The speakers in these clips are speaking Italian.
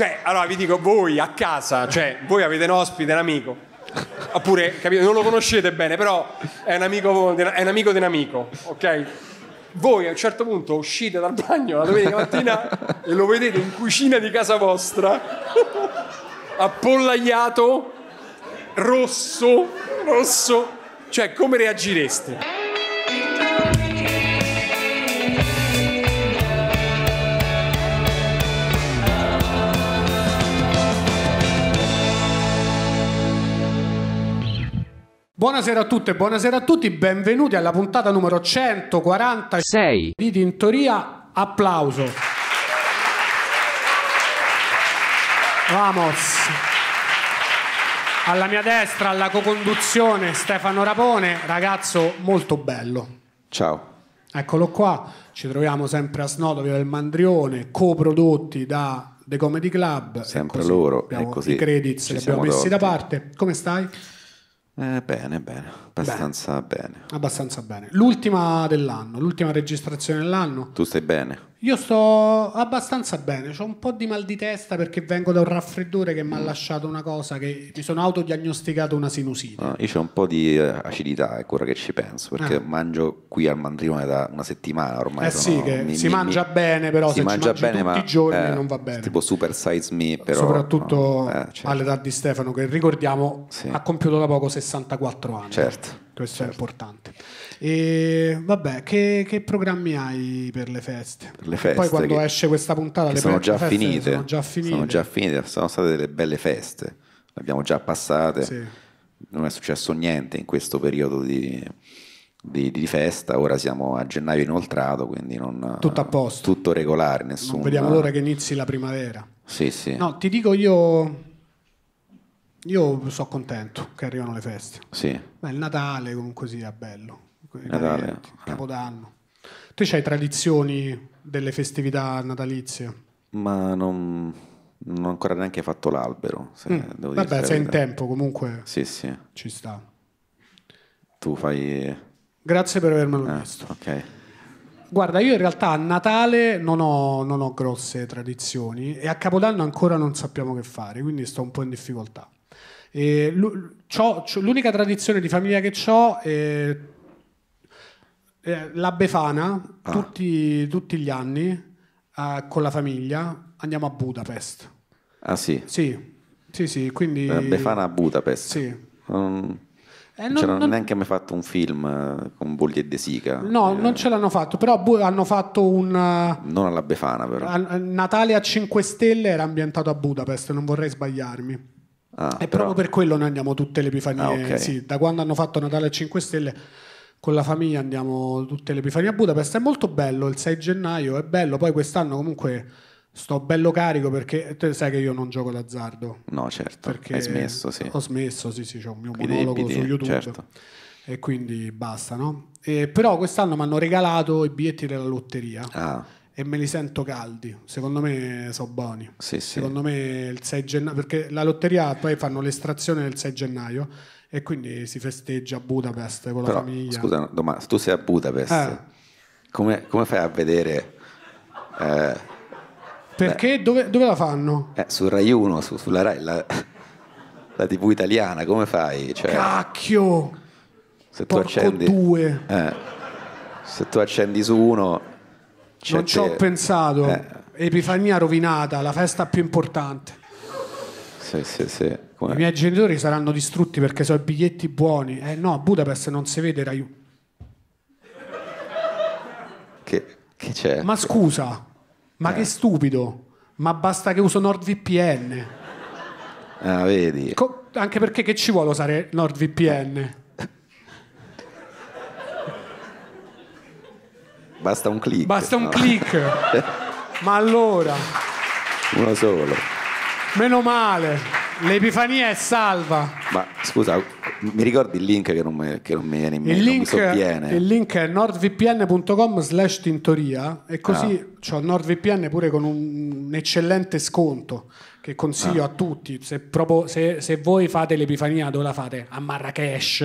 Cioè, allora vi dico, voi a casa, cioè, voi avete un ospite, un amico, oppure, capito, non lo conoscete bene, però è un amico, è un amico di un amico, ok? Voi a un certo punto uscite dal bagno la domenica mattina e lo vedete in cucina di casa vostra, appollaiato, rosso, rosso, cioè come reagireste? Buonasera a tutte buonasera a tutti, benvenuti alla puntata numero 146 di Tintoria. Applauso. Vamos. Alla mia destra, alla co-conduzione, Stefano Rapone, ragazzo molto bello. Ciao. Eccolo qua, ci troviamo sempre a Snodovia del Mandrione, coprodotti da The Comedy Club. Sempre loro, è così. I credits ci li abbiamo messi dotti. da parte. Come stai? Eh, bene, bene, abbastanza bene. bene. Abbastanza bene. L'ultima dell'anno, l'ultima registrazione dell'anno. Tu stai bene? Io sto abbastanza bene, ho un po' di mal di testa perché vengo da un raffreddore che mi ha mm. lasciato una cosa che mi sono autodiagnosticato una sinusite. No, ah, io ho un po' di eh, acidità, è quello che ci penso, perché ah. mangio qui al Mandrione da una settimana ormai. Eh sono, sì, che mi, si mi, mangia mi, bene però, si se mangia ci bene, ma, i giorni eh, non va bene. Tipo super size me però. Soprattutto no, eh, certo. all'età di Stefano che ricordiamo sì. ha compiuto da poco 64 anni. Certo questo certo. è importante. E vabbè, che, che, programmi hai per le feste? Per le feste Poi quando che, esce questa puntata le sono già, finite, sono già finite. Sono già finite, sono state delle belle feste, le abbiamo già passate, sì. non è successo niente in questo periodo di, di, di, festa, ora siamo a gennaio inoltrato, quindi non, tutto a posto, tutto regolare, nessuno. Vediamo l'ora che inizi la primavera. Sì, sì. No, ti dico io io sono contento che arrivano le feste. Sì. Beh, il Natale comunque sia bello. Il Natale. Maretti, eh. Capodanno. Tu hai tradizioni delle festività natalizie? Ma non, non ho ancora neanche fatto l'albero. Se mm. Vabbè, sei in tempo comunque. Sì, sì. Ci sta. Tu fai... Grazie per avermelo ah, chiesto. Ok. Guarda, io in realtà a Natale non ho, non ho, grosse tradizioni e a Capodanno ancora non sappiamo che fare, quindi sto un po' in difficoltà. Eh, l'unica tradizione di famiglia che ho è la Befana, ah. tutti, tutti, gli anni con la famiglia andiamo a Budapest. Ah sì? Sì, sì, sì quindi... Befana a Budapest. Sì. Um... Eh, non, non, non neanche mai fatto un film eh, con Bolli e De Sica. No, eh. non ce l'hanno fatto, però hanno fatto un... Eh, non alla Befana però. Natale a 5 stelle era ambientato a Budapest, non vorrei sbagliarmi. Ah, e però... proprio per quello noi andiamo tutte le Epifanie. Ah, okay. sì, da quando hanno fatto Natale a 5 Stelle con la famiglia andiamo tutte le Epifanie a Budapest. È molto bello il 6 gennaio, è bello. Poi quest'anno comunque sto bello carico perché tu sai che io non gioco d'azzardo. No, certo. Perché Hai smesso, sì. Ho smesso, sì, sì, c'è un mio monologo su YouTube. Certo. E quindi basta, no? Eh, però quest'anno mi hanno regalato i biglietti della lotteria. Ah e me li sento caldi. Secondo me sono buoni. Sì, sì. Secondo me il 6 gennaio, perché la lotteria poi fanno l'estrazione del 6 gennaio e quindi si festeggia a Budapest con Però, la famiglia. Scusa, domanda, tu sei a Budapest, eh. come, come, fai a vedere? Eh, perché dove, dove, la fanno? Eh, su Rai 1, su, sulla Rai, la, la, TV italiana, come fai? Cioè, Cacchio! Se tu accendi... Due. Eh, se tu accendi su uno Certe... Non cioè, ci ho eh, pensato. Eh. Epifania rovinata, la festa più importante. Sì, sì, sì. Come... I miei genitori saranno distrutti perché so i biglietti buoni. Eh no, a Budapest non si vede Rai. Che, che c'è? Ma scusa, ma eh. che stupido. Ma basta che uso NordVPN. Ah, vedi. Co- anche perché che ci vuole usare NordVPN? Basta un click. Basta un no? click. Ma allora. Uno solo. Meno male. L'epifania è salva. Ma scusa, mi ricordi il link che non mi, che non mi viene in mente? Il, link, il link è nordvpn.com slash tintoria e così ah. ho NordVPN pure con un, un eccellente sconto che consiglio ah. a tutti. Se, proprio, se, se voi fate l'epifania dove la fate? A Marrakesh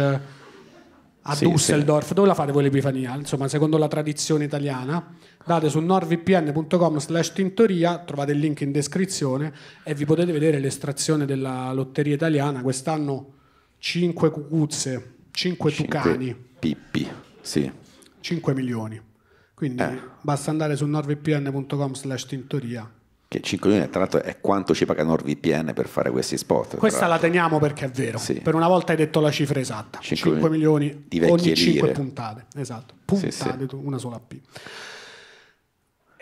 a sì, Düsseldorf, sì. dove la fate voi l'Epifania? Insomma, secondo la tradizione italiana, date su nordvpn.com slash tintoria, trovate il link in descrizione e vi potete vedere l'estrazione della lotteria italiana. Quest'anno 5 cucuzze, 5, tucani. Pippi, sì. 5 milioni. Quindi eh. basta andare su nordvpn.com slash tintoria che 5 milioni tra l'altro è quanto ci paga NordVPN per fare questi spot. Questa la teniamo perché è vero. Sì. Per una volta hai detto la cifra esatta. 5, 5 milioni di ogni lire. 5 puntate. Esatto, puntate, sì, sì. una sola P.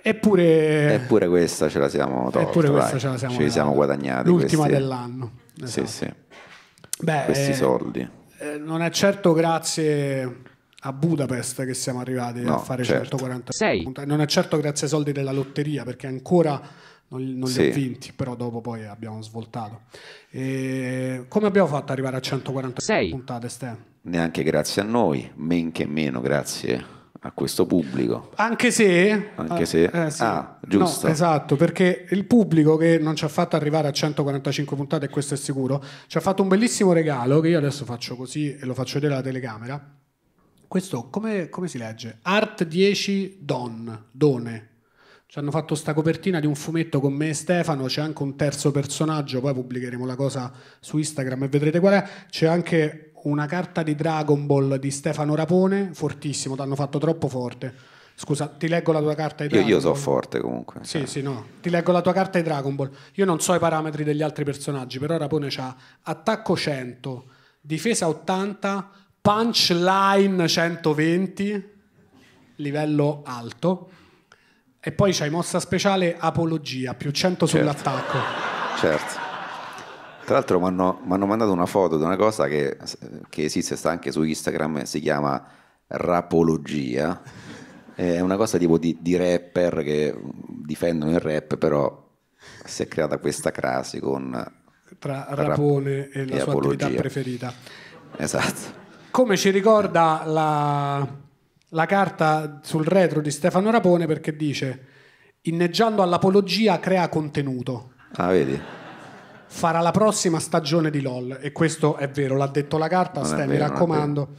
Eppure, eppure questa ce la siamo tolta. Eppure questa dai. ce la siamo, ce siamo guadagnati. L'ultima questi... dell'anno. Esatto. Sì, sì. Beh, questi eh, soldi. Eh, non è certo grazie a Budapest che siamo arrivati no, a fare certo. 146 Non è certo grazie ai soldi della lotteria perché ancora non, non sì. li ho vinti, però dopo poi abbiamo svoltato. E come abbiamo fatto ad arrivare a 146 puntate, Stan? Neanche grazie a noi, men che meno grazie a questo pubblico. Anche se... Anche eh, se... Eh, sì. Ah, giusto. No, esatto, perché il pubblico che non ci ha fatto arrivare a 145 puntate, questo è sicuro, ci ha fatto un bellissimo regalo che io adesso faccio così e lo faccio vedere alla telecamera. Questo come, come si legge? Art 10 Don, Done, ci hanno fatto sta copertina di un fumetto con me e Stefano, c'è anche un terzo personaggio, poi pubblicheremo la cosa su Instagram e vedrete qual è. C'è anche una carta di Dragon Ball di Stefano Rapone, fortissimo, ti hanno fatto troppo forte. Scusa, ti leggo la tua carta di Dragon io, io Ball. Io so forte comunque. Sì, cioè. sì, no. Ti leggo la tua carta di Dragon Ball. Io non so i parametri degli altri personaggi, però Rapone ha attacco 100, difesa 80, punchline 120, livello alto e poi c'hai mossa speciale Apologia, più 100 certo. sull'attacco. Certo. Tra l'altro mi hanno mandato una foto di una cosa che, che, esiste, sta anche su Instagram, si chiama Rapologia. È una cosa tipo di, di rapper che difendono il rap, però si è creata questa crasi con... Tra Rapone rap e la e sua apologia. attività preferita. Esatto. Come ci ricorda la la carta sul retro di Stefano Rapone perché dice inneggiando all'apologia crea contenuto. Ah, vedi. Farà la prossima stagione di LOL e questo è vero, l'ha detto la carta, Stai, mi raccomando.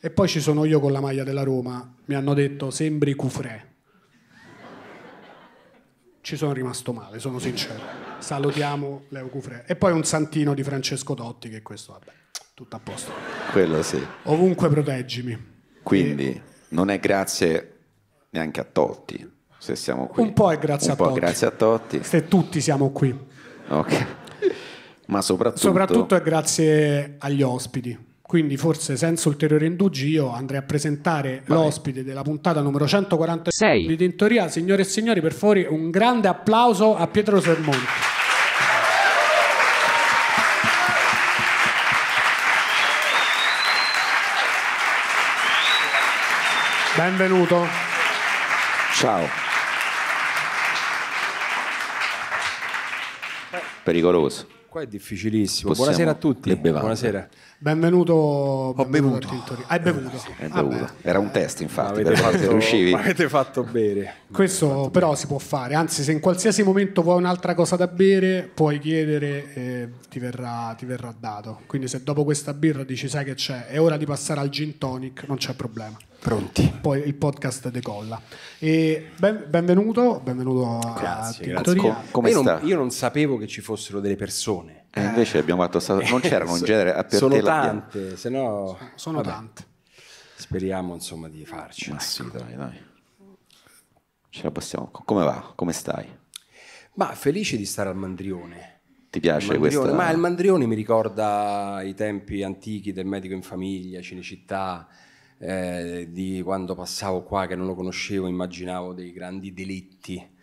E poi ci sono io con la maglia della Roma, mi hanno detto sembri Cufrè. Ci sono rimasto male, sono sincero. Salutiamo Leo Cufrè. E poi un santino di Francesco Dotti, che questo, vabbè, tutto a posto. Quello sì. Ovunque proteggimi. Quindi... E non è grazie neanche a Totti se siamo qui. Un po' è grazie, Un a, po Totti. grazie a Totti. Se tutti siamo qui. Okay. Ma soprattutto... soprattutto è grazie agli ospiti. Quindi forse senza ulteriore indugi io andrei a presentare Vai. l'ospite della puntata numero 146 di Tintoria. Signore e signori, per fuori un grande applauso a Pietro Sermonti. Benvenuto. Ciao. Pericoloso. Qua è difficilissimo. Possiamo Buonasera a tutti. Buonasera. Benvenuto. Ho benvenuto bevuto. Hai bevuto. Sì, ah bevuto. Era un test, infatti, per fatto, riuscivi. Avete fatto bere. Questo fatto però bene. si può fare. Anzi, se in qualsiasi momento vuoi un'altra cosa da bere, puoi chiedere e eh, ti verrà, ti verrà dato. Quindi se dopo questa birra dici sai che c'è, è ora di passare al gin tonic, non c'è problema pronti. Poi il podcast decolla. E ben, benvenuto, benvenuto a grazie, grazie. Com, come io, non, io non sapevo che ci fossero delle persone. E invece eh. abbiamo fatto stato, non c'erano in genere a per sono tante, se no sono vabbè. tante. Speriamo insomma di farci. Ma sì, dai, dai. Ce la possiamo. Come va? Come stai? Ma felice di stare al Mandrione. Ti piace questo? Ma il Mandrione mi ricorda i tempi antichi del medico in famiglia, Cinecittà eh, di quando passavo qua che non lo conoscevo immaginavo dei grandi delitti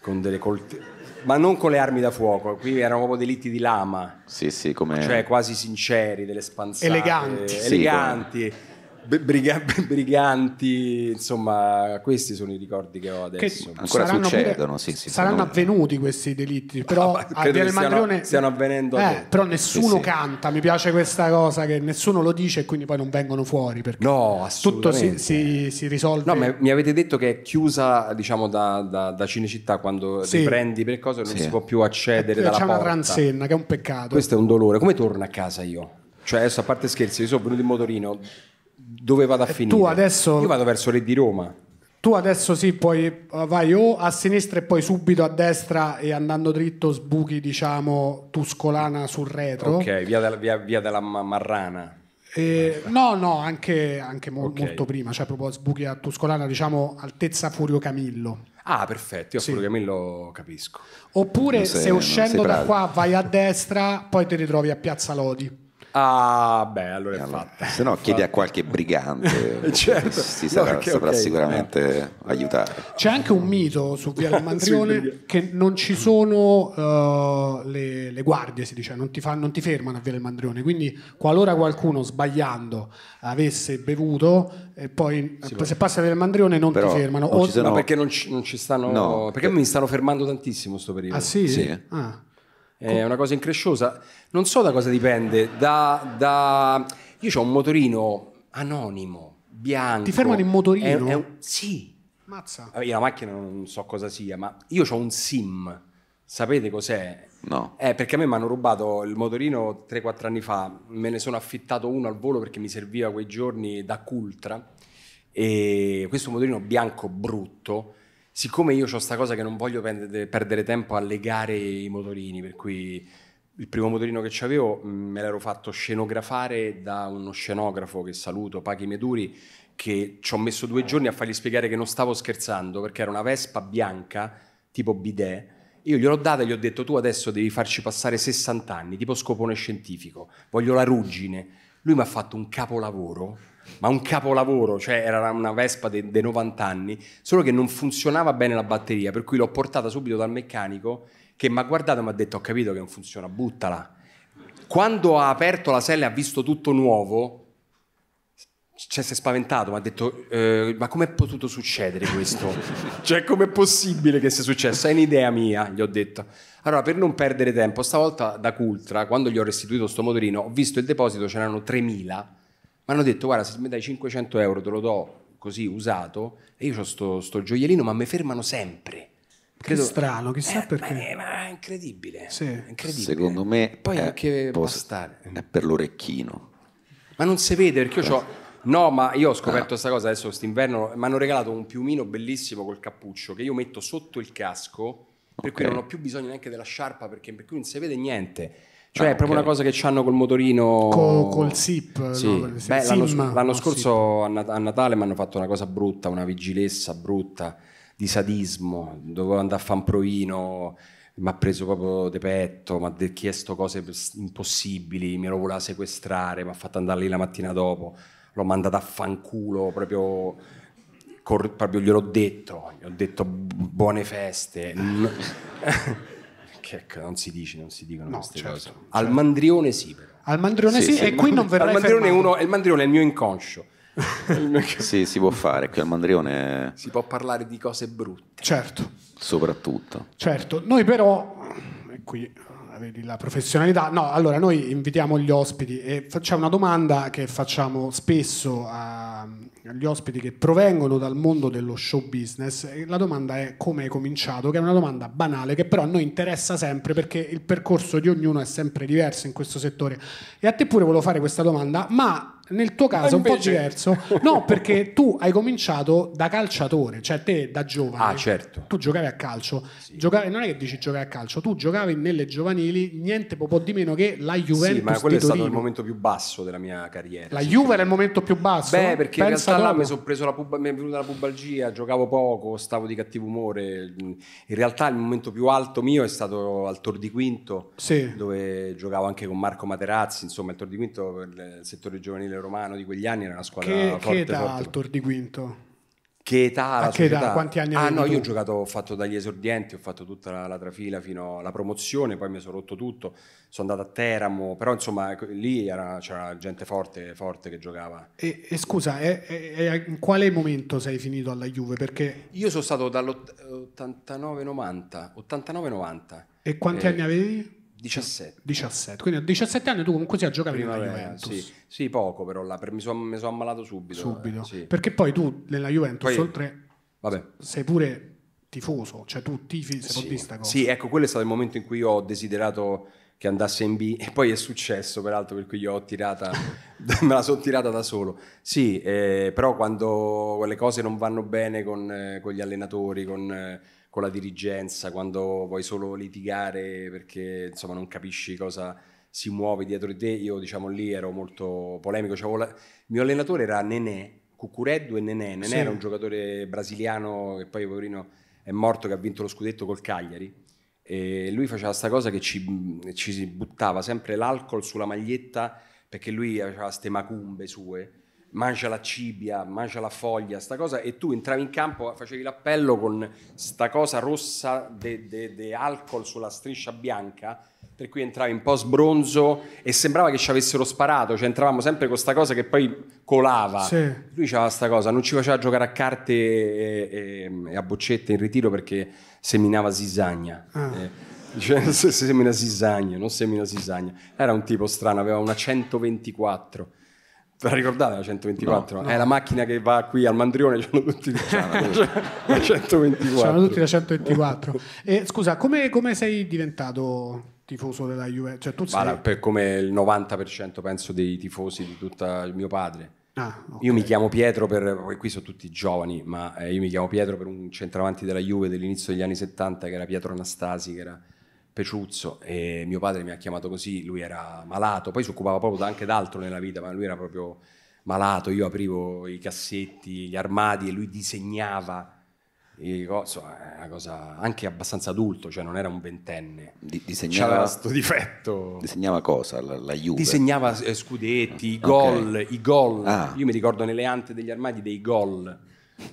con delle colte... ma non con le armi da fuoco, qui erano proprio delitti di lama, sì, sì, come... cioè quasi sinceri, delle spanzate, eleganti. eleganti. Sì, come briga- briganti, insomma, questi sono i ricordi che ho adesso. Che ancora succedono, sì, sì, saranno avvenuti questi delitti, però ah, a dire il Maglione stiano avvenendo. Eh, però nessuno sì, canta, mi piace questa cosa che nessuno lo dice e quindi poi non vengono fuori perché no, tutto si, si, si risolve. No, mi avete detto che è chiusa, diciamo, da, da, da Cinecittà quando sì. riprendi per cose non si può più accedere eh, dalla c'è porta. una transenna che è un peccato. Questo è un dolore. Come torno a casa io? Cioè, adesso a parte scherzi, io sono venuto in motorino dove vado a e finire? Tu adesso... Io vado verso Re di Roma. Tu adesso sì, poi eh, vai o a sinistra e poi subito a destra e andando dritto sbuchi, diciamo, Tuscolana sul retro. Ok, via della, via, via della Marrana. Eh, no, no, anche, anche mo- okay. molto prima, cioè proprio sbuchi a Tuscolana, diciamo, altezza Furio Camillo. Ah, perfetto, io sì. Furio Camillo capisco. Oppure sei, se uscendo da qua vai a destra, poi ti ritrovi a Piazza Lodi. Ah, beh, allora è eh, allora, fatta. Se no, chiedi a qualche brigante, eh, certo. si sarà, no, okay, saprà okay, sicuramente no. aiutare. C'è anche un mito su Via del Mandrione che non ci sono uh, le, le, guardie, si dice, non ti, fa, non ti fermano a Via del Mandrione. Quindi, qualora qualcuno sbagliando avesse bevuto, e poi se passa a Via del Mandrione non però, ti fermano. Non o... sono... no, perché non ci, non ci stanno, perché per... mi stanno fermando tantissimo sto periodo. Ah, sì? sì. Ah. È una cosa incresciosa. Non so da cosa dipende. Da, da... Io ho un motorino anonimo, bianco. Ti fermano in motorino? È, è un... Sì. Mazza. Io la macchina non so cosa sia, ma io ho un sim. Sapete cos'è? No. Eh, perché a me mi hanno rubato il motorino 3-4 anni fa, me ne sono affittato uno al volo perché mi serviva quei giorni da cultra. E questo motorino bianco brutto siccome io ho questa cosa che non voglio perdere tempo a legare i motorini, per cui il primo motorino che avevo mm, me l'ero fatto scenografare da uno scenografo che saluto, Pachi Meduri, che ci ho messo due giorni a fargli spiegare che non stavo scherzando, perché era una Vespa bianca, tipo bidet, io gliel'ho data e gli ho detto tu adesso devi farci passare 60 anni, tipo scopone scientifico, voglio la ruggine. Lui mi ha fatto un capolavoro ma un capolavoro, cioè era una Vespa dei de 90 anni, solo che non funzionava bene la batteria, per cui l'ho portata subito dal meccanico che mi ha guardato e mi ha detto ho capito che non funziona, buttala. Quando ha aperto la sella e ha visto tutto nuovo, cioè, si è spaventato, mi ha detto eh, ma com'è potuto succedere questo? cioè com'è possibile che sia successo? È un'idea mia, gli ho detto. Allora, per non perdere tempo, stavolta da Cultra, quando gli ho restituito sto motorino, ho visto il deposito, ce n'erano 3000 mi hanno detto guarda se mi dai 500 euro te lo do così usato e io ho sto, sto gioiellino ma mi fermano sempre Credo, che strano, chissà eh, perché. Ma è, ma è incredibile, sì. incredibile. Secondo me Poi è, anche post, è per l'orecchino. Ma non si vede perché io ho... Eh. No, ma io ho scoperto ah. questa cosa adesso quest'inverno. Mi hanno regalato un piumino bellissimo col cappuccio che io metto sotto il casco, per okay. cui non ho più bisogno neanche della sciarpa perché per cui non si vede niente. Cioè, ah, è proprio okay. una cosa che hanno col motorino. Co, col SIP. Sì. No? Beh, Simma, l'anno, l'anno scorso a, a Natale mi hanno fatto una cosa brutta, una vigilessa brutta di sadismo. Dovevo andare a Famprovino, mi ha preso proprio de petto, mi ha chiesto cose impossibili, mi lo voleva sequestrare, mi ha fatto andare lì la mattina dopo. L'ho mandata a fanculo proprio proprio gliel'ho detto, gli ho detto buone feste. ecco, non si dice, non si dicono no, queste certo, cose. Al mandrione sì, però. Al mandrione sì, sì, sì. e qui non verrà al mandrione uno, Il mandrione è il mio inconscio. sì, si può fare, qui al mandrione... Si può parlare di cose brutte. Certo. Soprattutto. Certo, noi però... E qui vedi la professionalità. No, allora noi invitiamo gli ospiti e facciamo una domanda che facciamo spesso a, agli ospiti che provengono dal mondo dello show business, la domanda è come hai cominciato, che è una domanda banale che però a noi interessa sempre perché il percorso di ognuno è sempre diverso in questo settore. E a te pure volevo fare questa domanda, ma nel tuo caso è un po' diverso. No, perché tu hai cominciato da calciatore, cioè te da giovane. Ah, certo. Tu giocavi a calcio. Sì. Giocavi, non è che dici giocare a calcio, tu giocavi nelle giovanili, niente po' di meno che la Juventus. Sì, ma quello è stato il momento più basso della mia carriera. La Juve era il momento più basso? Beh, perché Pensa in realtà là mi, sono preso la pub- mi è venuta la pubalgia, giocavo poco, stavo di cattivo umore. In realtà il momento più alto mio è stato al Tor di Quinto, sì. dove giocavo anche con Marco Materazzi, insomma il Tor di Quinto, il settore giovanile genere romano di quegli anni era una squadra che, forte. Che età al Tor di Quinto? Che età? La che età? Quanti anni Ah no, tu? io ho giocato, ho fatto dagli esordienti, ho fatto tutta la, la, trafila fino alla promozione, poi mi sono rotto tutto, sono andato a Teramo, però insomma ecco, lì era, c'era gente forte, forte che giocava. E, e scusa, è, è, è, in quale momento sei finito alla Juve? Perché... Io sono stato dall'89-90, 89-90. Eh, e quanti eh, anni avevi? 17. 17. Quindi a 17 anni tu comunque sia prima nella Juventus. Sì. sì, poco però là, mi sono son ammalato subito. Subito. Eh, sì. Perché poi tu nella Juventus poi, oltre vabbè. sei pure tifoso, cioè tu tifi, se sì. questa cosa. Sì, ecco, quello è stato il momento in cui io ho desiderato che andasse in B e poi è successo peraltro per cui io ho tirata me la sono tirata da solo sì eh, però quando le cose non vanno bene con, eh, con gli allenatori con, eh, con la dirigenza, quando vuoi solo litigare perché insomma non capisci cosa si muove dietro di te, io diciamo lì ero molto polemico, cioè, la... il mio allenatore era Nenè, Cucureddu e Nenè, Nenè sì. era un giocatore brasiliano che poi poverino è morto che ha vinto lo scudetto col Cagliari e lui faceva questa cosa che ci, ci buttava sempre l'alcol sulla maglietta perché lui aveva queste macumbe sue mangia la cibia, mangia la foglia, sta cosa, e tu entravi in campo, facevi l'appello con sta cosa rossa di alcol sulla striscia bianca, per cui entravi un po' sbronzo e sembrava che ci avessero sparato, cioè entravamo sempre con questa cosa che poi colava. Sì. Lui diceva questa cosa, non ci faceva giocare a carte e, e, e a boccette in ritiro perché seminava zizagna. Ah. Eh, cioè, semina zizagna, non semina zizagna. Era un tipo strano, aveva una 124 la ricordate la 124? No, no. È la macchina che va qui al Mandrione, c'hanno diciamo, cioè, tutti la 124. C'hanno tutti la 124. E, scusa, come, come, sei diventato tifoso della Juve? Cioè, tu sei... per come il 90% penso dei tifosi di tutto il mio padre. Ah, okay. Io mi chiamo Pietro per, qui sono tutti giovani, ma eh, io mi chiamo Pietro per un centravanti della Juve dell'inizio degli anni 70 che era Pietro Anastasi, che era Peciuzzo e mio padre mi ha chiamato così, lui era malato, poi si occupava proprio anche d'altro nella vita, ma lui era proprio malato, io aprivo i cassetti, gli armadi e lui disegnava, e, insomma, una cosa anche abbastanza adulto, cioè non era un ventenne, Di, disegnava questo difetto. Disegnava cosa? La, la Juve? Disegnava eh, scudetti, i ah, gol, okay. i gol, ah. io mi ricordo nelle ante degli armadi dei gol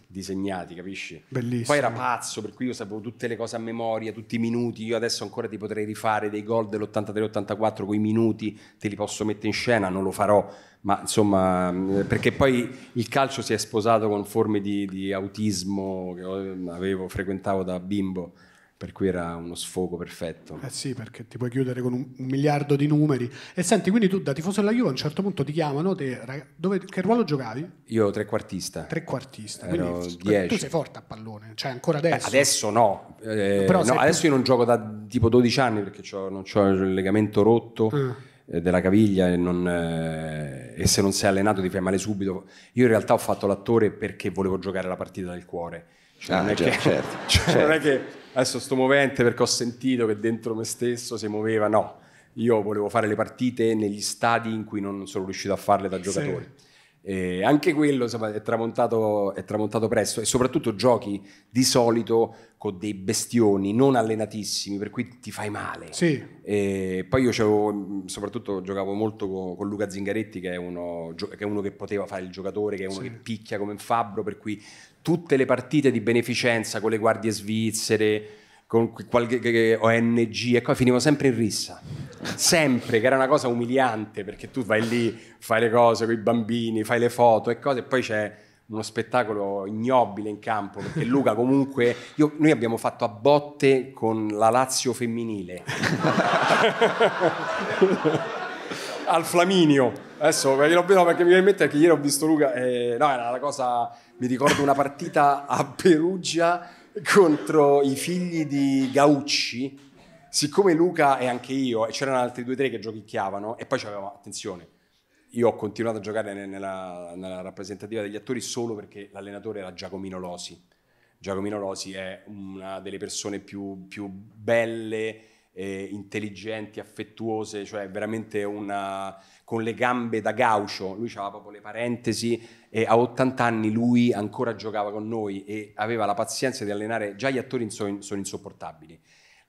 disegnati, capisci? Bellissimo. Poi era pazzo, per cui io sapevo tutte le cose a memoria, tutti i minuti. Io adesso ancora ti potrei rifare dei gol dell'83-84 con i minuti, te li posso mettere in scena, non lo farò. Ma insomma, perché poi il calcio si è sposato con forme di, di autismo che avevo, frequentavo da bimbo per cui era uno sfogo perfetto. Eh sì, perché ti puoi chiudere con un, un miliardo di numeri. E senti, quindi tu da tifoso della Juve a un certo punto ti chiamano, te, raga, dove, che ruolo giocavi? Io trequartista. Trequartista, Ero quindi 10. tu sei forte a pallone, cioè ancora adesso. Beh, adesso no, eh, no adesso più... io non gioco da tipo 12 anni perché c'ho, non ho il legamento rotto. Mm. della caviglia e, non, eh, e, se non sei allenato ti fai male subito. Io in realtà ho fatto l'attore perché volevo giocare la partita del cuore. Cioè, ah, non, è già, che, certo, cioè certo. non è certo. che adesso sto movente perché ho sentito che dentro me stesso si muoveva, no, io volevo fare le partite negli stadi in cui non sono riuscito a farle da giocatore. Sì. E anche quello insomma, è, tramontato, è, tramontato, presto e soprattutto giochi di solito con dei bestioni non allenatissimi per cui ti fai male sì. e poi io soprattutto giocavo molto con, con Luca Zingaretti che è, uno, che è, uno, che poteva fare il giocatore che è uno sì. che picchia come un fabbro per cui tutte le partite di beneficenza con le guardie svizzere, con qualche ONG e poi finivo sempre in rissa. Sempre, che era una cosa umiliante perché tu vai lì, fai le cose con i bambini, fai le foto e cose e poi c'è uno spettacolo ignobile in campo perché Luca comunque io, noi abbiamo fatto a botte con la Lazio femminile al Flaminio Adesso me gliel'ho perché mi viene in mente che ieri ho visto Luca. E, eh, no, era la cosa. Mi ricordo una partita a Perugia contro i figli di Gaucci. Siccome Luca e anche io, e c'erano altri due o tre che giochicchiavano, e poi c'avevamo attenzione. Io ho continuato a giocare nella, nella rappresentativa degli attori solo perché l'allenatore era Giacomino Losi. Giacomino Losi è una delle persone più, più belle, eh, intelligenti, affettuose, cioè veramente una, con le gambe da gaucho, lui aveva proprio le parentesi e a 80 anni lui ancora giocava con noi e aveva la pazienza di allenare, già gli attori sono, insopportabili.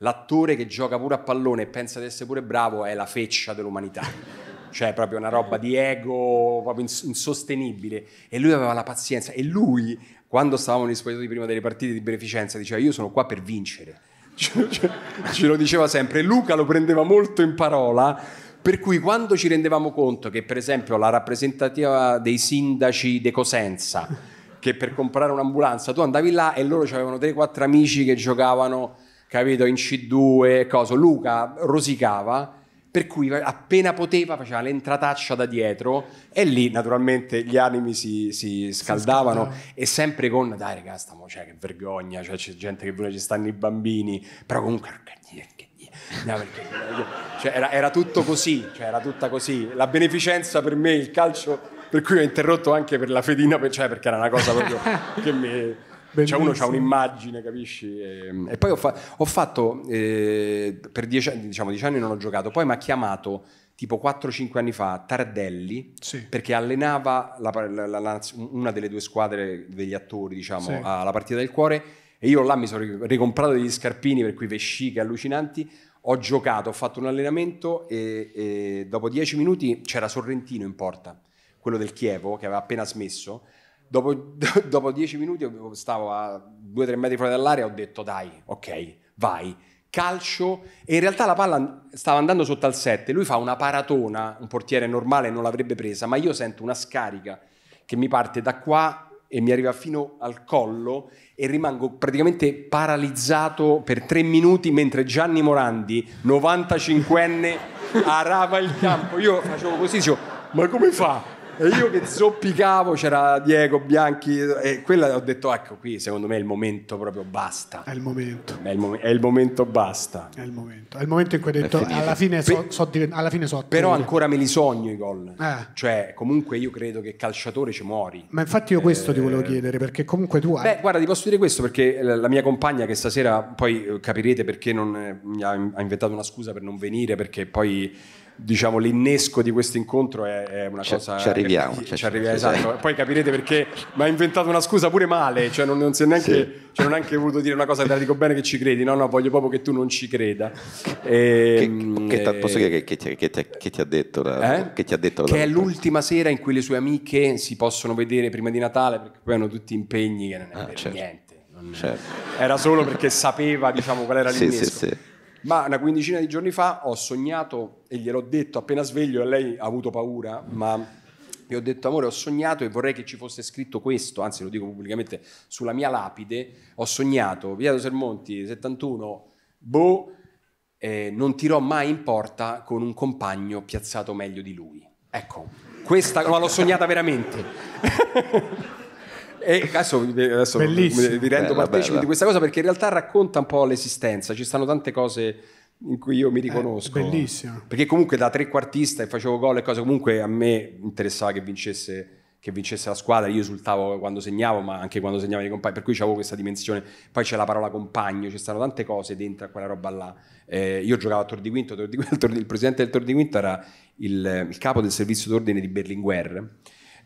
L'attore che gioca pure a pallone e pensa di essere pure bravo è la feccia dell'umanità. Cioè, proprio una roba di ego proprio insostenibile. E lui aveva la pazienza. E lui, quando stavamo negli spogliatoi prima delle partite di beneficenza, diceva: Io sono qua per vincere. Ce lo diceva sempre. Luca lo prendeva molto in parola per cui quando ci rendevamo conto che per esempio la rappresentativa dei sindaci di Cosenza, che per comprare un'ambulanza tu andavi là e loro avevano 3-4 amici che giocavano, capito, in C2, cosa, Luca rosicava per cui appena poteva faceva l'entrataccia da dietro e lì naturalmente gli animi si, si scaldavano si e sempre con dai ragazzi stiamo, cioè, che vergogna cioè, c'è gente che vuole ci stanno i bambini però comunque No, perché, cioè, era, era, tutto così, cioè, era tutta così. La beneficenza per me, il calcio, per cui ho interrotto anche per la fedina, cioè, perché era una cosa proprio che mi... Cioè uno ha un'immagine, capisci? E, ehm, e poi ho, fa- ho fatto, eh, per dieci anni, diciamo, dieci anni non ho giocato, poi mi ha chiamato tipo 4-5 anni fa Tardelli sì. perché allenava la, la, la, una delle due squadre degli attori diciamo sì. alla partita del cuore e io là mi sono ricomprato degli scarpini per cui vesciche allucinanti ho giocato, ho fatto un allenamento e, e dopo dieci minuti c'era Sorrentino in porta, quello del Chievo che aveva appena smesso. Dopo, do, dopo dieci minuti stavo a due o tre metri fuori dall'area ho detto dai, ok, vai, calcio e in realtà la palla stava andando sotto al 7, lui fa una paratona, un portiere normale non l'avrebbe presa, ma io sento una scarica che mi parte da qua e mi arriva fino al collo e rimango praticamente paralizzato per tre minuti mentre Gianni Morandi, 95enne, arava il campo. Io facevo così, dicevo, ma come fa? E io che zoppicavo, c'era Diego Bianchi e quella ho detto ecco qui secondo me è il momento proprio basta. È il momento. È il, mom- è il momento basta. È il momento. È il momento in cui hai detto alla fine, so, Pe- so alla fine so Però ancora me li sogno i gol. Eh. Cioè comunque io credo che calciatore ci muori. Ma infatti io questo eh. ti volevo eh. chiedere perché comunque tu hai... Beh guarda ti posso dire questo perché la mia compagna che stasera poi eh, capirete perché non, eh, mi ha inventato una scusa per non venire perché poi diciamo, l'innesco di questo incontro è, è, una cosa... Ci arriviamo. Che, ci, arriviamo, esatto. Poi capirete perché mi ha inventato una scusa pure male, cioè non, non si è neanche, sì. cioè, non è voluto dire una cosa, te la dico bene che ci credi, no, no, voglio proprio che tu non ci creda. E, che, ehm, che, posso dire che, che, ti ha detto? La, eh? Che ti ha detto? La, che è l'ultima sera in cui le sue amiche si possono vedere prima di Natale perché poi hanno tutti impegni che non è ah, certo. niente. certo. Era solo perché sapeva diciamo, qual era l'innesco. Sì, sì, sì. Ma una quindicina di giorni fa ho sognato e gliel'ho detto appena sveglio e lei ha avuto paura, ma gli ho detto amore ho sognato e vorrei che ci fosse scritto questo, anzi lo dico pubblicamente, sulla mia lapide, ho sognato, Via Sermonti 71, boh, eh, non tirò mai in porta con un compagno piazzato meglio di lui. Ecco, questa ma l'ho sognata veramente. E adesso, adesso Bellissimo. vi rendo partecipi di questa cosa perché in realtà racconta un po' l'esistenza, ci stanno tante cose in cui io mi eh, riconosco. Eh, bellissimo. Perché comunque da trequartista e facevo gol e cose, comunque a me interessava che vincesse, che vincesse la squadra, io esultavo quando segnavo, ma anche quando segnavano i compagni, per cui avevo questa dimensione. Poi c'è la parola compagno, ci stanno tante cose dentro a quella roba là. Eh, io giocavo a Tor di Quinto, Tor di Quinto il presidente del Tor di Quinto era il, il capo del servizio d'ordine di Berlinguer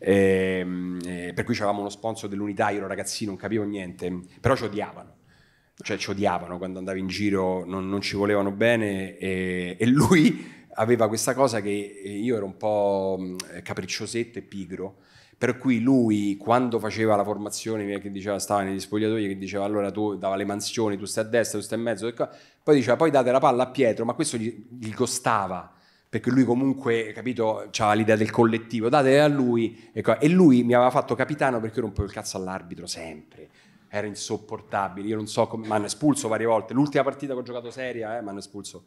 Ehm, eh, per cui avevamo uno sponsor dell'unità, io ero ragazzino, non capivo niente, però ci odiavano cioè ci odiavano quando andavo in giro, non, non ci volevano bene e, e, lui aveva questa cosa che eh, io ero un po' mm, capricciosetto e pigro, per cui lui quando faceva la formazione che diceva stava negli spogliatoi, che diceva allora tu dava le mansioni, tu stai a destra, tu stai in mezzo, poi diceva poi date la palla a Pietro, ma questo gli, gli costava perché lui comunque, capito, aveva l'idea del collettivo, date a lui, ecco, e lui mi aveva fatto capitano perché rompevo il cazzo all'arbitro sempre, era insopportabile, io non so come, mi hanno espulso varie volte, l'ultima partita che ho giocato seria, eh, mi hanno espulso,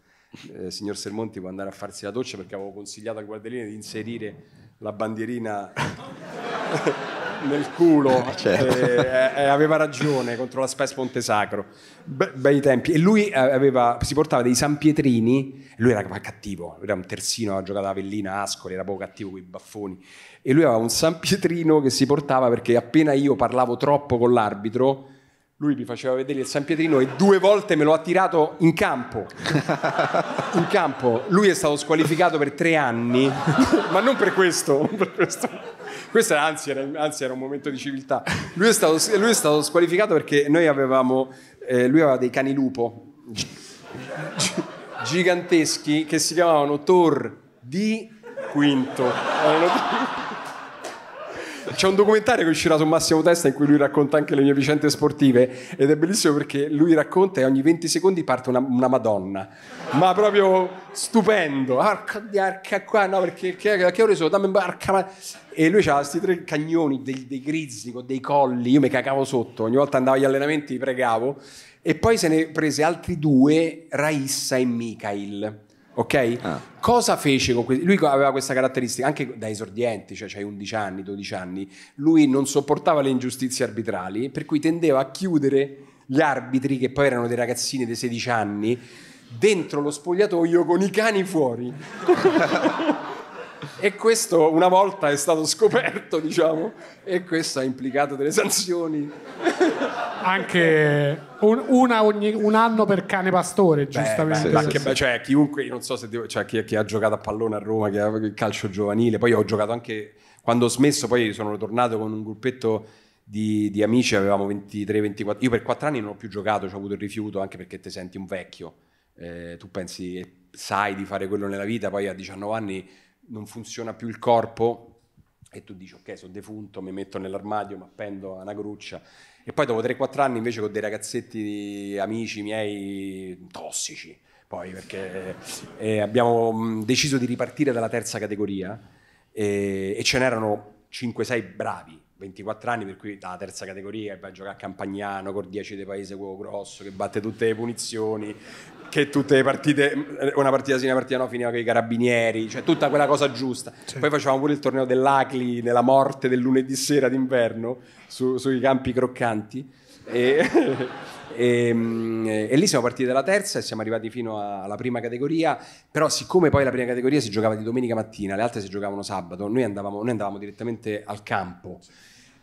eh, signor Sermonti può andare a farsi la doccia perché avevo consigliato al guardielino di inserire la bandierina... nel culo eh, certo. e, eh, e eh, aveva ragione contro la Spes Ponte Sacro Be- bei tempi e lui aveva, si portava dei San Pietrini lui era cattivo era un terzino aveva giocato a Vellina Ascoli era poco cattivo con i baffoni e lui aveva un San Pietrino che si portava perché appena io parlavo troppo con l'arbitro lui mi faceva vedere il San Pietrino e due volte me lo ha tirato in campo. In campo. Lui è stato squalificato per tre anni, ma non per questo. Non per questo. Questo anzi era, anzi era, un momento di civiltà. Lui è stato, lui è stato squalificato perché noi avevamo, eh, lui aveva dei cani lupo giganteschi che si chiamavano Tor di Quinto c'è un documentario che uscirà su Massimo Testa in cui lui racconta anche le mie vicende sportive ed è bellissimo perché lui racconta e ogni 20 secondi parte una, una madonna, ma proprio stupendo. Arca di arca qua, no perché che, che ore sono? Dammi barca. E lui aveva questi tre cagnoni dei, dei grizzly con dei colli, io mi cagavo sotto, ogni volta andavo agli allenamenti pregavo e poi se ne prese altri due, Raissa e Mikhail Ok? Ah. Cosa fece con questo? Lui aveva questa caratteristica anche da esordiente, cioè, cioè 11 anni, 12 anni. Lui non sopportava le ingiustizie arbitrali, per cui tendeva a chiudere gli arbitri, che poi erano dei ragazzini di 16 anni, dentro lo spogliatoio con i cani fuori. E questo una volta è stato scoperto, diciamo, e questo ha implicato delle sanzioni. Anche un, una ogni, un anno per cane pastore, giustamente. Beh, sì, sì, Beh, cioè, chiunque, non so se devo, cioè, chi, chi, ha giocato a pallone a Roma, che ha il calcio giovanile, poi ho giocato anche quando ho smesso, poi sono tornato con un gruppetto di, di amici, avevamo 23-24, io per 4 anni non ho più giocato, ho avuto il rifiuto anche perché ti senti un vecchio. Eh, tu pensi sai di fare quello nella vita, poi a 19 anni non funziona più il corpo e tu dici ok sono defunto, mi metto nell'armadio, mi appendo a una gruccia e poi dopo 3-4 anni invece con dei ragazzetti amici miei tossici, poi perché eh, abbiamo deciso di ripartire dalla terza categoria eh, e ce n'erano 5-6 bravi 24 anni, per cui dalla terza categoria vai a giocare a Campagnano con 10 di paese quello grosso che batte tutte le punizioni, che tutte le partite, una partita sì, una partita no, finiva con i carabinieri, cioè tutta quella cosa giusta. Sì. Poi facevamo pure il torneo dell'Acli nella morte del lunedì sera d'inverno su, sui campi croccanti. E, e, ehm, e, lì siamo partiti dalla terza e siamo arrivati fino alla prima categoria però siccome poi la prima categoria si giocava di domenica mattina le altre si giocavano sabato noi andavamo, noi andavamo direttamente al campo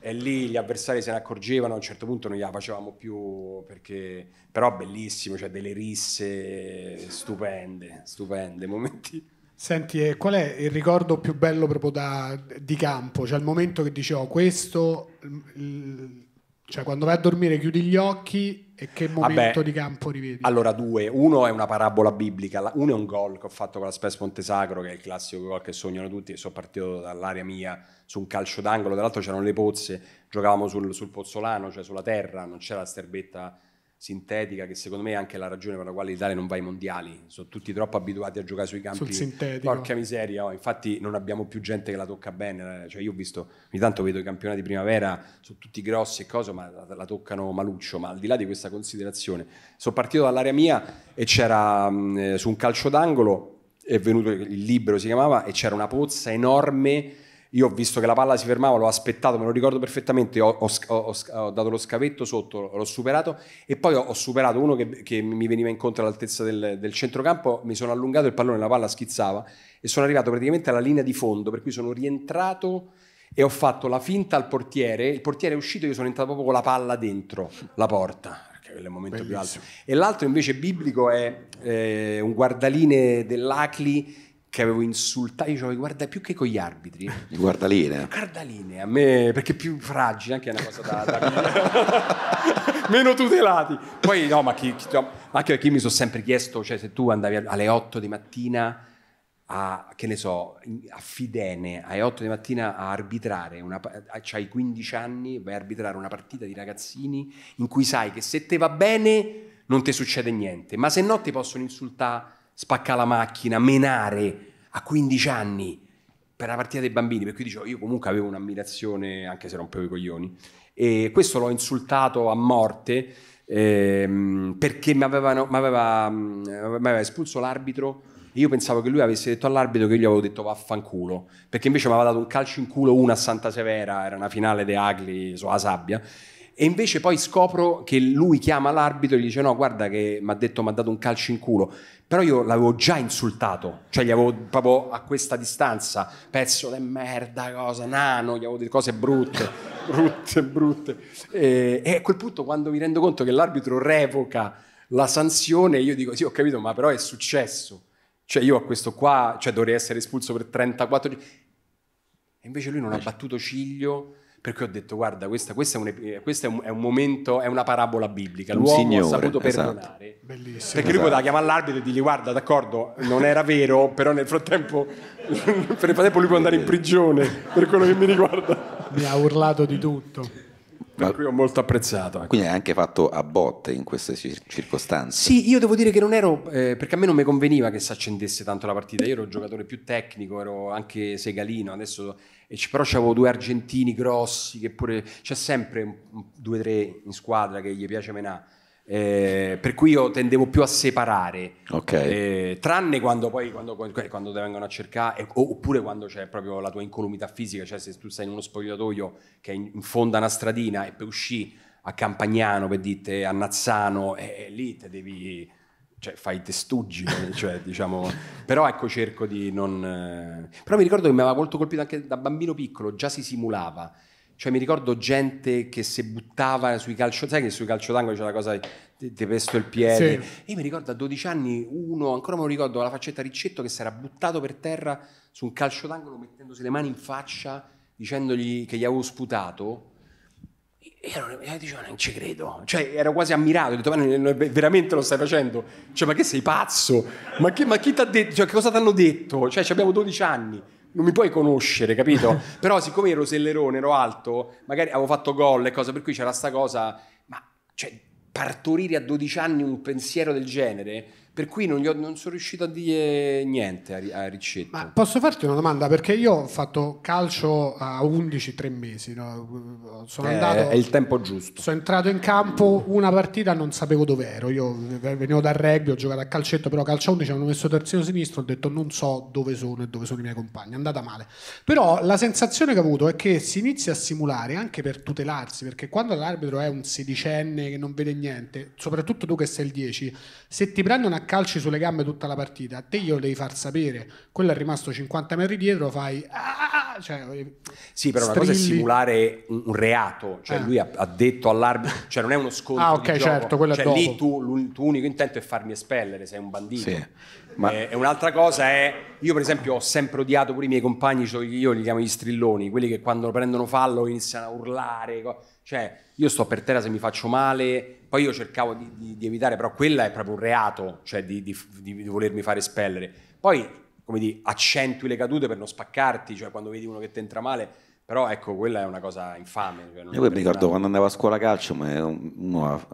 e lì gli avversari se ne accorgevano, a un certo punto non gliela facevamo più perché però bellissimo, cioè delle risse stupende, stupende momenti. Senti, eh, qual è il ricordo più bello proprio da, di campo? Cioè il momento che dicevo oh, questo l, cioè, quando vai a dormire chiudi gli occhi e che momento Vabbè, di campo rivedi? Allora, due. Uno è una parabola biblica, uno è un gol che ho fatto con la Spes Montesacro, che è il classico gol che sognano tutti. Sono partito dall'area mia su un calcio d'angolo, tra l'altro c'erano le pozze, giocavamo sul, sul pozzolano, cioè sulla terra, non c'era la sterbetta sintetica che secondo me è anche la ragione per la quale l'Italia non va ai mondiali sono tutti troppo abituati a giocare sui campi sintetico porca miseria oh. infatti non abbiamo più gente che la tocca bene eh, cioè io ho visto ogni tanto vedo i campionati di primavera sono tutti grossi e cose ma la, toccano maluccio ma al di là di questa considerazione sono partito dall'area mia e c'era mh, mm, eh, su un calcio d'angolo è venuto il libero si chiamava e c'era una pozza enorme io ho visto che la palla si fermava, l'ho aspettato, me lo ricordo perfettamente, ho, ho, ho, ho dato lo scavetto sotto, l'ho superato e poi ho, superato uno che, che, mi veniva incontro all'altezza del, del centrocampo, mi sono allungato il pallone, la palla schizzava e sono arrivato praticamente alla linea di fondo, per cui sono rientrato e ho fatto la finta al portiere, il portiere è uscito e io sono entrato proprio con la palla dentro la porta, perché è il momento più alto. E l'altro invece biblico è eh, un guardaline dell'Acli che avevo insultato, io dicevo guarda più che con gli arbitri. Guardaline. Guardaline, eh. eh, a me, perché più fragile, anche è una cosa da... da meno tutelati. Poi no, ma chi, chi, no, anche perché io mi sono sempre chiesto, cioè se tu andavi alle 8 di mattina a, che ne so, a Fidene, alle 8 di mattina a arbitrare, una, cioè, 15 anni, vai a arbitrare una partita di ragazzini in cui sai che se te va bene non ti succede niente, ma se no ti possono insultare spaccare la macchina, menare a 15 anni per la partita dei bambini, per cui dicevo io comunque avevo un'ammirazione, anche se rompevo i coglioni, e questo l'ho insultato a morte ehm, perché mi mm, aveva espulso l'arbitro io pensavo che lui avesse detto all'arbitro che io gli avevo detto vaffanculo, perché invece mi aveva dato un calcio in culo una a Santa Severa, era una finale di Agli sulla sabbia, e invece poi scopro che lui chiama l'arbitro e gli dice no, guarda che mi ha detto mi ha dato un calcio in culo. Però io l'avevo già insultato, cioè gli avevo proprio a questa distanza, pezzo di merda, cosa, nano, gli avevo detto cose brutte, brutte, brutte. E, e a quel punto quando mi rendo conto che l'arbitro revoca la sanzione, io dico sì ho capito, ma però è successo. Cioè io a questo qua, cioè dovrei essere espulso per 34 giorni. E invece lui non ha battuto ciglio, per cui ho detto, guarda, questa, questa, è, un, eh, questa è, un, è, un, momento, è una parabola biblica. L'uomo Signore, ha saputo esatto. perdonare. Esatto. Bellissimo. Perché esatto. lui poteva chiamare l'arbitro e dirgli, guarda, d'accordo, non era vero, però nel frattempo, nel frattempo lui può andare in prigione per quello che mi riguarda. Mi ha urlato di tutto. Per cui ho molto apprezzato. Anche. Ecco. Quindi hai anche fatto a botte in queste cir- circostanze. Sì, io devo dire che non ero, eh, perché a me non mi conveniva che si accendesse tanto la partita, io ero un giocatore più tecnico, ero anche segalino, adesso, però c'avevo due argentini grossi che pure, c'è sempre un, due o tre in squadra che gli piace menà. Eh, per cui io tendevo più a separare, okay. eh, tranne quando poi quando, quando cioè, ti vengono a cercare, eh, oppure quando c'è proprio la tua incolumità fisica, cioè se tu sei in uno spogliatoio che è in, in fondo a una stradina e poi usci a Campagnano per dite a Nazzano, e lì te devi, cioè fai i testuggi, cioè, diciamo, però ecco cerco di non... Eh, però mi ricordo che mi aveva molto colpito anche da bambino piccolo, già si simulava, cioè mi ricordo gente che si buttava sui calcio, sai che sui calcio d'angolo c'è la cosa ti pesto il piede. Sì. Io mi ricordo a 12 anni uno, ancora me lo ricordo, la faccetta Riccetto che si era buttato per terra su un calcio d'angolo mettendosi le mani in faccia dicendogli che gli avevo sputato. E io dicevo, non ci credo, cioè ero quasi ammirato, ho detto, ma veramente lo stai facendo? Cioè, ma che sei pazzo? Ma, che, ma chi ti ha detto? Cioè, che cosa ti hanno detto? Cioè, abbiamo 12 anni non mi puoi conoscere, capito? Però siccome ero sellerone, ero alto, magari avevo fatto gol e cose, per cui c'era sta cosa, ma cioè, partorire a 12 anni un pensiero del genere per cui non, ho, non sono riuscito a dire niente a, a Riccetto. Ma posso farti una domanda? Perché io ho fatto calcio a 11-3 mesi. No? Sono eh, andato, è il tempo giusto. Sono entrato in campo una partita, non sapevo dove ero. Io venivo dal rugby, ho giocato a calcetto, però a calcio a 11 hanno messo terzino sinistro. Ho detto non so dove sono e dove sono i miei compagni. È andata male. Però la sensazione che ho avuto è che si inizia a simulare anche per tutelarsi. Perché quando l'arbitro è un sedicenne che non vede niente, soprattutto tu che sei il 10, se ti prende una calci sulle gambe tutta la partita, te glielo devi far sapere, quello è rimasto 50 metri dietro, fai... Ah, cioè, sì, però strilli. una cosa è simulare un, reato, cioè eh. lui ha, ha detto all'arbitro, cioè non è uno scontro. Ah, ok, certo, quello cioè, è dopo. lì tu, tuo unico intento è farmi espellere, sei un bandito. Sì. Ma... E, eh, e un'altra cosa è, io per esempio ho sempre odiato pure i miei compagni, cioè io li chiamo gli strilloni, quelli che quando prendono fallo iniziano a urlare, cioè io sto per terra se mi faccio male, poi io cercavo di, di, di, evitare, però quella è proprio un reato, cioè di, di volermi fare espellere. Poi, come di, accentui le cadute per non spaccarti, cioè quando vedi uno che ti entra male, però ecco, quella è una cosa infame. Cioè io mi ricordo quando andavo a scuola calcio, uno,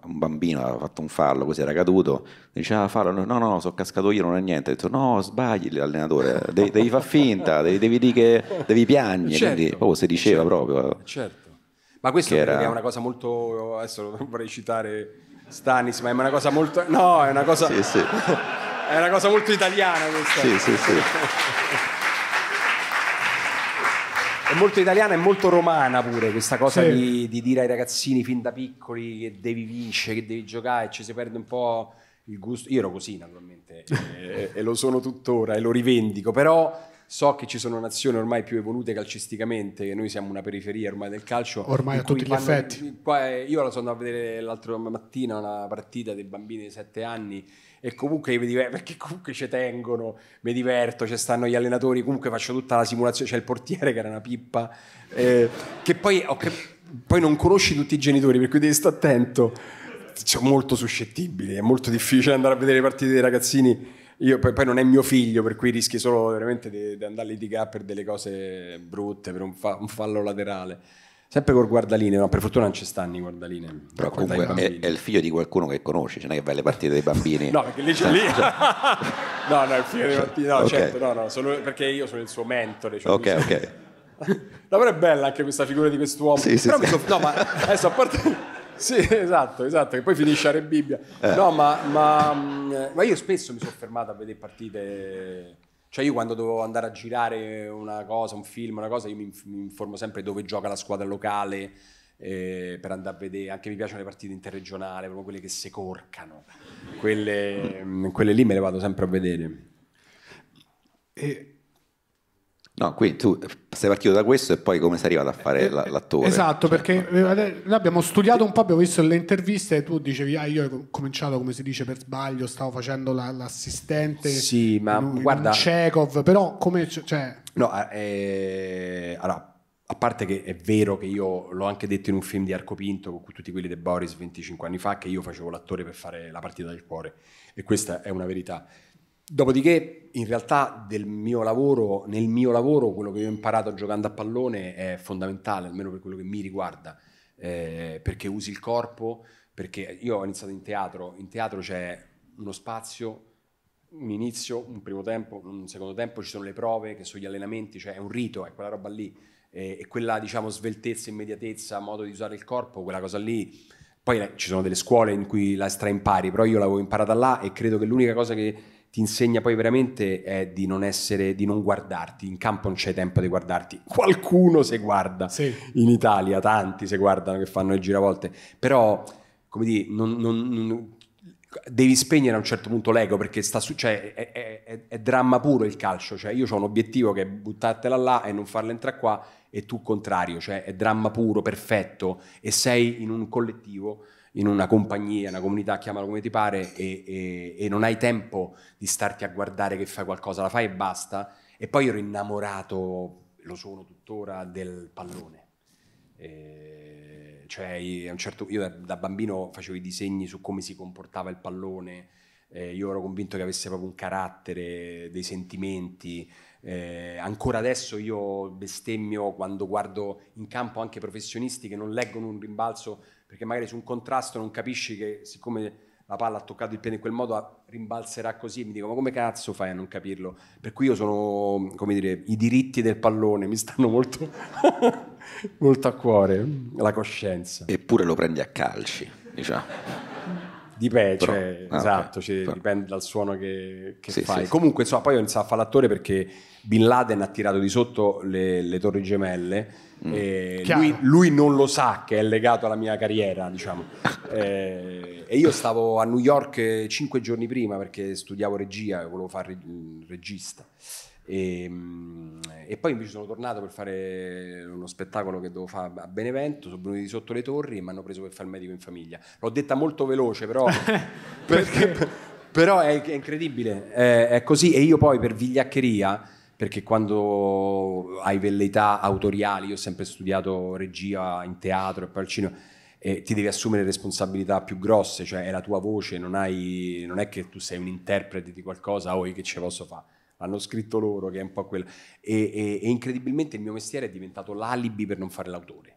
un bambino aveva fatto un fallo, così era caduto, diceva ah, fallo, no, no, no, sono cascato io, non è niente. Ho detto no, sbagli l'allenatore, devi, devi far finta, devi, devi, dire che devi piangere, certo, quindi oh, si diceva certo, proprio. Certo. Ma questo era... è una cosa molto... adesso vorrei citare Stanis, ma è una cosa molto... No, è una cosa... Sì, sì. è una cosa molto italiana questa. Sì, sì, sì. è molto italiana e molto romana pure questa cosa sì. di, di, dire ai ragazzini fin da piccoli che devi vincere, che devi giocare, e ci si perde un po' il gusto. Io ero così naturalmente e, e, lo sono tuttora e lo rivendico, però So che ci sono nazioni ormai più evolute calcisticamente, noi siamo una periferia ormai del calcio. Ormai a tutti gli effetti. Eh, io la sono a vedere l'altra mattina una partita dei bambini di 7 anni e comunque mi diverto, perché comunque ci tengono, mi diverto, ci stanno gli allenatori, comunque faccio tutta la simulazione, c'è il portiere che era una pippa, eh, che poi, oh, poi non conosci tutti i genitori, per cui devi stare attento. Sono molto suscettibile, è molto difficile andare a vedere le partite dei ragazzini io, poi, non è mio figlio, per cui rischi solo veramente di, di andare a litigare per delle cose brutte, per un, fa, un fallo laterale. Sempre col guardaline, no, per fortuna non ci stanno i guardaline. Però comunque è, è, il figlio di qualcuno che conosci, ce non è che vai alle partite dei bambini. no, perché lì c'è lì. Cioè, no, no, il figlio dei bambini, cioè, no, okay. certo, no, no, sono, perché io sono il suo mentore. Cioè ok, ok. No, però è bella anche questa figura di quest'uomo. Sì, sì, sì. So, no, ma adesso a parte sì, esatto, esatto, che poi finisce a Re Bibbia. Eh. No, ma, ma, mm, ma, io spesso mi sono fermato a vedere partite. Cioè, io quando dovevo andare a girare una cosa, un film, una cosa, io mi, mi informo sempre dove gioca la squadra locale. Eh, per andare a vedere, anche mi piacciono le partite interregionali, proprio quelle che si corcano, quelle, mm, quelle lì me le vado sempre a vedere. E No, quindi tu sei partito da questo e poi come sei arrivato a fare eh, eh, l'attore? Esatto, cioè, perché abbiamo studiato un po', abbiamo visto le interviste e tu dicevi, ah io ho cominciato come si dice per sbaglio, stavo facendo la, l'assistente, sì, ma in, guarda, in Chekhov, però come... Cioè... No, eh, eh, allora, a parte che è vero che io l'ho anche detto in un film di Arco Pinto con tutti quelli di Boris 25 anni fa, che io facevo l'attore per fare la partita del cuore e questa è una verità. Dopodiché, in realtà, del mio lavoro, nel mio lavoro, quello che io ho imparato giocando a pallone è fondamentale, almeno per quello che mi riguarda, eh, perché usi il corpo, perché io ho iniziato in teatro, in teatro c'è uno spazio, un inizio, un primo tempo, un secondo tempo, ci sono le prove, che sono gli allenamenti, cioè è un rito, è quella roba lì, e, quella diciamo sveltezza, immediatezza, modo di usare il corpo, quella cosa lì. Poi eh, ci sono delle scuole in cui la straimpari, però io l'avevo imparata là e credo che l'unica cosa che ti insegna poi veramente è di non essere, di non guardarti, in campo non c'è tempo di guardarti, qualcuno se guarda, sì. in Italia tanti se guardano che fanno il giravolte, però come dire, non, non, non devi spegnere a un certo punto l'ego perché sta su, cioè, è, è, è, dramma puro il calcio. Cioè, io ho un obiettivo che è buttartela là e non farla entrare qua, e tu contrario, cioè è dramma puro, perfetto, e sei in un collettivo in una compagnia, una comunità, chiamalo come ti pare, e, e, e non hai tempo di starti a guardare che fai qualcosa, la fai e basta. E poi ero innamorato, lo sono tuttora, del pallone. Eh, cioè, certo, io da bambino facevo i disegni su come si comportava il pallone, eh, io ero convinto che avesse proprio un carattere, dei sentimenti. Eh, ancora adesso io bestemmio quando guardo in campo anche professionisti che non leggono un rimbalzo perché magari su un contrasto non capisci che siccome la palla ha toccato il piede in quel modo ah, rimbalzerà così mi dico ma come cazzo fai a non capirlo per cui io sono come dire i diritti del pallone mi stanno molto, molto a cuore la coscienza eppure lo prendi a calci diciamo Dipende, cioè, ah, esatto, okay. cioè, dipende dal suono che, che sì, fai. Sì, Comunque, insomma, poi ho iniziato a fare l'attore perché Bin Laden ha tirato di sotto le, le torri gemelle Mm. Eh, lui, lui, non lo sa che è legato alla mia carriera, diciamo. eh, e io stavo a New York eh, cinque giorni prima perché studiavo regia, volevo fare regista. E, ehm, e, poi invece sono tornato per fare uno spettacolo che devo fare a Benevento, sono venuti sotto le torri e mi hanno preso per fare il medico in famiglia. L'ho detta molto veloce, però, perché, però è, è incredibile, è, eh, è così. E io poi per vigliaccheria perché quando hai velleità autoriali, io ho sempre studiato regia in teatro e poi al cinema, eh, ti devi assumere responsabilità più grosse, cioè è la tua voce, non, hai, non è che tu sei un interprete di qualcosa, oh che ce posso fare, l'hanno scritto loro che è un po' quello. E, e, e incredibilmente il mio mestiere è diventato l'alibi per non fare l'autore.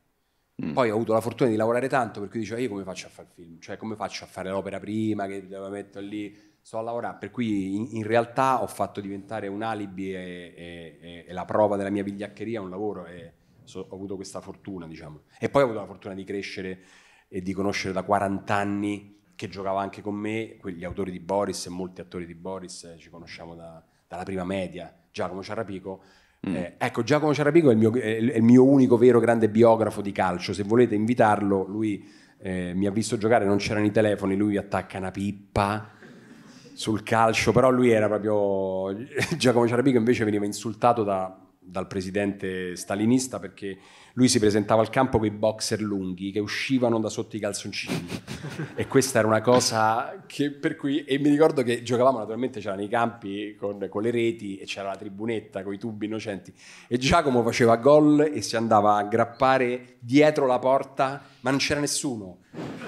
Mm. Poi ho avuto la fortuna di lavorare tanto, perché cui dicevo, io come faccio a fare il film? Cioè come faccio a fare l'opera prima che la metto lì? sto a lavorare, per cui in, in, realtà ho fatto diventare un alibi e, e, e la prova della mia vigliaccheria un lavoro e so, ho avuto questa fortuna, diciamo. E poi ho avuto la fortuna di crescere e di conoscere da 40 anni che giocava anche con me, gli autori di Boris e molti attori di Boris, eh, ci conosciamo da, dalla prima media, Giacomo Ciarapico. Mm. Eh, ecco, Giacomo Ciarapico è il, mio, è il, mio, unico vero grande biografo di calcio, se volete invitarlo, lui eh, mi ha visto giocare, non c'erano i telefoni, lui attacca una pippa, sul calcio, però lui era proprio Giacomo Ciarapico invece veniva insultato da, dal presidente stalinista perché lui si presentava al campo con i boxer lunghi che uscivano da sotto i calzoncini e questa era una cosa che per cui e mi ricordo che giocavamo naturalmente c'erano i campi con, con le reti e c'era la tribunetta con i tubi innocenti e Giacomo faceva gol e si andava a grappare dietro la porta ma non c'era nessuno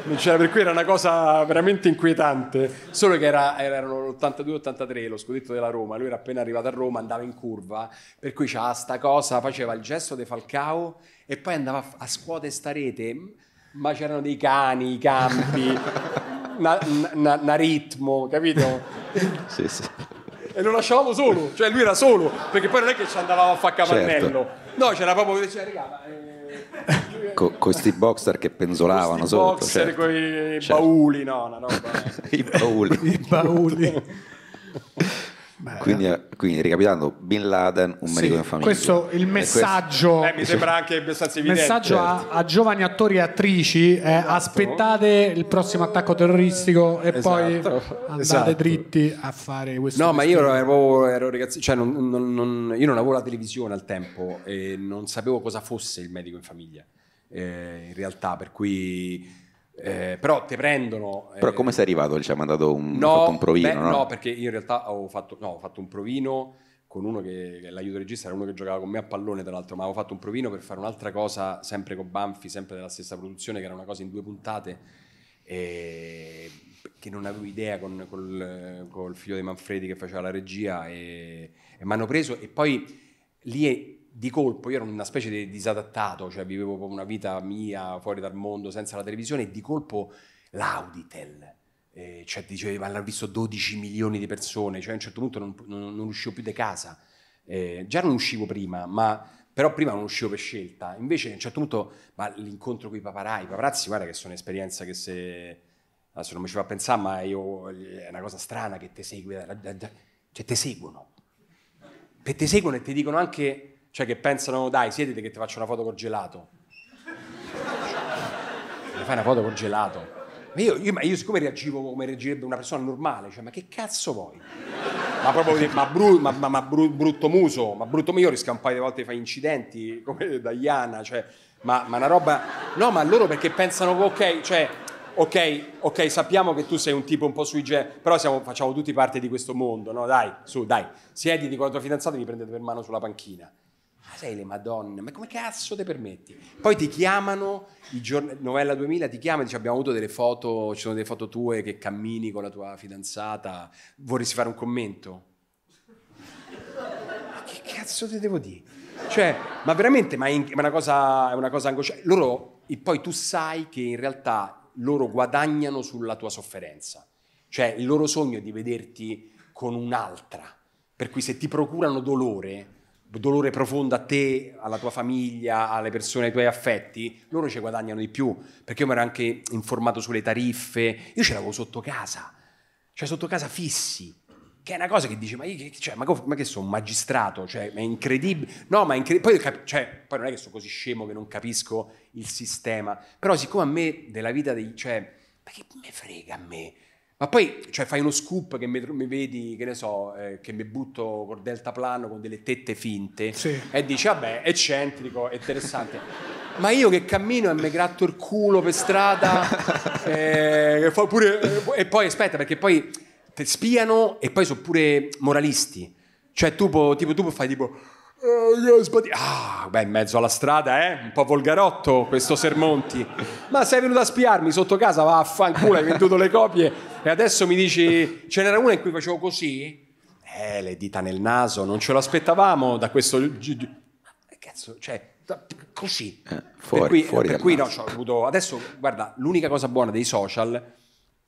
non c'era, per cui era una cosa veramente inquietante. Solo che era, erano l'82-83, lo scudetto della Roma. Lui era appena arrivato a Roma, andava in curva, per cui c'era sta cosa, faceva il gesto di Falcao e poi andava a scuotere sta rete, ma c'erano dei cani, i campi, un ritmo, capito? sì, sì. E lo lasciavamo solo, cioè lui era solo, perché poi non è che ci andavamo a fare capannello. Certo. No, c'era proprio... Cioè, regà, eh... Co- questi boxer che penzolavano sotto. boxer certo. con i certo. bauli, no, no, no. I bauli. I bauli. Quindi, eh, quindi, ricapitando, Bin Laden, un medico in famiglia. Questo il messaggio. Questo... Eh, mi sembra anche abbastanza evidente. Il messaggio certo. a, a, giovani attori e attrici è eh, esatto. aspettate il prossimo attacco terroristico e esatto. poi andate esatto. dritti a fare questo. No, mestiere. ma io ero, ero ragazzi, cioè non, non, non, io non avevo la televisione al tempo e non sapevo cosa fosse il medico in famiglia eh, in realtà, per cui eh, però te prendono. Eh, però come sei arrivato? Ci cioè, hai mandato un, no, un provino? Beh, no? no? perché in realtà ho fatto, no, ho fatto un provino con uno che, che l'aiuto regista era uno che giocava con me a pallone, tra l'altro, ma avevo fatto un provino per fare un'altra cosa, sempre con Banfi, sempre della stessa produzione, che era una cosa in due puntate. E che non avevo idea con, col, col figlio di Manfredi che faceva la regia e, e mi hanno preso e poi lì di colpo io ero una specie di disadattato, cioè vivevo proprio una vita mia fuori dal mondo, senza la televisione, e di colpo l'Auditel, eh, cioè diceva, l'hanno visto 12 milioni di persone, cioè a un certo punto non, non, non uscivo più di casa, eh, già non uscivo prima, ma però prima non uscivo per scelta, invece a un certo punto ma l'incontro con i paparai, i paparazzi guarda che sono un'esperienza che se, adesso non mi ci fa pensare, ma io, è una cosa strana che ti segue, cioè ti seguono, ti seguono e ti dicono anche cioè che pensano, dai, siediti che ti faccio una foto col gelato. Mi fai una foto col gelato. Ma io, io, ma io siccome reagivo come reagirebbe una persona normale, cioè, ma che cazzo vuoi? ma proprio ma, bru, ma, ma bru, brutto muso, ma brutto muso, io rischio un paio di volte di fare incidenti come Diana, cioè, ma, ma, una roba... No, ma loro perché pensano, ok, cioè, ok, ok, sappiamo che tu sei un tipo un po' sui generi però siamo, facciamo tutti parte di questo mondo, no? Dai, su, dai, siediti con la tua fidanzata e mi prendete per mano sulla panchina. Ah, sei le madonne, ma come cazzo te permetti? Poi ti chiamano, i giorn- Novella 2000 ti chiama e dice abbiamo avuto delle foto, ci sono delle foto tue che cammini con la tua fidanzata, vorresti fare un commento? Ma che cazzo ti devo dire? Cioè, ma veramente, ma è, una cosa, è una cosa angosciante. Loro, poi tu sai che in realtà loro guadagnano sulla tua sofferenza. Cioè, il loro sogno è di vederti con un'altra. Per cui se ti procurano dolore dolore profondo a te, alla tua famiglia, alle persone, ai tuoi affetti, loro ci guadagnano di più, perché io mi ero anche informato sulle tariffe, io ce l'avevo sotto casa, cioè sotto casa fissi, che è una cosa che dice, ma, io, cioè, ma, ma che sono un magistrato, cioè, è incredibile, no, ma è incredibile, poi, cap- cioè, poi, non è che sono così scemo che non capisco il sistema, però siccome a me della vita, dei, cioè, ma che me frega a me, ma poi cioè, fai uno scoop che mi, mi vedi, che ne so, eh, che mi butto col deltaplano con delle tette finte sì. e dici, vabbè, eccentrico, interessante. Ma io che cammino e mi gratto il culo per strada eh, pure, eh, e poi aspetta perché poi ti spiano e poi sono pure moralisti. Cioè tu, tipo, tu fai tipo eh, ah, beh, in mezzo alla strada, eh? Un po' volgarotto questo Sermonti. Ma sei venuto a spiarmi sotto casa, vaffanculo, hai venduto le copie e adesso mi dici ce n'era una in cui facevo così? Eh, le dita nel naso, non ce l'aspettavamo da questo... Ma eh, cazzo, cioè, così. Eh, fuori, per cui, fuori per cui no, ho avuto... adesso, guarda, l'unica cosa buona dei social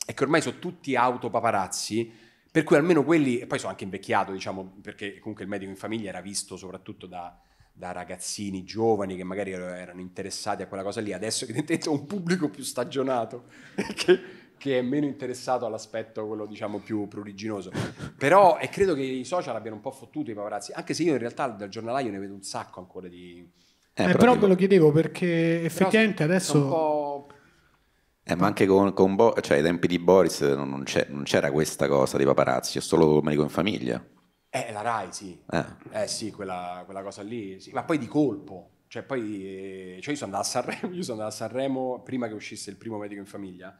è che ormai sono tutti autopaparazzi per cui almeno quelli, e poi sono anche invecchiato, diciamo, perché comunque il medico in famiglia era visto soprattutto da, da ragazzini giovani che magari erano interessati a quella cosa lì, adesso evidentemente ho un pubblico più stagionato che, che, è meno interessato all'aspetto quello diciamo più pruriginoso. Però e credo che i social abbiano un po' fottuto i paparazzi, anche se io in realtà dal giornalaio ne vedo un sacco ancora di... Eh, eh però, però ve lo chiedevo perché effettivamente adesso... Eh, ma anche con, con Bo- cioè, ai tempi di Boris non, non, non, c'era questa cosa dei paparazzi, è solo medico in famiglia. Eh, la Rai, sì. Eh, eh sì, quella, quella, cosa lì. Sì. Ma poi di colpo. Cioè, poi, eh, cioè io, sono Sanremo, io sono andato a Sanremo prima che uscisse il primo medico in famiglia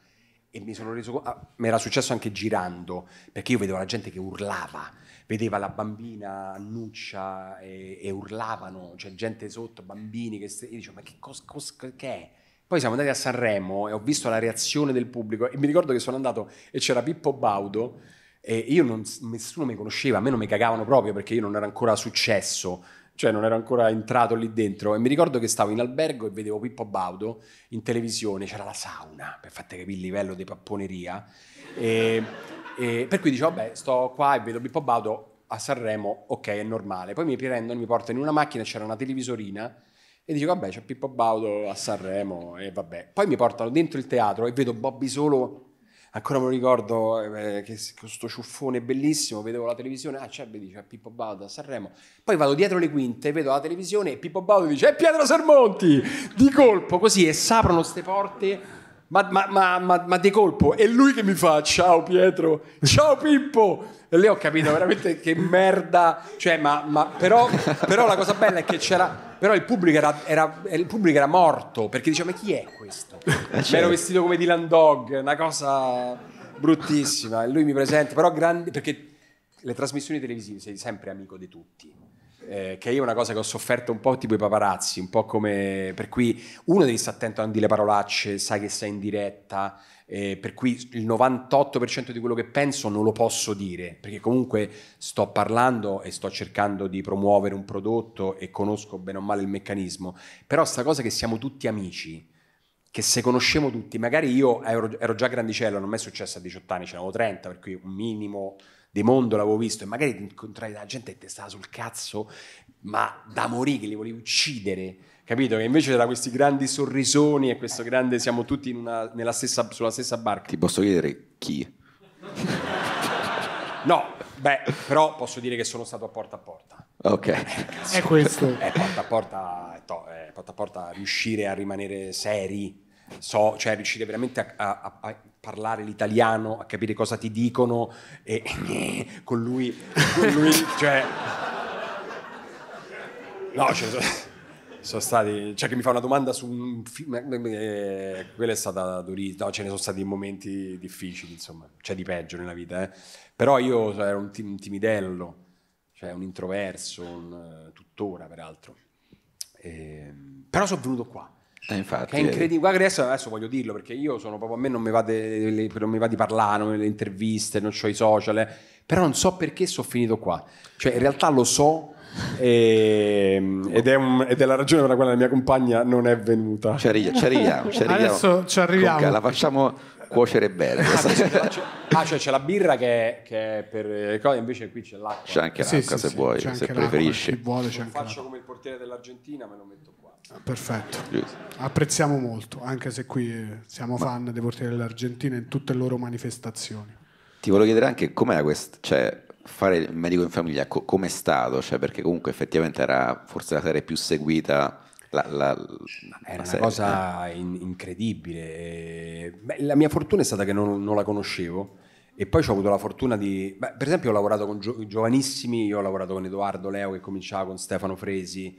e mi sono reso conto, ah, mi era successo anche girando, perché io vedevo la gente che urlava, vedeva la bambina annuccia e, e urlavano, cioè gente sotto, bambini che st- io dicevo ma che cosa, cosa che è? Poi siamo andati a Sanremo e ho visto la reazione del pubblico e mi ricordo che sono andato e c'era Pippo Baudo e io non, nessuno mi conosceva, a me non mi cagavano proprio perché io non ero ancora successo, cioè non ero ancora entrato lì dentro e mi ricordo che stavo in albergo e vedevo Pippo Baudo in televisione, c'era la sauna, per fate capire il livello di papponeria, e, e per cui dicevo, vabbè, sto qua e vedo Pippo Baudo a Sanremo, ok, è normale. Poi mi prendono, mi portano in una macchina, c'era una televisorina e dico vabbè c'è Pippo Baudo a Sanremo e vabbè. Poi mi portano dentro il teatro e vedo Bobby solo, ancora me lo ricordo, eh, che questo ciuffone bellissimo, vedevo la televisione, ah c'è, vedi, c'è Pippo Baudo a Sanremo. Poi vado dietro le quinte, vedo la televisione e Pippo Baudo dice è Pietro Sermonti, di colpo così e s'aprono queste porte ma, ma, ma, ma, di colpo è lui che mi fa ciao Pietro, ciao Pippo. E lì ho capito veramente che merda, cioè, ma, però, però, la cosa bella è che c'era, però il pubblico era, era, il pubblico era morto perché diceva ma chi è questo? Eh, cioè. Ero vestito come Dylan Dog, una cosa bruttissima. E lui mi presenta, però grande, perché le trasmissioni televisive sei sempre amico di tutti eh, che è una cosa che ho sofferto un po' tipo i paparazzi, un po' come... per cui uno devi stare attento a non dire parolacce, sai che sei in diretta, eh, per cui il 98% di quello che penso non lo posso dire, perché comunque sto parlando e sto cercando di promuovere un prodotto e conosco bene o male il meccanismo, però sta cosa che siamo tutti amici, che se conosciamo tutti, magari io ero, ero già grandicello, non mi è successo a 18 anni, ce n'avevo 30, per cui un minimo di mondo l'avevo visto e magari incontrai la gente che ti stava sul cazzo, ma da morire, che li volevi uccidere, capito? Che invece c'era questi grandi sorrisoni e questo grande siamo tutti una, stessa, sulla stessa barca. Ti posso chiedere chi? no, beh, però posso dire che sono stato a porta a porta. Ok. Eh, è questo. Eh, porta a porta, to, eh, porta a porta, riuscire a rimanere seri, so, cioè riuscire veramente a, a, a parlare l'italiano, a capire cosa ti dicono e, con lui, con lui cioè... No, cioè, sono stati, cioè che mi fa una domanda su un film, eh, eh, quella è stata durissima, no, ce ne sono stati momenti difficili, insomma, c'è cioè, di peggio nella vita, eh. però io cioè, ero un, un, timidello, cioè un introverso, un, eh, tuttora peraltro, e, ehm, però sono venuto qua eh, infatti, è eh. incredibile. Guarda, adesso, adesso, voglio dirlo perché io sono proprio a me non mi va, de, non mi va di parlare, non le interviste, non ho i social, eh. però non so perché sono finito qua. Cioè, in realtà lo so. E, ehm, ed, è un, ed, è la ragione per la quale la mia compagna non è venuta. Ci arriviamo, ci arriviamo. Ci arriviamo. Adesso ci arriviamo. Conca, la facciamo cuocere bene. ah, cioè c'è la birra che, che è per eh, cose, invece qui c'è l'acqua. C'è anche l'acqua sì, se sì, vuoi, se preferisci. Vuole, faccio l'acqua. come il portiere dell'Argentina, me lo metto Perfetto, apprezziamo molto, anche se qui eh, siamo fan dei portieri dell'Argentina in tutte le loro manifestazioni. Ti volevo chiedere anche com'era questo, cioè fare il medico in famiglia, co- com'è stato? Cioè, perché comunque effettivamente era forse la serie più seguita. La, la, la era una cosa eh? in- incredibile. Eh, beh, la mia fortuna è stata che non, non la conoscevo. E poi ho avuto la fortuna di. Beh, per esempio, ho lavorato con gio- giovanissimi. Io ho lavorato con Edoardo Leo, che cominciava con Stefano Fresi,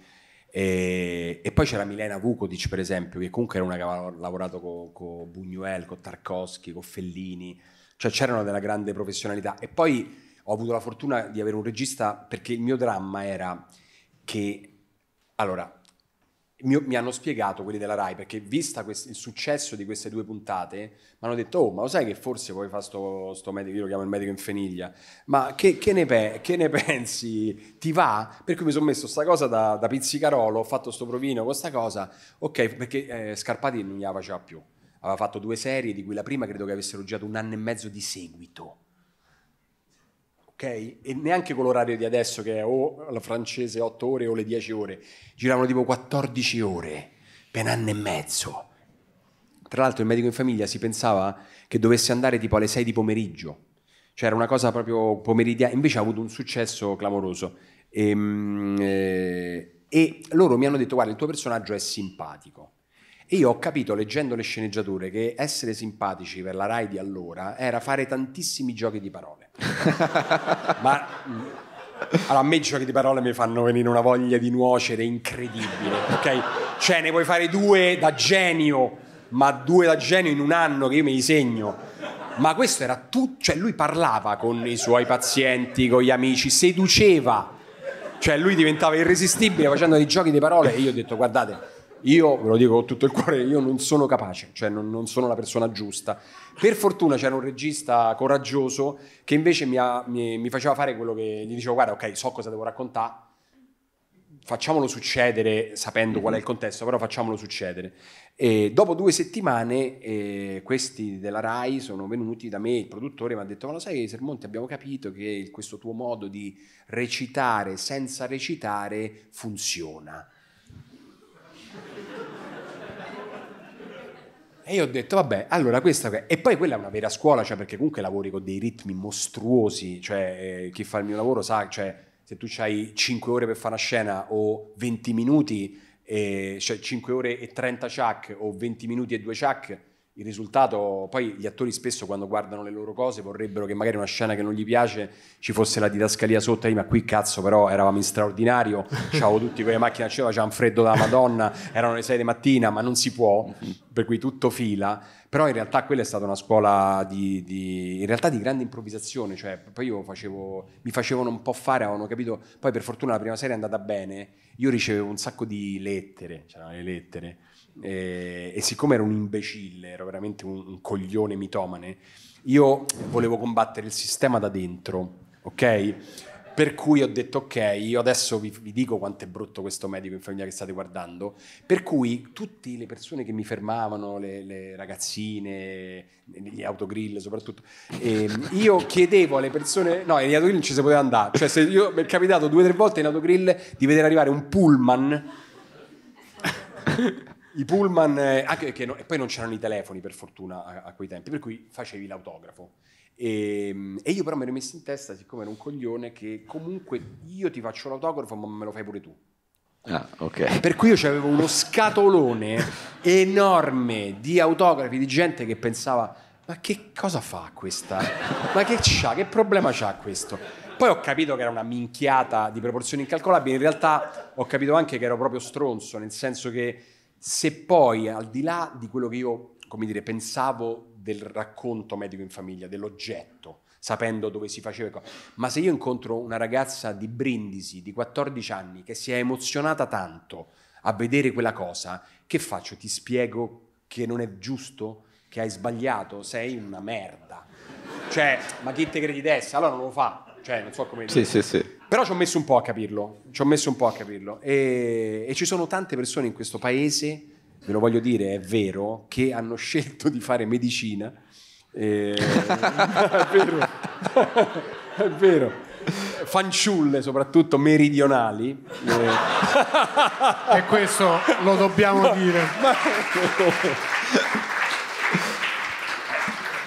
e, ehm, e, poi c'era Milena Vukotic, per esempio, che comunque era una che aveva lavorato con co Buñuel, con Tarkovsky, con Fellini, cioè c'erano della grande professionalità. E poi ho avuto la fortuna di avere un regista perché il mio dramma era che, allora, mi, mi, hanno spiegato quelli della Rai, perché vista quest- il successo di queste due puntate, mi hanno detto, oh, ma lo sai che forse vuoi fare sto, sto medico, io lo chiamo il medico in feniglia, ma che, che, ne, pe- che ne, pensi? Ti va? Per cui mi sono messo questa cosa da, da, pizzicarolo, ho fatto sto provino con questa cosa, ok, perché eh, Scarpati non gliela faceva più. Aveva fatto due serie, di cui la prima credo che avessero girato un anno e mezzo di seguito e neanche con l'orario di adesso che è o la francese 8 ore o le 10 ore, giravano tipo 14 ore, per un anno e mezzo. Tra l'altro il medico in famiglia si pensava che dovesse andare tipo alle 6 di pomeriggio, cioè era una cosa proprio pomeridiana, invece ha avuto un successo clamoroso. E, ehm, eh, e loro mi hanno detto guarda il tuo personaggio è simpatico e io ho capito leggendo le sceneggiature che essere simpatici per la Rai di allora era fare tantissimi giochi di parole. Ma allora, a me i giochi di parole mi fanno venire una voglia di nuocere incredibile, ok? Cioè, ne puoi fare due da genio, ma due da genio in un anno che io mi disegno. Ma questo era tutto, cioè lui parlava con i suoi pazienti, con gli amici, seduceva. Cioè, lui diventava irresistibile facendo dei giochi di parole e io ho detto "Guardate, io ve lo dico con tutto il cuore, io non sono capace, cioè non, non sono la persona giusta. Per fortuna c'era un regista coraggioso che invece mi, ha, mi, mi faceva fare quello che gli dicevo, guarda, ok, so cosa devo raccontare, facciamolo succedere sapendo qual è il contesto, però facciamolo succedere. E dopo due settimane eh, questi della RAI sono venuti da me, il produttore mi ha detto, ma lo sai Sermonti, abbiamo capito che questo tuo modo di recitare senza recitare funziona. E io ho detto, vabbè, allora questa... E poi quella è una vera scuola, cioè, perché comunque lavori con dei ritmi mostruosi, cioè, eh, chi fa il mio lavoro sa, cioè, se tu hai 5 ore per fare una scena o 20 minuti, eh, cioè 5 ore e 30 chuck o 20 minuti e 2 chuck, il risultato, poi gli attori spesso quando guardano le loro cose vorrebbero che magari una scena che non gli piace ci fosse la didascalia sotto, ma qui cazzo però eravamo in straordinario, c'avevo tutti quelle macchine a cielo, c'era un freddo della madonna, erano le 6 di mattina, ma non si può, per cui tutto fila, però in realtà quella è stata una scuola di, di, di grande improvvisazione, cioè poi io facevo, mi facevano un po' fare, avevano capito, poi per fortuna la prima serie è andata bene, io ricevevo un sacco di lettere, c'erano le lettere, e, eh, e, siccome ero un imbecille, ero veramente un, un, coglione mitomane, io volevo combattere il sistema da dentro, ok? Per cui ho detto, ok, io adesso vi, vi dico quanto è brutto questo medico in famiglia che state guardando. Per cui tutte le persone che mi fermavano, le, le ragazzine, gli autogrill soprattutto, ehm, io chiedevo alle persone, no, in autogrill non ci si poteva andare. Cioè, se io, mi è capitato due o tre volte in autogrill di vedere arrivare un pullman i pullman, eh, anche perché no, poi non c'erano i telefoni per fortuna a, a quei tempi, per cui facevi l'autografo. E, ehm, e, io però mi ero messo in testa, siccome ero un coglione, che comunque io ti faccio l'autografo ma me lo fai pure tu. Ah, okay. Per cui io avevo uno scatolone enorme di autografi di gente che pensava ma che cosa fa questa? Ma che c'ha? Che problema c'ha questo? Poi ho capito che era una minchiata di proporzioni incalcolabili, in realtà ho capito anche che ero proprio stronzo, nel senso che se poi, al di là di quello che io, come dire, pensavo del racconto medico in famiglia, dell'oggetto, sapendo dove si faceva, ma se io incontro una ragazza di Brindisi, di 14 anni, che si è emozionata tanto a vedere quella cosa, che faccio? Ti spiego che non è giusto? Che hai sbagliato? Sei una merda. Cioè, ma chi te credi di essere? Allora non lo fa. Cioè, non so come dire. Sì, sì, sì. Però ci ho messo un po' a capirlo, ci ho messo un po' a capirlo. E, e ci sono tante persone in questo paese, ve lo voglio dire, è vero, che hanno scelto di fare medicina. E... è vero, è vero. Fanciulle, soprattutto meridionali. e questo lo dobbiamo ma, dire. Ma...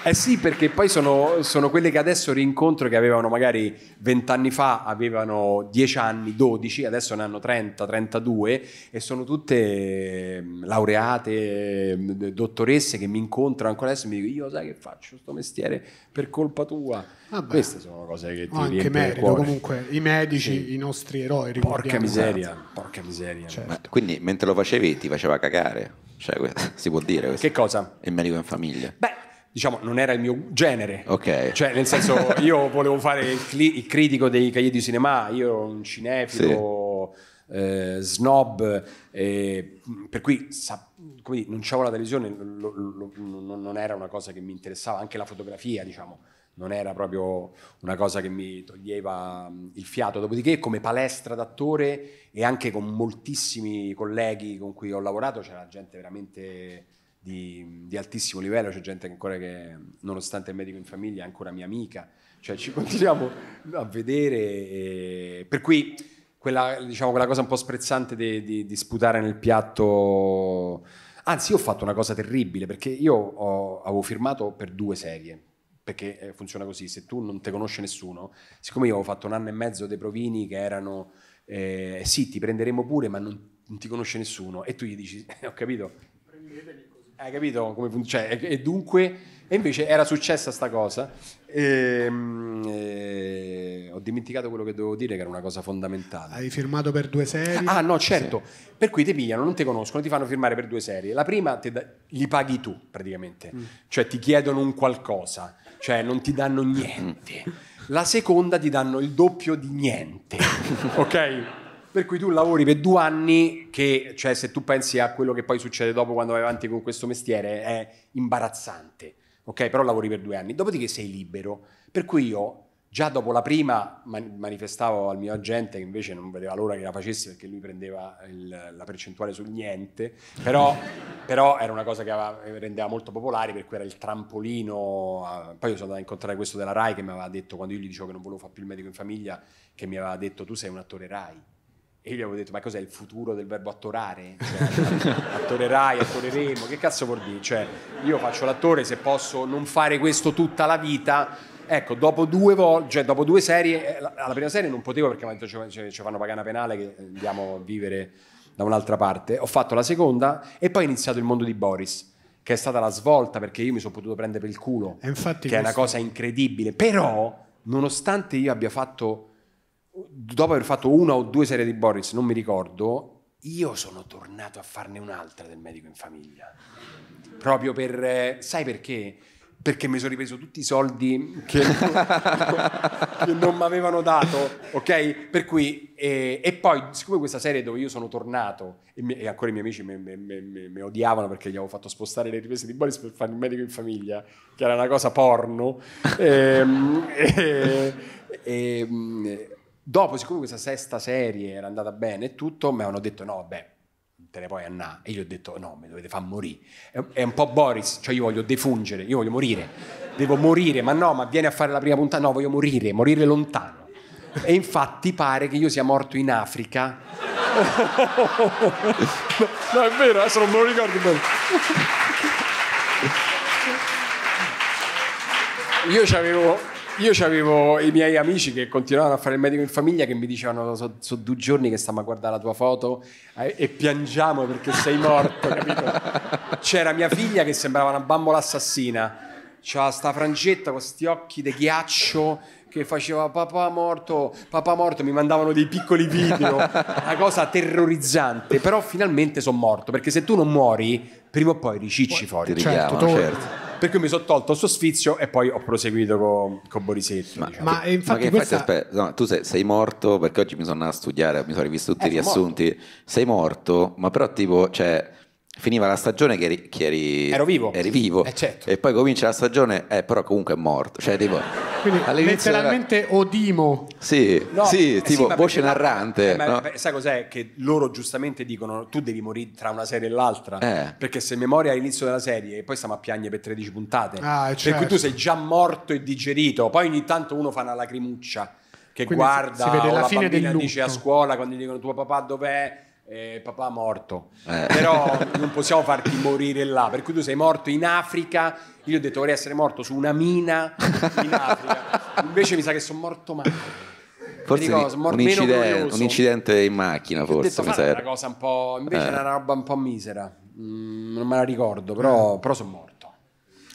Eh sì, perché poi sono, sono, quelle che adesso rincontro che avevano magari vent'anni fa, avevano 10 anni, dodici, adesso ne hanno 30, 32 e sono tutte mm, laureate, mm, dottoresse che mi incontrano ancora adesso e mi dico io sai che faccio questo mestiere per colpa tua. Vabbè. Queste sono cose che ti Ma anche merito, comunque i medici, sì. i nostri eroi. Porca miseria, porca miseria. Certo. Ma, quindi mentre lo facevi ti faceva cagare, cioè, si può dire questo. Che cosa? Il medico in famiglia. Beh, diciamo, non era il mio genere. Ok. Cioè, nel senso, io volevo fare il, cli- il critico dei cahiers di cinema, io ero un cinefilo, sì. eh, snob, eh, per cui sa- dire, non c'avevo la televisione, lo, lo, lo, non era una cosa che mi interessava, anche la fotografia, diciamo. Non era proprio una cosa che mi toglieva mm, il fiato. Dopodiché, come palestra d'attore e anche con moltissimi colleghi con cui ho lavorato, c'era gente veramente di, di, altissimo livello, c'è gente ancora che, nonostante il medico in famiglia, è ancora mia amica, cioè ci continuiamo a vedere, e... per cui quella, diciamo, quella, cosa un po' sprezzante di, di, di, sputare nel piatto, anzi io ho fatto una cosa terribile, perché io ho, avevo firmato per due serie, perché eh, funziona così, se tu non te conosce nessuno, siccome io avevo fatto un anno e mezzo dei provini che erano, eh, sì ti prenderemo pure, ma non, non ti conosce nessuno, e tu gli dici, ho capito, prendetemi hai capito come funziona? Cioè, e dunque, e invece era successa sta cosa. E, ehm, e, eh, ho dimenticato quello che dovevo dire, che era una cosa fondamentale. Hai firmato per due serie? Ah, no, certo. Sì. Per cui ti pigliano, non ti conoscono, ti fanno firmare per due serie. La prima da, li paghi tu, praticamente. Mm. Cioè, ti chiedono un qualcosa, cioè, non ti danno niente. La seconda ti danno il doppio di niente, ok? Per cui tu lavori per due anni che, cioè, se tu pensi a quello che poi succede dopo quando vai avanti con questo mestiere, è imbarazzante. Ok, però lavori per due anni. Dopodiché sei libero. Per cui io Già dopo la prima manifestavo al mio agente che invece non vedeva l'ora che la facesse perché lui prendeva il, la percentuale sul niente, però, però era una cosa che aveva, rendeva molto popolare per cui era il trampolino, a, poi sono andato a incontrare questo della RAI che mi aveva detto quando io gli dicevo che non volevo fare più il medico in famiglia, che mi aveva detto tu sei un attore RAI e io gli avevo detto, ma cos'è il futuro del verbo attorare? Cioè, attorerai, attoreremo, che cazzo vuol dire? Cioè, io faccio l'attore, se posso non fare questo tutta la vita, Ecco, dopo due, vo- cioè, dopo due serie, eh, la, alla prima serie non potevo perché mi hanno detto ci, ci fanno pagare una penale che eh, andiamo a vivere da un'altra parte. Ho fatto la seconda e poi è iniziato il mondo di Boris, che è stata la svolta perché io mi sono potuto prendere per il culo, che questo... è una cosa incredibile. Però, nonostante io abbia fatto dopo aver fatto una o due serie di Boris, non mi ricordo, io sono tornato a farne un'altra del medico in famiglia. Proprio per... Eh, sai perché? Perché mi sono ripreso tutti i soldi che, non, non mi avevano dato, ok? Per cui... E, eh, e, poi, siccome questa serie dove io sono tornato, e, mi, e ancora i miei amici mi odiavano perché gli avevo fatto spostare le riprese di Boris per fare il medico in famiglia, che era una cosa porno, ehm, e, e Dopo, siccome questa sesta serie era andata bene e tutto, mi hanno detto no, vabbè, te ne puoi andare. E gli ho detto no, mi dovete far morire. È, un po' Boris, cioè io voglio defungere, io voglio morire. Devo morire, ma no, ma vieni a fare la prima puntata. No, voglio morire, morire lontano. E infatti pare che io sia morto in Africa. no, è vero, adesso non me lo ricordo bene. Io ci avevo io avevo i miei amici che continuavano a fare il medico in famiglia che mi dicevano sono so due giorni che stiamo a guardare la tua foto e, eh, e piangiamo perché sei morto, capito? C'era mia figlia che sembrava una bambola assassina. c'era sta frangetta con questi occhi di ghiaccio che faceva papà morto, papà morto, mi mandavano dei piccoli video, una cosa terrorizzante, però finalmente sono morto, perché se tu non muori, prima o poi ricicci fuori. Ti richiama, certo, certo. Per cui mi sono tolto il suo sfizio e poi ho proseguito con, con Borisetti. Ma, diciamo. ma, infatti, ma questa... infatti aspetta, no, tu sei, sei, morto perché oggi mi sono andato a studiare, mi sono rivisto tutti eh, i riassunti. Morto. Sei morto, ma però tipo, cioè finiva la stagione che eri, che eri, ero vivo, eri vivo. Eh, certo. e poi comincia la stagione eh, però comunque è morto cioè, tipo, Quindi, letteralmente era... odimo sì, no, sì eh, tipo sì, voce narrante eh, ma, no? sai cos'è che loro giustamente dicono tu devi morire tra una serie e l'altra eh. perché se memoria all'inizio della serie e poi stiamo a piangere per 13 puntate ah, certo. per cui tu certo. sei già morto e digerito poi ogni tanto uno fa una lacrimuccia che Quindi guarda si vede la, la fine del dice a scuola quando gli dicono tuo papà dov'è eh, papà morto, eh. però non possiamo farti morire là, per cui tu sei morto in Africa, io ho detto vorrei essere morto su una mina in Africa, invece mi sa che sono morto male. Forse dico, un, incidente, un, incidente, in macchina, forse. Ho detto, mi una cosa un po'. Invece eh. era una roba un po' misera. Mm, non me la ricordo, però, eh. però sono morto.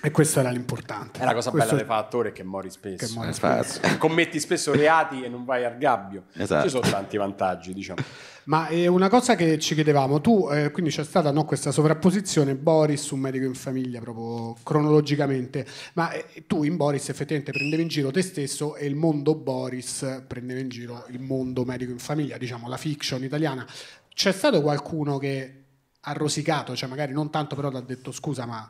E questo era l'importante. È la cosa questo... bella che fa attore che muori spesso. Che muori eh, spesso. Commetti spesso reati e non vai al gabbio. Esatto. Ci sono tanti vantaggi, diciamo. Ma è eh, una cosa che ci chiedevamo, tu, eh, quindi c'è stata no, questa sovrapposizione Boris, un medico in famiglia, proprio cronologicamente, ma eh, tu in Boris effettivamente prendevi in giro te stesso e il mondo Boris prendeva in giro il mondo medico in famiglia, diciamo la fiction italiana. C'è stato qualcuno che ha rosicato, cioè magari non tanto però ti ha detto scusa ma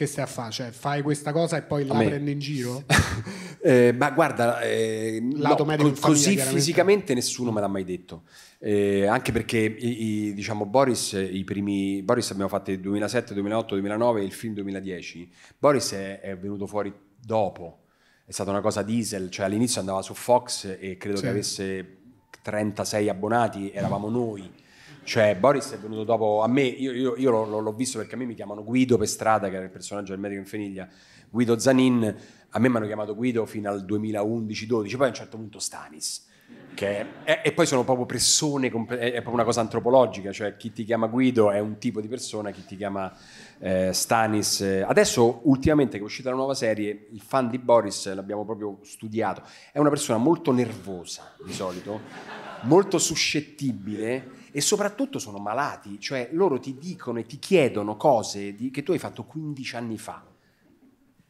che stai a fare? Cioè, fai questa cosa e poi la prende in giro? eh, ma guarda, eh, no, famiglia, fisicamente nessuno me l'ha mai detto. Eh, anche perché i, i, diciamo, Boris, i primi Boris abbiamo fatto il 2007, 2008, 2009 e il film 2010. Boris è, è, venuto fuori dopo. È stata una cosa diesel, cioè all'inizio andava su Fox e credo sì. che avesse 36 abbonati, eravamo noi cioè, Boris è venuto dopo a me, io, io, io l'ho, l'ho, visto perché a me mi chiamano Guido per strada, che era il personaggio del medico in famiglia, Guido Zanin, a me mi hanno chiamato Guido fino al 2011-12, poi a un certo punto Stanis. È, e poi sono proprio persone, è proprio una cosa antropologica, cioè chi ti chiama Guido è un tipo di persona, chi ti chiama eh, Stanis. Eh. Adesso ultimamente che è uscita la nuova serie, il fan di Boris l'abbiamo proprio studiato, è una persona molto nervosa di solito, molto suscettibile e soprattutto sono malati, cioè loro ti dicono e ti chiedono cose di, che tu hai fatto 15 anni fa.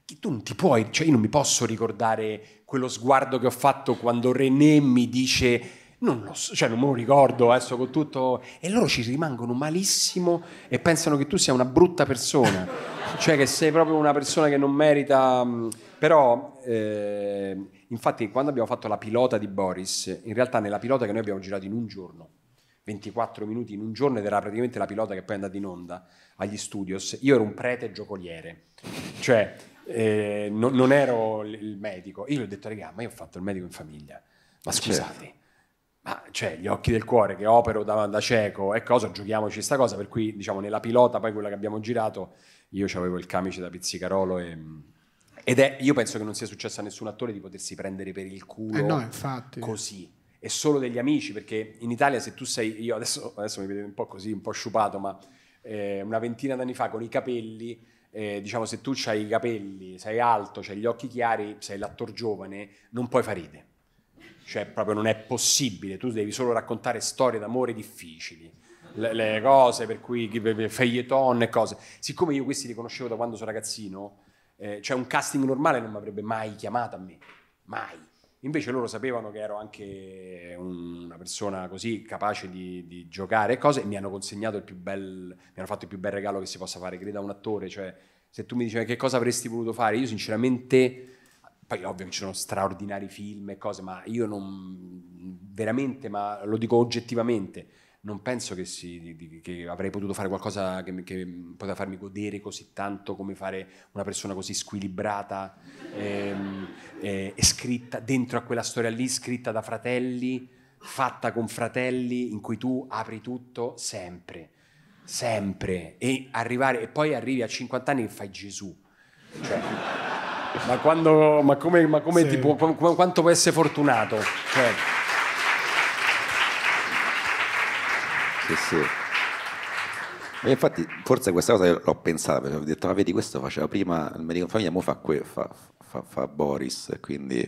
Che tu non ti puoi, cioè io non mi posso ricordare quello sguardo che ho fatto quando René mi dice non lo so, cioè non me lo ricordo adesso con tutto e loro ci rimangono malissimo e pensano che tu sia una brutta persona, cioè che sei proprio una persona che non merita mm, però eh, infatti quando abbiamo fatto la pilota di Boris, in realtà nella pilota che noi abbiamo girato in un giorno 24 minuti in un giorno ed era praticamente la pilota che poi è andata in onda agli studios. Io ero un prete giocoliere, cioè eh, no, non ero il medico. Io gli ho detto, regà, ma io ho fatto il medico in famiglia. Ma certo. scusate, certo. ma cioè gli occhi del cuore che opero da, da cieco e cosa, giochiamoci questa cosa. Per cui, diciamo, nella pilota, poi quella che abbiamo girato, io avevo il camice da pizzicarolo e... Ed è, io penso che non sia successo a nessun attore di potersi prendere per il culo eh no, così e solo degli amici, perché in Italia se tu sei, io adesso, adesso mi vedete un po' così, un po' sciupato, ma eh, una ventina d'anni fa con i capelli, eh, diciamo se tu hai i capelli, sei alto, hai gli occhi chiari, sei l'attore giovane, non puoi fare ride. Cioè proprio non è possibile, tu devi solo raccontare storie d'amore difficili. Le, le cose per cui feuilleton e cose. Siccome io questi li conoscevo da quando sono ragazzino, eh, cioè un casting normale non mi avrebbe mai chiamato a me, mai Invece loro sapevano che ero anche un, una persona così capace di, di, giocare e cose e mi hanno consegnato il più bel, mi hanno fatto il più bel regalo che si possa fare, credo, a un attore. Cioè, se tu mi dicevi eh, che cosa avresti voluto fare, io sinceramente, poi ovvio che ci sono straordinari film e cose, ma io non, veramente, ma lo dico oggettivamente, non penso che, si, che, avrei potuto fare qualcosa che, che, poteva farmi godere così tanto come fare una persona così squilibrata ehm, eh, e scritta dentro a quella storia lì, scritta da fratelli, fatta con fratelli, in cui tu apri tutto sempre, sempre. E, arrivare, e poi arrivi a 50 anni e fai Gesù. Cioè, ma, quando, ma, come, ma come sì. tipo, quanto può essere fortunato? Cioè, Sì, sì. E infatti, forse questa cosa l'ho pensata, perché ho detto, ah, vedi, questo faceva prima il medico in famiglia, ora fa, fa, fa, fa Boris, quindi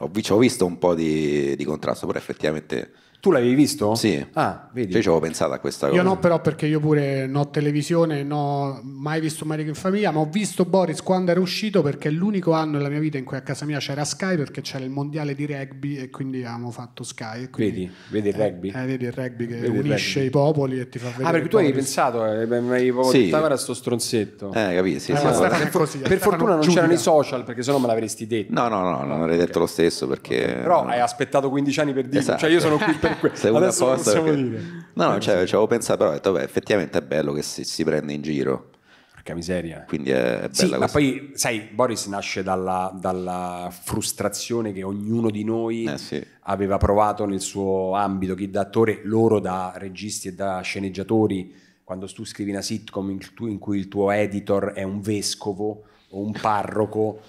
ho, ho visto un po' di, di contrasto, però effettivamente tu l'avevi visto? Sì. Ah, vedi. Cioè, io ci avevo pensato a questa cosa. Io no, però, perché io pure non ho televisione, non ho mai visto Marico in famiglia, ma ho visto Boris quando era uscito perché è l'unico anno della mia vita in cui a casa mia c'era Sky perché c'era il mondiale di rugby e quindi avevamo fatto Sky. Quindi, vedi, vedi il eh, rugby? Eh, vedi il rugby che vedi unisce rugby. i popoli e ti fa vedere. Ah, perché tu avevi pensato, eh, mi avevi proprio sì. Ah, detto, sto stronzetto. Eh, capito, sì, eh, sì, per, così, per fortuna non giudica. c'erano i social perché sennò me l'avresti detto. No, no, no, non avrei detto okay. lo stesso perché... Però hai aspettato 15 anni per dire. esatto. cioè io sono qui per comunque, Seconda adesso cosa possiamo perché... dire. No, no, cioè, ci avevo pensato, però detto, beh, effettivamente è bello che si, si prende in giro. Porca miseria. Quindi è bella sì, ma poi, sai, Boris nasce dalla, dalla frustrazione che ognuno di noi eh, sì. aveva provato nel suo ambito, chi da attore, loro da registi e da sceneggiatori. Quando tu scrivi una sitcom in, tu, in cui il tuo editor è un vescovo o un parroco,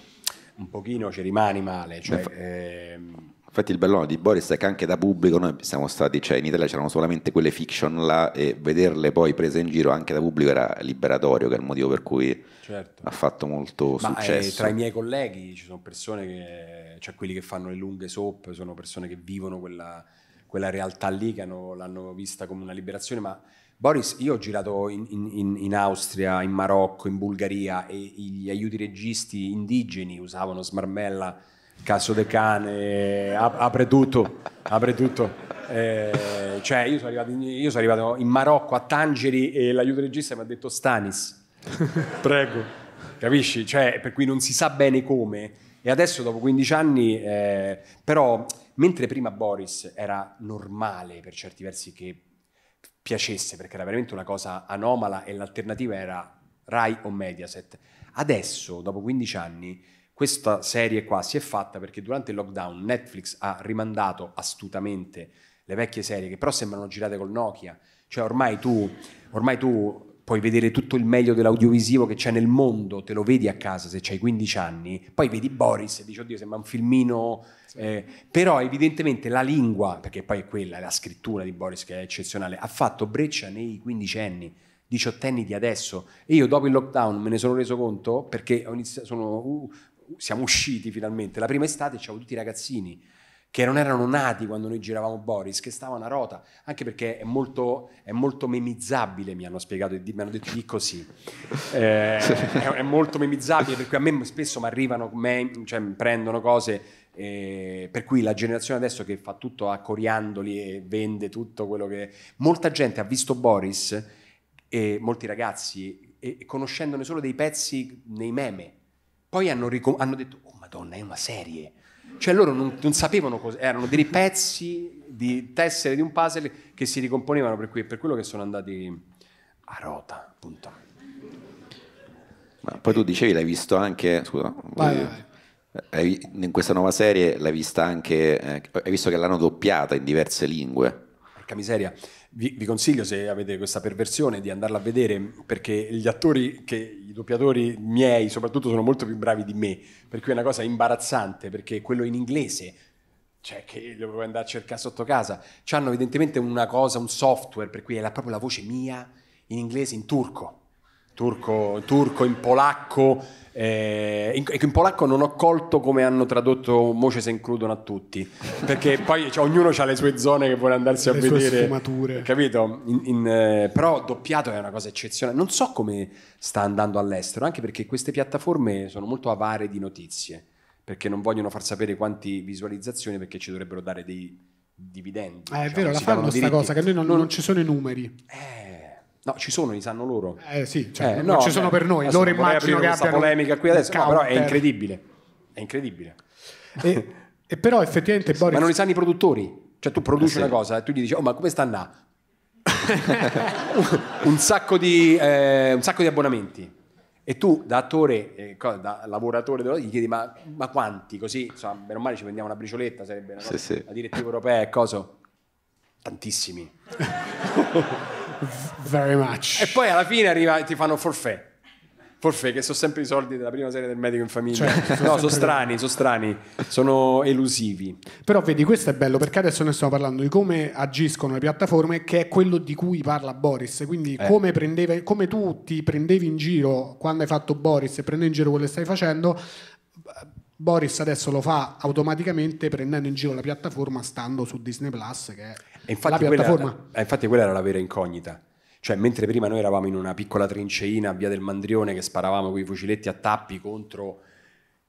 un pochino ci rimani male. Cioè, ehm, Infatti il bello di Boris è che anche da pubblico noi siamo stati, cioè in Italia c'erano solamente quelle fiction là e vederle poi prese in giro anche da pubblico era liberatorio, che è il motivo per cui certo. ha fatto molto Ma eh, successo. Eh, tra i miei colleghi ci sono persone che, cioè quelli che fanno le lunghe soap, sono persone che vivono quella, quella realtà lì, che hanno, l'hanno vista come una liberazione, ma Boris, io ho girato in, in, in, Austria, in Marocco, in Bulgaria e gli aiuti registi indigeni usavano smarmella Cazzo de cane, apre tutto, apre tutto. Eh, cioè io sono, arrivato in, io sono arrivato in Marocco a Tangeri e l'aiuto regista mi ha detto Stanis, prego. Capisci? Cioè, per cui non si sa bene come. E adesso dopo 15 anni, eh, però, mentre prima Boris era normale per certi versi che piacesse, perché era veramente una cosa anomala e l'alternativa era Rai o Mediaset, adesso, dopo 15 anni, questa serie qua si è fatta perché durante il lockdown Netflix ha rimandato astutamente le vecchie serie che però sembrano girate col Nokia. Cioè ormai tu, ormai tu puoi vedere tutto il meglio dell'audiovisivo che c'è nel mondo, te lo vedi a casa se hai 15 anni, poi vedi Boris e dici oddio sembra un filmino, eh, però evidentemente la lingua, perché poi è quella, la scrittura di Boris che è eccezionale, ha fatto breccia nei 15 anni. 18 anni di adesso e io dopo il lockdown me ne sono reso conto perché sono uh, siamo usciti finalmente. La prima estate c'erano tutti i ragazzini che non erano nati quando noi giravamo Boris, che stava una rota, anche perché è molto, è molto memizzabile, mi hanno spiegato, mi hanno detto di così, eh, è, è, molto memizzabile, per cui a me spesso mi arrivano, cioè, mi prendono cose, eh, per cui la generazione adesso che fa tutto a coriandoli e vende tutto quello che... Molta gente ha visto Boris, e molti ragazzi, e, conoscendone solo dei pezzi nei meme, poi hanno, ricom- hanno detto, oh madonna, è una serie. Cioè loro non, non sapevano cosa, erano dei pezzi di tessere di un puzzle che si ricomponevano per, cui, per quello che sono andati a rota, appunto. Ma poi tu dicevi l'hai visto anche, scusa, vai, eh, vai. Hai, in questa nuova serie l'hai vista anche, eh, hai visto che l'hanno doppiata in diverse lingue. Porca miseria, vi, vi, consiglio, se avete questa perversione, di andarla a vedere perché gli attori, che, i doppiatori miei soprattutto, sono molto più bravi di me. Per cui è una cosa imbarazzante perché quello in inglese cioè che lo puoi andare a cercare sotto casa. hanno evidentemente una cosa, un software per cui è la, proprio la voce mia in inglese, in turco turco, turco in polacco. Eh, in, in, polacco non ho colto come hanno tradotto Moce se includono a tutti perché poi cioè, ognuno ha le sue zone che vuole andarsi le a vedere sfumature. capito? In, in, eh, però doppiato è una cosa eccezionale non so come sta andando all'estero anche perché queste piattaforme sono molto avare di notizie perché non vogliono far sapere quante visualizzazioni perché ci dovrebbero dare dei dividendi ah, è diciamo, vero la fanno questa cosa che noi non, non, non ci sono i numeri eh No, ci sono, li sanno loro. Eh sì, cioè, eh, no, ci sono per noi. Loro immagino che abbiano polemica qui adesso, no, però è incredibile. È incredibile. E, e però effettivamente Boris... Ma non li sanno i produttori. Cioè tu produci eh, sì. una cosa e tu gli dici, oh ma come sta andando? un, sacco di, eh, un sacco di abbonamenti. E tu da attore, eh, da lavoratore, gli chiedi ma, ma quanti? Così, insomma, meno male ci prendiamo una bricioletta, sarebbe una cosa, sì, sì. la direttiva europea e eh, cosa? Tantissimi. Very much. E poi alla fine arriva ti fanno forfè. Forfè, che sono sempre i soldi della prima serie del medico in famiglia. Cioè, no, sono strani, sono strani, sono elusivi. Però vedi, questo è bello perché adesso noi stiamo parlando di come agiscono le piattaforme, che è quello di cui parla Boris. Quindi eh. come, prendeva, come tu ti prendevi in giro quando hai fatto Boris e prendendo in giro quello che stai facendo, Boris adesso lo fa automaticamente prendendo in giro la piattaforma stando su Disney Plus che è infatti, quella, eh, infatti quella era la vera incognita. Cioè, mentre prima noi eravamo in una piccola trinceina a Via del Mandrione che sparavamo con i fuciletti a tappi contro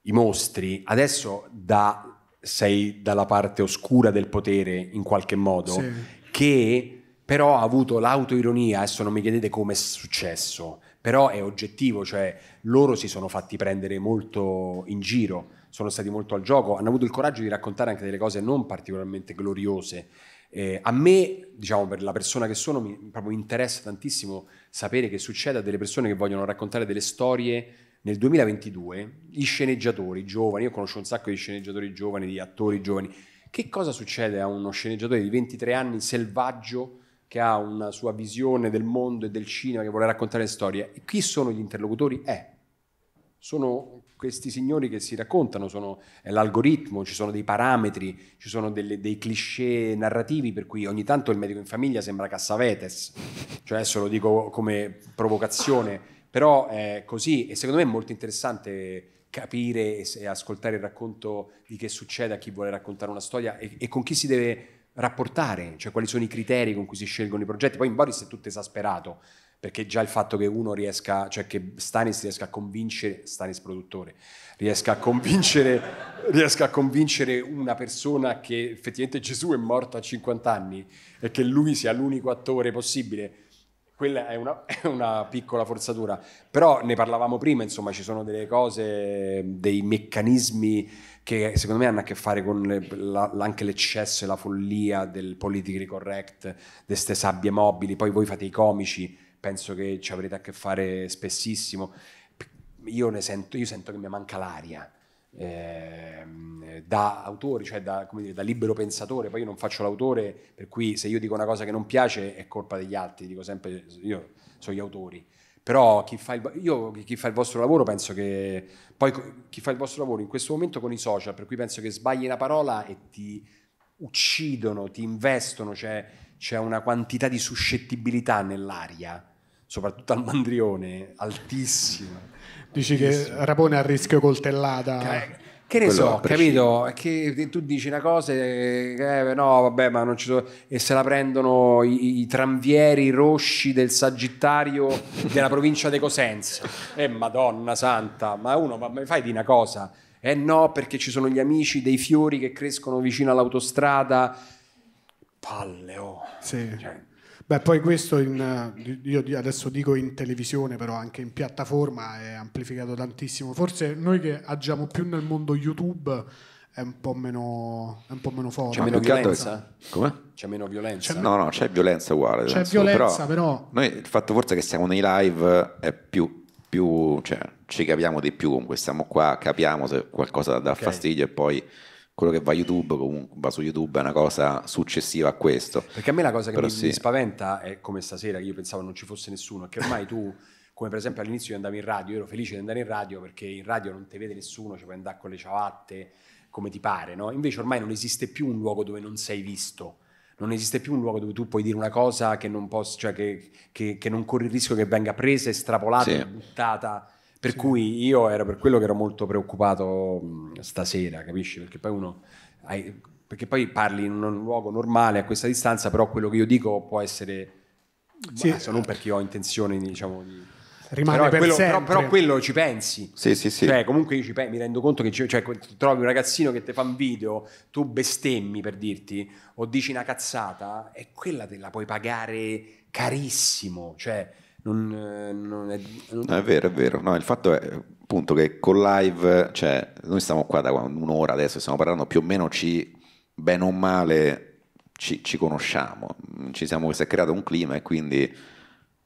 i mostri, adesso da, sei dalla parte oscura del potere in qualche modo, sì. che però ha avuto l'autoironia, adesso non mi chiedete come è successo, però è oggettivo, cioè loro si sono fatti prendere molto in giro, sono stati molto al gioco, hanno avuto il coraggio di raccontare anche delle cose non particolarmente gloriose eh, a me, diciamo, per la persona che sono, mi, proprio interessa tantissimo sapere che succede a delle persone che vogliono raccontare delle storie. Nel 2022 gli sceneggiatori giovani, io conosco un sacco di sceneggiatori giovani, di attori giovani, che cosa succede a uno sceneggiatore di 23 anni selvaggio che ha una sua visione del mondo e del cinema, che vuole raccontare storie? chi sono gli interlocutori? Eh, sono questi signori che si raccontano sono è l'algoritmo, ci sono dei parametri, ci sono delle, dei cliché narrativi per cui ogni tanto il medico in famiglia sembra Cassavetes, cioè adesso lo dico come provocazione, però è così e secondo me è molto interessante capire e ascoltare il racconto di che succede a chi vuole raccontare una storia e, e con chi si deve rapportare, cioè quali sono i criteri con cui si scelgono i progetti. Poi in Boris è tutto esasperato, perché già il fatto che uno riesca, cioè che Stanis riesca a convincere, Stanis produttore, riesca a convincere, riesca a convincere una persona che effettivamente Gesù è morto a 50 anni e che lui sia l'unico attore possibile, quella è una, è una, piccola forzatura, però ne parlavamo prima, insomma ci sono delle cose, dei meccanismi che secondo me hanno a che fare con le, la, anche l'eccesso e la follia del politically correct, di queste sabbie mobili, poi voi fate i comici, penso che ci avrete a che fare spessissimo. Io, sento, io sento, che mi manca l'aria. Eh, da autore, cioè da, dire, da, libero pensatore, poi io non faccio l'autore, per cui se io dico una cosa che non piace è colpa degli altri, dico sempre io sono gli autori. Però chi fa, il, io, chi fa il vostro lavoro penso che poi chi fa il vostro lavoro in questo momento con i social, per cui penso che sbagli una parola e ti uccidono, ti investono, cioè, c'è una quantità di suscettibilità nell'aria soprattutto al Mandrione, altissima. Dici che Rapone ha rischio coltellata. Che, che ne Quello so, capito? Che tu dici una cosa, eh, no, vabbè, ma non ci sono. E se la prendono i, i tranvieri rosci del Sagittario della provincia di Cosenza. Eh, Madonna santa, ma uno, ma mi fai di una cosa? Eh no, perché ci sono gli amici dei fiori che crescono vicino all'autostrada. Palle, oh. Sì. Cioè, Beh, poi questo in, eh, io adesso dico in televisione, però anche in piattaforma è amplificato tantissimo. Forse noi che agiamo più nel mondo YouTube è un po' meno, è un po meno forte. C'è meno violenza? Come? C'è meno violenza? C'è no, no, c'è violenza uguale. C'è penso, violenza, però, però, Noi il fatto forse che siamo nei live è più, più cioè, ci capiamo di più comunque, siamo qua, capiamo se qualcosa dà okay. fastidio e poi quello che va YouTube comunque va su YouTube è una cosa successiva a questo. Perché a me la cosa che mi, sì. mi, spaventa è come stasera che io pensavo non ci fosse nessuno, che ormai tu, come per esempio all'inizio io andavo in radio, io ero felice di andare in radio perché in radio non ti vede nessuno, ci puoi andare con le ciabatte come ti pare, no? Invece ormai non esiste più un luogo dove non sei visto. Non esiste più un luogo dove tu puoi dire una cosa che non, posso, cioè che, che, che non corri il rischio che venga presa, estrapolata, sì. buttata per sì. cui io era per quello che ero molto preoccupato stasera, capisci? Perché poi uno... Hai, perché poi parli in un luogo normale a questa distanza, però quello che io dico può essere... Sì. Basso, non perché ho intenzione diciamo, di rimane però per quello, però, però, quello ci pensi. Sì, sì, sì. Cioè, comunque io ci, mi rendo conto che cioè, trovi un ragazzino che ti fa un video, tu bestemmi per dirti, o dici una cazzata, e quella te la puoi pagare carissimo. Cioè, non, eh, non, è, non... è, vero, è vero. No, il fatto è appunto che con live, cioè, noi stiamo qua da un'ora adesso, stiamo parlando più o meno ci, bene o male, ci, ci conosciamo, ci siamo, si è creato un clima e quindi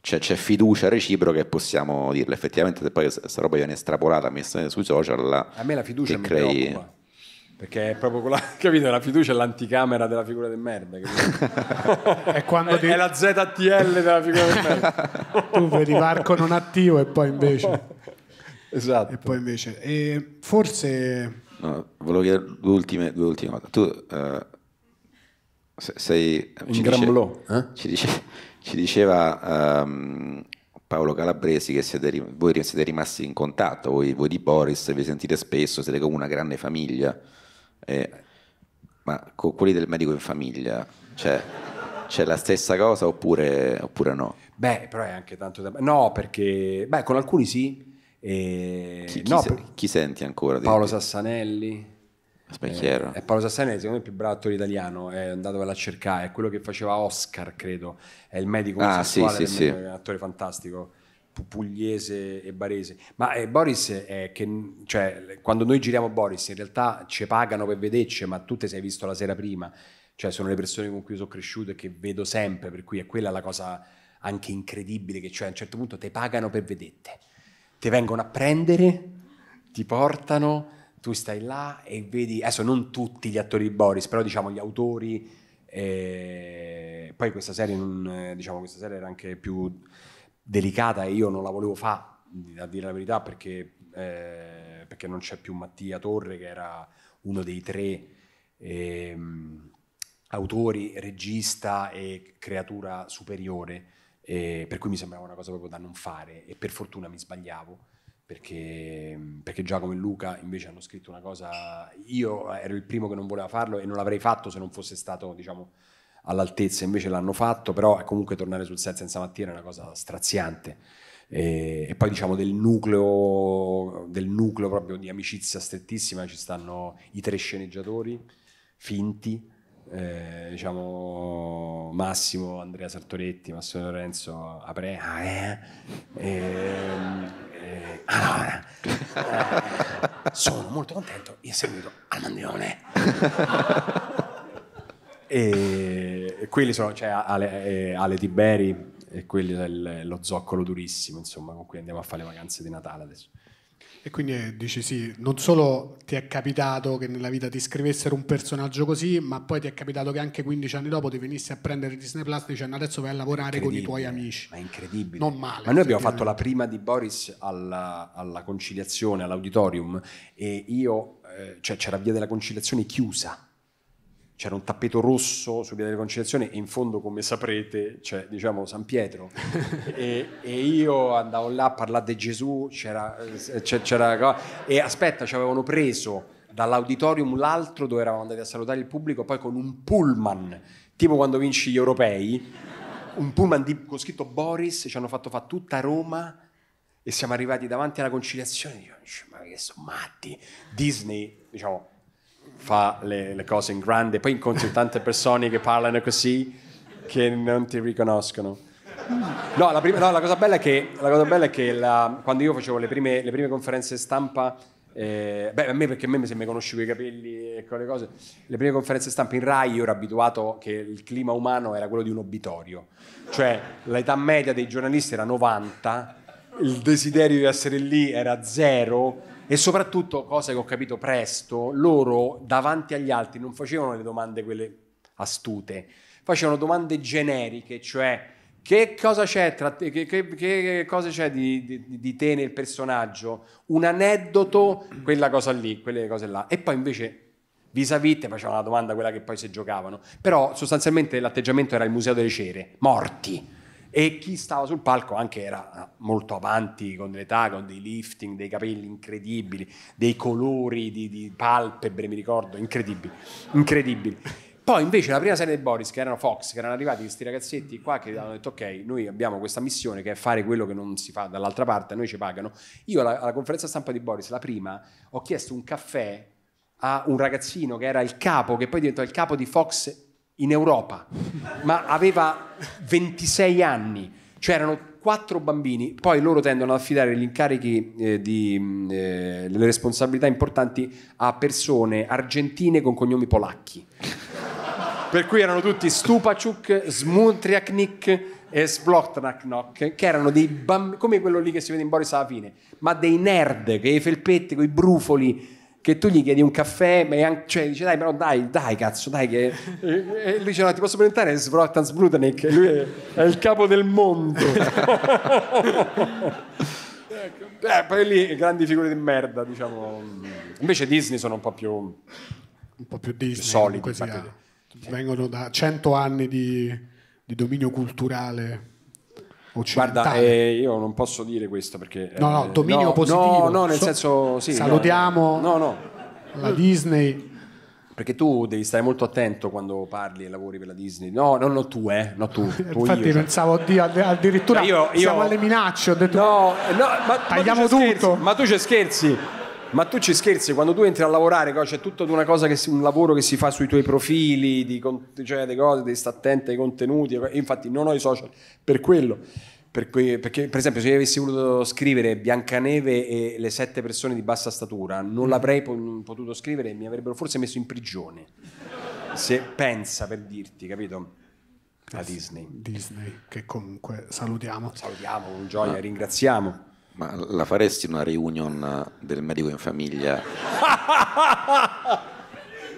c'è, c'è fiducia reciproca e possiamo dirla. Effettivamente se poi questa roba viene estrapolata, messa sui social, la, a me la fiducia mi crei... preoccupa. Perché è proprio quella, capito? La fiducia è l'anticamera della figura del merda. è, è, ti... è, la ZTL della figura del merda. tu vedi Marco non attivo e poi invece. esatto. E poi invece. E forse. No, volevo chiedere due ultime, due ultime cose. Tu eh, sei. In gran dice, blow, eh? eh? ci, dice, ci, diceva. Um, Paolo Calabresi che siete, voi siete rimasti in contatto, voi, voi di Boris vi sentite spesso, siete come una grande famiglia. Eh, ma con quelli del medico in famiglia, cioè, c'è la stessa cosa oppure, oppure, no? Beh, però è anche tanto da... No, perché... Beh, con alcuni sì. E... Chi, chi, no, se... chi senti ancora? Paolo dire? Sassanelli. Specchiero. Eh, Paolo Sassanelli, secondo me il più bravo attore italiano, è andato a cercare, è quello che faceva Oscar, credo, è il medico ah, sì, sì, sì. un attore fantastico pugliese e barese. Ma eh, Boris, è eh, che, cioè, quando noi giriamo Boris, in realtà ci pagano per vederci, ma tu te sei visto la sera prima. Cioè, sono le persone con cui sono cresciuto e che vedo sempre, per cui è quella la cosa anche incredibile, che cioè a un certo punto te pagano per vedette. Ti vengono a prendere, ti portano, tu stai là e vedi, adesso non tutti gli attori di Boris, però diciamo gli autori, eh, poi questa serie, non, eh, diciamo, questa serie era anche più delicata e io non la volevo fare, a dire la verità, perché, eh, perché, non c'è più Mattia Torre, che era uno dei tre eh, autori, regista e creatura superiore, eh, per cui mi sembrava una cosa proprio da non fare e per fortuna mi sbagliavo. Perché, perché Giacomo e Luca invece hanno scritto una cosa, io ero il primo che non voleva farlo e non l'avrei fatto se non fosse stato diciamo, all'altezza, invece l'hanno fatto, però è comunque tornare sul set senza mattina è una cosa straziante. E, e poi diciamo del nucleo, del nucleo proprio di amicizia strettissima ci stanno i tre sceneggiatori finti, eh, diciamo Massimo, Andrea Sartoretti, Massimo Lorenzo, Apre, ah, eh, ehm, eh, allora, sono molto contento in seguito al mandione. E, quelli sono, cioè Ale, eh, Ale Tiberi e quelli del, lo zoccolo durissimo, insomma, con cui andiamo a fare le vacanze di Natale adesso. E quindi eh, dici sì, non solo ti è capitato che nella vita ti scrivessero un personaggio così, ma poi ti è capitato che anche 15 anni dopo ti venissi a prendere Disney Plus dicendo adesso vai a lavorare con i tuoi eh, amici. Ma è incredibile. Non male. Ma noi abbiamo fatto la prima di Boris alla, alla conciliazione, all'auditorium, e io, eh, cioè c'era via della conciliazione chiusa c'era un tappeto rosso su Via della Conciliazione e in fondo, come saprete, c'è diciamo San Pietro. e, e, io andavo là a parlare di Gesù, c'era, eh, c'era, e aspetta, ci avevano preso dall'auditorium l'altro dove eravamo andati a salutare il pubblico, poi con un pullman, tipo quando vinci gli europei, un pullman di, con scritto Boris, ci hanno fatto fare tutta Roma e siamo arrivati davanti alla conciliazione. Io, ma che sono matti, Disney, diciamo fa le, le cose in grande, poi incontri tante persone che parlano così che non ti riconoscono. No, la, prima, no, la cosa bella è che, bella è che la, quando io facevo le prime, le prime conferenze stampa, eh, beh, a me perché a me se mi conosci con i capelli e quelle cose, le prime conferenze stampa in Rai io ero abituato che il clima umano era quello di un obitorio, cioè l'età media dei giornalisti era 90, il desiderio di essere lì era zero e soprattutto, cosa che ho capito presto, loro davanti agli altri non facevano le domande quelle astute, facevano domande generiche, cioè che cosa c'è, te, che, che, che cosa c'è di, di, di, te nel personaggio, un aneddoto, quella cosa lì, quelle cose là. E poi invece vis-à-vis facevano la domanda quella che poi si giocavano. Però sostanzialmente l'atteggiamento era il museo delle cere, morti e chi stava sul palco anche era eh, molto avanti con l'età, con dei lifting, dei capelli incredibili, dei colori di, di palpebre, mi ricordo, incredibili, incredibili. Poi invece la prima serie di Boris, che erano Fox, che erano arrivati questi ragazzetti qua che hanno detto ok, noi abbiamo questa missione che è fare quello che non si fa dall'altra parte, noi ci pagano. Io alla, alla conferenza stampa di Boris, la prima, ho chiesto un caffè a un ragazzino che era il capo, che poi diventò il capo di Fox in Europa, ma aveva 26 anni, cioè erano quattro bambini, poi loro tendono ad affidare gli incarichi eh, di mm, eh, le responsabilità importanti a persone argentine con cognomi polacchi. per cui erano tutti Stupacuk, Smutriaknik e Splotnaknok, che erano dei bambini, come quello lì che si vede in Boris alla fine, ma dei nerd, che i felpetti, con i brufoli, che tu gli chiedi un caffè, ma anche, cioè dice dai, però dai, dai cazzo, dai che... E, lui dice no, ti posso presentare Svrottan Sbrutanik, lui è, è, il capo del mondo. eh, poi lì grandi figure di merda, diciamo. Invece Disney sono un po' più... Un po' più Disney. Solidi. Vengono da cento anni di, di dominio culturale Guarda, eh, io non posso dire questo perché... No, no, eh, dominio no, positivo. No, no, nel so, senso... Sì, salutiamo no, no. la Disney. Perché tu devi stare molto attento quando parli e lavori per la Disney. No, non no, tu, eh, no tu. tu Infatti io, cioè. pensavo, oddio, addirittura io, io... siamo alle minacce, ho detto... No, no, ma, tagliamo ma tu tutto. Scherzi, ma tu ci scherzi. Ma tu ci scherzi, quando tu entri a lavorare c'è tutta una cosa, che si, un lavoro che si fa sui tuoi profili, di, cioè di cose, devi stare attento ai contenuti, infatti non ho i social per quello. Per cui, perché, per esempio, se io avessi voluto scrivere Biancaneve e le sette persone di bassa statura, non mm. l'avrei potuto scrivere e mi avrebbero forse messo in prigione. Se pensa per dirti, capito? A eh Disney. Disney, che comunque salutiamo. Salutiamo con gioia, ah. ringraziamo. Ma la faresti una reunion del medico in famiglia?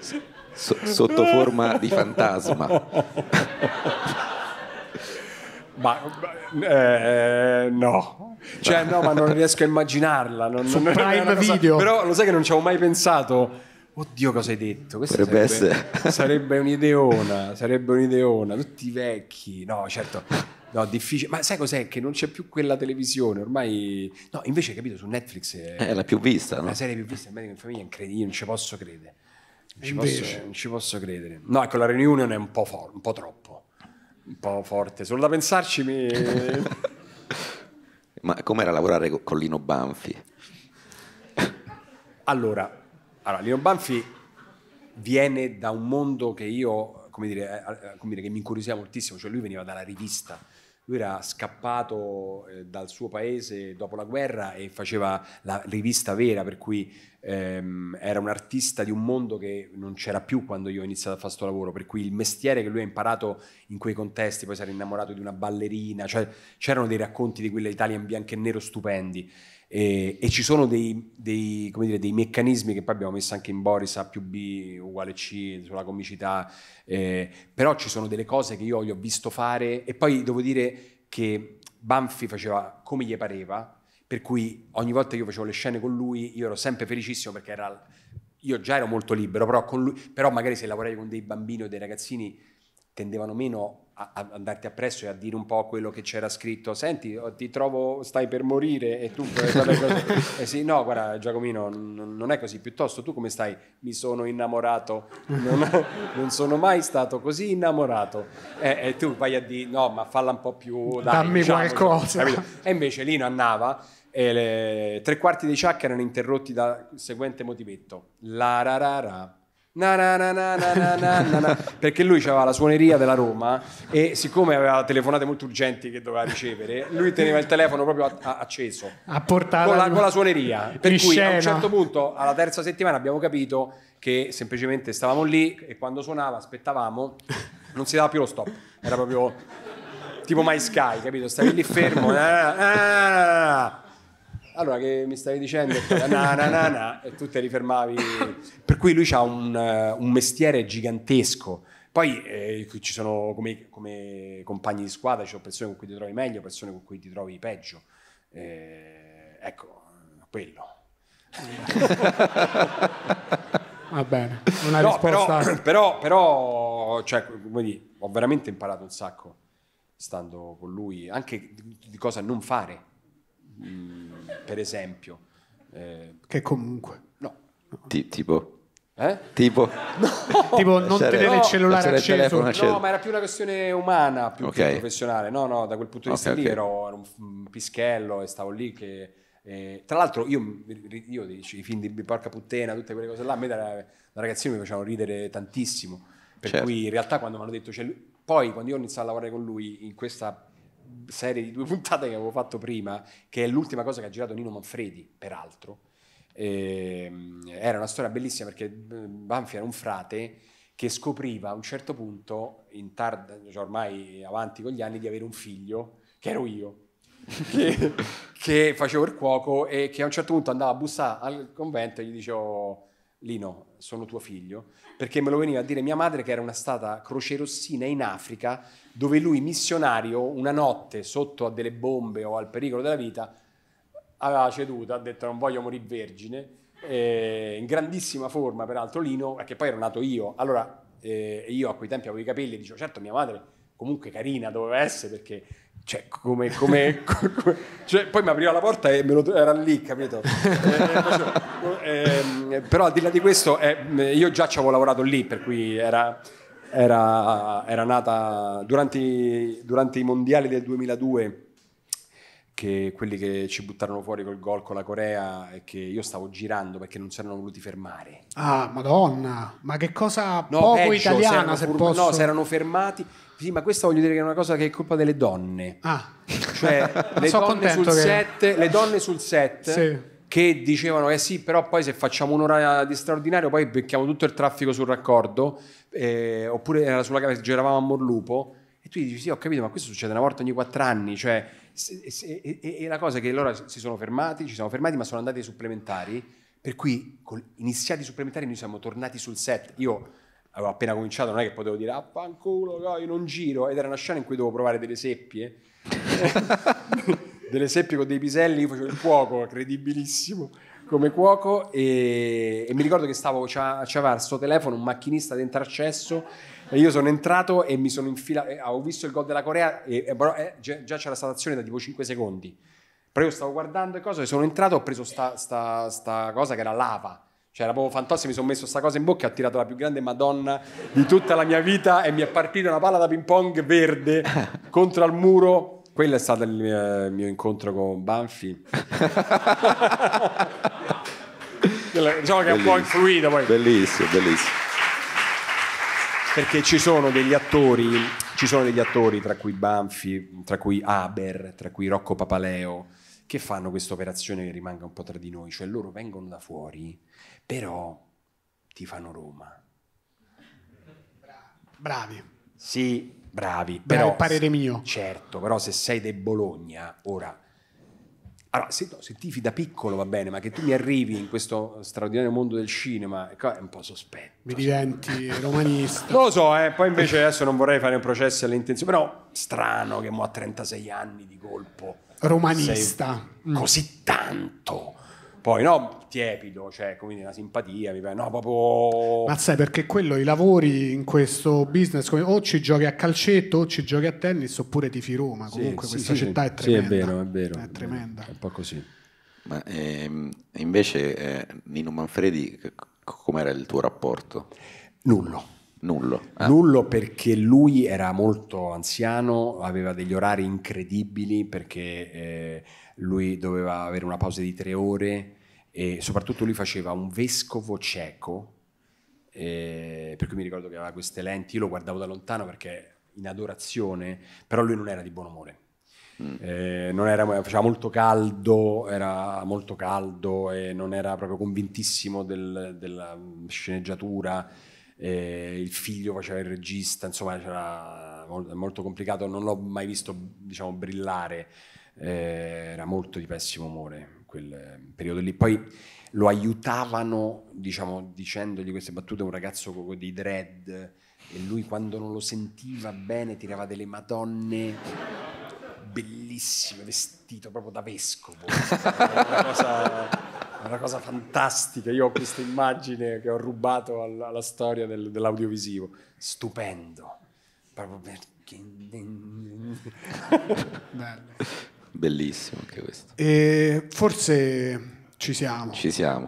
So, sotto forma di fantasma. Ma eh, no. Cioè no, ma non riesco a immaginarla. Non, Su non, Prime cosa, Video. Però lo sai che non ci avevo mai pensato. Oddio, cosa hai detto? Questa Potrebbe sarebbe, sarebbe un'ideona, sarebbe un'ideona. Tutti vecchi. No, certo No, difficile. Ma sai cos'è? Che non c'è più quella televisione, ormai... No, invece, hai capito, su Netflix... È, eh, è la più vista, La no? serie più vista, il medico in famiglia, incredibile, non ci posso credere. Non ci, posso, non ci posso credere. No, ecco, la reunion è un po', for- un po troppo, un po' forte. Solo da pensarci mi... Ma com'era lavorare con Lino Banfi? allora, allora, Lino Banfi viene da un mondo che io come dire, eh, eh, come dire, che mi incuriosiva moltissimo, cioè lui veniva dalla rivista, lui era scappato eh, dal suo paese dopo la guerra e faceva la rivista vera, per cui ehm, era un artista di un mondo che non c'era più quando io ho iniziato a fare questo lavoro, per cui il mestiere che lui ha imparato in quei contesti, poi si era innamorato di una ballerina, cioè c'erano dei racconti di quella Italia in bianco e nero stupendi. E, e ci sono dei, dei, dire, dei, meccanismi che poi abbiamo messo anche in Boris A più B uguale C sulla comicità, eh, però ci sono delle cose che io gli ho visto fare e poi devo dire che Banfi faceva come gli pareva, per cui ogni volta che io facevo le scene con lui io ero sempre felicissimo perché era, io già ero molto libero, però, lui, però magari se lavoravi con dei bambini o dei ragazzini tendevano meno a, andarti appresso e a dire un po' quello che c'era scritto. Senti, oh, ti trovo, stai per morire e tu... eh sì, no, guarda Giacomino, non è così, piuttosto tu come stai? Mi sono innamorato, non, non sono mai stato così innamorato. E, eh, e tu vai a dire, no, ma falla un po' più... Dai, Dammi diciamo, qualcosa. Capito? E invece Lino non andava e le, tre quarti dei chakra erano interrotti dal seguente motivetto. La ra ra ra Na na na na na na na na perché lui aveva la suoneria della Roma e siccome aveva telefonate molto urgenti che doveva ricevere, lui teneva il telefono proprio a, a, acceso a portare con, la, con la suoneria. Per cui scena. a un certo punto, alla terza settimana, abbiamo capito che semplicemente stavamo lì e quando suonava aspettavamo, non si dava più lo stop, era proprio tipo My Sky, capito? Stavi lì fermo. Na, na, na, allora che mi stavi dicendo? Na, na, na, na, e tu te rifermavi. Per cui lui ha un, eh, un mestiere gigantesco. Poi eh, ci sono come, come, compagni di squadra, ci sono persone con cui ti trovi meglio, persone con cui ti trovi peggio. Eh, ecco, quello. Va bene, una no, risposta... Però, però, però cioè, dire, ho veramente imparato un sacco stando con lui, anche di cosa non fare Mm, per esempio. Eh, che comunque... No. Ti, tipo... Eh? Tipo, no. tipo non lasciare, tenere il cellulare acceso. Il acceso. No, ma era più una questione umana più okay. che professionale. No, no, da quel punto di vista okay, lì okay. ero, ero un pischello e stavo lì che... Eh, tra l'altro io, io dici, i film di porca puttana, tutte quelle cose là, a me da, da ragazzino mi facevano ridere tantissimo. Per certo. cui in realtà quando mi hanno detto... Cioè, poi quando io ho iniziato a lavorare con lui in questa serie di due puntate che avevo fatto prima, che è l'ultima cosa che ha girato Nino Manfredi, peraltro. E, ehm, era una storia bellissima perché ehm, Banfi era un frate che scopriva a un certo punto, in tarda, cioè ormai avanti con gli anni, di avere un figlio, che ero io, che, che, facevo il cuoco e che a un certo punto andava a bussare al convento e gli dicevo, Lino, sono tuo figlio, perché me lo veniva a dire mia madre che era una stata croce rossina in Africa, dove lui missionario una notte sotto a delle bombe o al pericolo della vita aveva ceduto, ha detto non voglio morire vergine, eh, in grandissima forma peraltro Lino, che poi ero nato io, allora eh, io a quei tempi avevo i capelli e dicevo certo mia madre comunque carina doveva essere perché cioè, come, come, come cioè, poi mi apriva la porta e me lo, era lì, capito? Eh, eh, ehm, eh, però al di là di questo, eh, io già ci avevo lavorato lì, per cui era, era, era nata durante, durante, i mondiali del 2002, che quelli che ci buttarono fuori col gol con la Corea, e che io stavo girando perché non si erano voluti fermare. Ah, madonna, ma che cosa no, poco peggio, italiana, se, fur- posso... No, si erano fermati sì, ma questa voglio dire che è una cosa che è colpa delle donne. Ah. Cioè, le, donne che... set, le, donne sul set, sì. che dicevano eh sì, però poi se facciamo un'ora di straordinario poi becchiamo tutto il traffico sul raccordo, eh, oppure era sulla camera, giravamo a Morlupo, e tu dici sì, ho capito, ma questo succede una volta ogni quattro anni, cioè e la cosa è che loro si sono fermati, ci siamo fermati, ma sono andati ai supplementari, per cui iniziati i supplementari noi siamo tornati sul set, io avevo appena cominciato, non è che potevo dire ah fanculo, no, io non giro, ed era una scena in cui dovevo provare delle seppie, delle seppie con dei piselli, io facevo il cuoco, credibilissimo come cuoco e, e mi ricordo che stavo a ciavar sto telefono un macchinista dentro accesso e io sono entrato e mi sono infilato, eh, ho visto il gol della Corea e, e però, eh, già, già c'era stata azione da tipo 5 secondi, però io stavo guardando e cosa, e sono entrato e ho preso sta, sta, sta cosa che era lava, cioè era proprio fantastico, mi sono messo questa cosa in bocca, e ho tirato la più grande madonna di tutta la mia vita e mi è partita una palla da ping pong verde contro al muro. Quello è stato il mio, il mio incontro con Banfi. diciamo che è un po' influito poi. Bellissimo, bellissimo. Perché ci sono degli attori, ci sono degli attori tra cui Banfi, tra cui Haber, tra cui Rocco Papaleo, che fanno questa operazione che rimanga un po' tra di noi, cioè loro vengono da fuori però ti fanno Roma. Bravi. Sì, bravi. Però, bravi, parere mio. Certo, però se sei del Bologna, ora... Allora, se, se tifi da piccolo va bene, ma che tu mi arrivi in questo straordinario mondo del cinema è un po' sospetto. Mi diventi romanista. lo so, eh, poi invece adesso non vorrei fare un processo alle intenzioni, però strano che mo a 36 anni di colpo... Romanista. Così tanto. Poi no, tiepido, cioè ecco, quindi una simpatia, mi pare, no, proprio... Ma sai, perché quello, i lavori in questo business, come, o ci giochi a calcetto, o ci giochi a tennis, oppure ti tifi Roma, sì, comunque sì, questa sì, città è tremenda. Sì, è vero, è vero. È tremenda. È un po' così. Ma ehm, invece, eh, Nino Manfredi, com'era il tuo rapporto? Nullo. Nullo. Ah. Nullo perché lui era molto anziano, aveva degli orari incredibili perché eh, lui doveva avere una pausa di tre ore e soprattutto lui faceva un vescovo cieco, eh, per cui mi ricordo che aveva queste lenti, io lo guardavo da lontano perché in adorazione, però lui non era di buon umore. Mm. Eh, era, faceva molto caldo, era molto caldo e non era proprio convintissimo del, della sceneggiatura. Eh, il figlio faceva il regista, insomma, era molto complicato. Non l'ho mai visto diciamo, brillare, eh, era molto di pessimo umore quel ehm, periodo lì. Poi lo aiutavano, diciamo, dicendogli queste battute, un ragazzo con dei dread, e lui quando non lo sentiva bene tirava delle madonne bellissime, vestito proprio da vescovo. una cosa una cosa fantastica. Io ho questa immagine che ho rubato alla, alla storia del, dell'audiovisivo. Stupendo. Proprio perché... Bello. Bellissimo anche questo. E forse ci siamo. Ci siamo.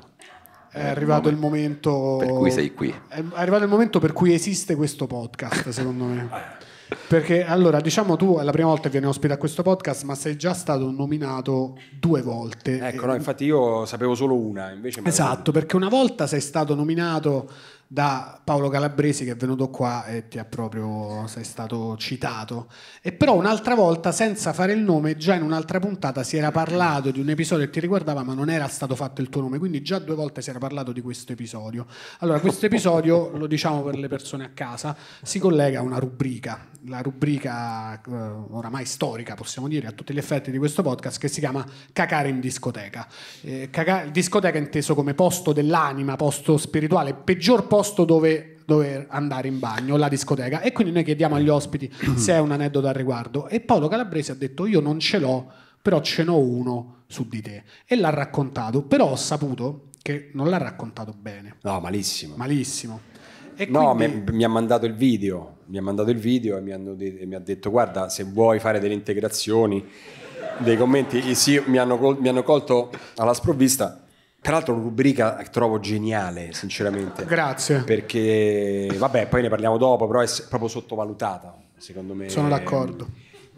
È, è arrivato il momento, il momento per cui sei qui. È arrivato il momento per cui esiste questo podcast, secondo me. Perché allora, diciamo tu è la prima volta che vieni ospite a questo podcast, ma sei già stato nominato due volte. Ecco, no, infatti io sapevo solo una, invece Esatto, perché una volta sei stato nominato da Paolo Calabresi che è venuto qua e ti ha proprio sei stato citato. E però un'altra volta, senza fare il nome, già in un'altra puntata si era parlato di un episodio che ti riguardava, ma non era stato fatto il tuo nome, quindi già due volte si era parlato di questo episodio. Allora, questo episodio, lo diciamo per le persone a casa, si collega a una rubrica, la rubrica eh, oramai storica, possiamo dire, a tutti gli effetti di questo podcast che si chiama Cacare in discoteca. Eh, caca- discoteca inteso come posto dell'anima, posto spirituale, peggior posto posto dove, dove andare in bagno, la discoteca. E quindi noi chiediamo agli ospiti se è un aneddoto al riguardo. E Paolo Calabrese ha detto: Io non ce l'ho, però ce n'ho uno su di te. E l'ha raccontato, però ho saputo che non l'ha raccontato bene. No, malissimo. Malissimo. E no, quindi... mi, mi, ha mandato il video, mi ha mandato il video e mi, hanno, e mi ha detto guarda se vuoi fare delle integrazioni, dei commenti, sì, mi hanno, mi hanno colto alla sprovvista tra l'altro rubrica che trovo geniale, sinceramente. Grazie. Perché, vabbè, poi ne parliamo dopo, però è proprio sottovalutata, secondo me. Sono d'accordo.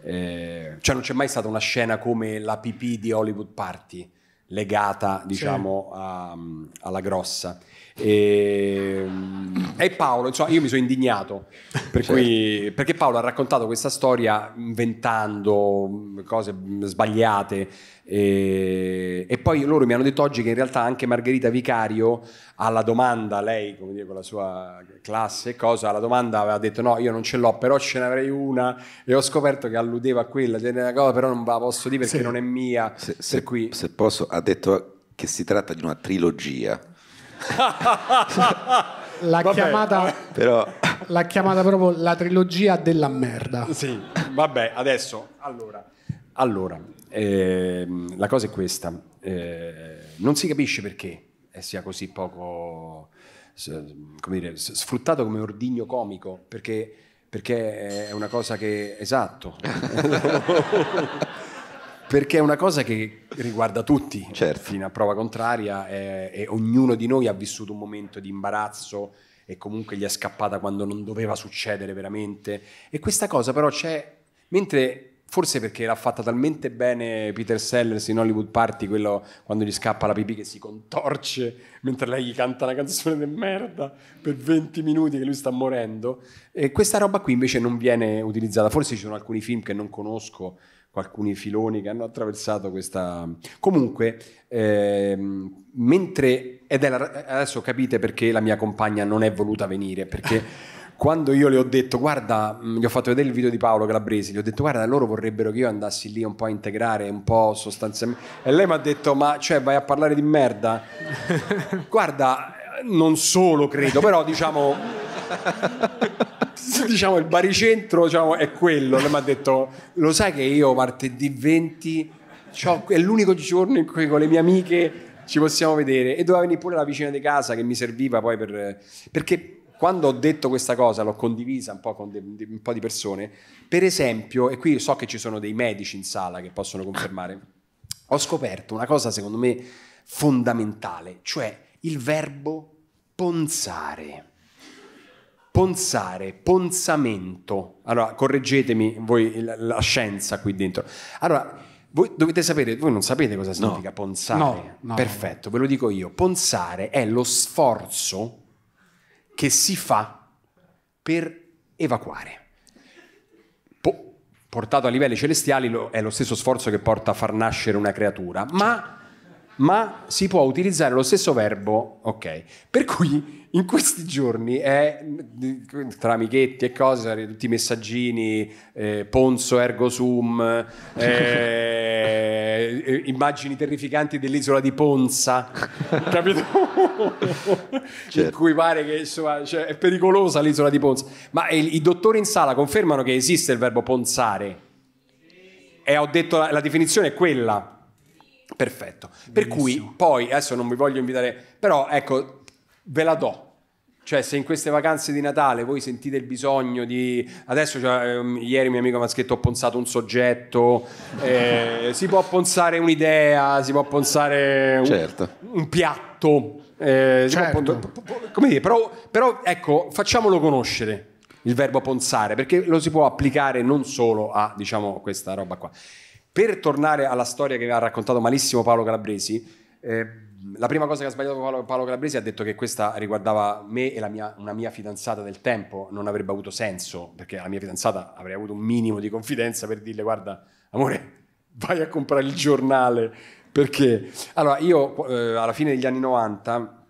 Eh, cioè non c'è mai stata una scena come la pipì di Hollywood Party legata, diciamo, sì. a, alla grossa. E, ehm, e Paolo, insomma, io mi sono indignato per certo. cui, perché Paolo ha raccontato questa storia inventando cose sbagliate. E, eh, e, poi loro mi hanno detto oggi che in realtà anche Margherita Vicario alla domanda, lei come dire, con la sua classe cosa, alla domanda aveva detto no io non ce l'ho però ce n'avrei una e ho scoperto che alludeva a quella, cioè, cosa, però non ve la posso dire perché sì. non è mia. Se, se, se posso, ha detto che si tratta di una trilogia la vabbè, chiamata vabbè. però l'ha chiamata proprio la trilogia della merda sì vabbè adesso allora, allora eh, la cosa è questa eh, non si capisce perché eh, sia così poco come dire, sfruttato come ordigno comico perché, perché è una cosa che esatto perché è una cosa che riguarda tutti, certo. fino a prova contraria, eh, e ognuno di noi ha vissuto un momento di imbarazzo e comunque gli è scappata quando non doveva succedere veramente. E questa cosa però c'è, mentre forse perché l'ha fatta talmente bene Peter Sellers in Hollywood Party, quello quando gli scappa la pipì che si contorce mentre lei gli canta una canzone di merda per 20 minuti che lui sta morendo. E questa roba qui invece non viene utilizzata, forse ci sono alcuni film che non conosco alcuni filoni che hanno attraversato questa... Comunque, ehm, mentre... Ed è la, adesso capite perché la mia compagna non è voluta venire, perché... quando io le ho detto, guarda, gli ho fatto vedere il video di Paolo Calabresi, gli ho detto, guarda, loro vorrebbero che io andassi lì un po' a integrare, un po' sostanzialmente. E lei mi ha detto, ma cioè vai a parlare di merda? guarda, non solo credo, però diciamo... diciamo, il baricentro diciamo, è quello. Lei mi ha detto, lo sai che io martedì 20 è l'unico giorno in cui con le mie amiche ci possiamo vedere. E doveva venire pure la vicina di casa che mi serviva poi per... Perché quando ho detto questa cosa, l'ho condivisa un po' con de, de, un po' di persone, per esempio, e qui so che ci sono dei medici in sala che possono confermare, ho scoperto una cosa secondo me fondamentale, cioè il verbo ponzare. Ponsare, ponzamento. Allora, correggetemi voi la, la scienza qui dentro. Allora, voi dovete sapere, voi non sapete cosa significa no. ponsare. No, no, Perfetto, ve lo dico io. Ponsare è lo sforzo che si fa per evacuare. Po- portato a livelli celestiali lo- è lo stesso sforzo che porta a far nascere una creatura, ma, ma si può utilizzare lo stesso verbo, ok? Per cui in questi giorni è tra amichetti e cose, tutti i messaggini, eh, Ponzo ergo sum, eh, eh immagini terrificanti dell'isola di Ponza, capito? Certo. In cui pare che insomma, cioè, è pericolosa l'isola di Ponza. Ma i, eh, i dottori in sala confermano che esiste il verbo ponzare. E ho detto la, la definizione è quella. Perfetto. Benissimo. Per cui poi adesso non vi voglio invitare, però ecco, ve la do cioè, se in queste vacanze di Natale voi sentite il bisogno di. Adesso, cioè, ieri mio amico mi ha scritto: ho ponzato un soggetto. Eh, si può ponzare un'idea, si può ponzare un, certo. un piatto. Eh, certo. può, come dire, però, però ecco, facciamolo conoscere il verbo ponzare, perché lo si può applicare non solo a diciamo, questa roba qua. Per tornare alla storia che vi ha raccontato malissimo Paolo Calabresi, eh, la prima cosa che ha sbagliato Paolo, Paolo Calabresi ha detto che questa riguardava me e mia, una mia fidanzata del tempo, non avrebbe avuto senso, perché la mia fidanzata avrei avuto un minimo di confidenza per dirle guarda, amore, vai a comprare il giornale, perché allora io eh, alla fine degli anni 90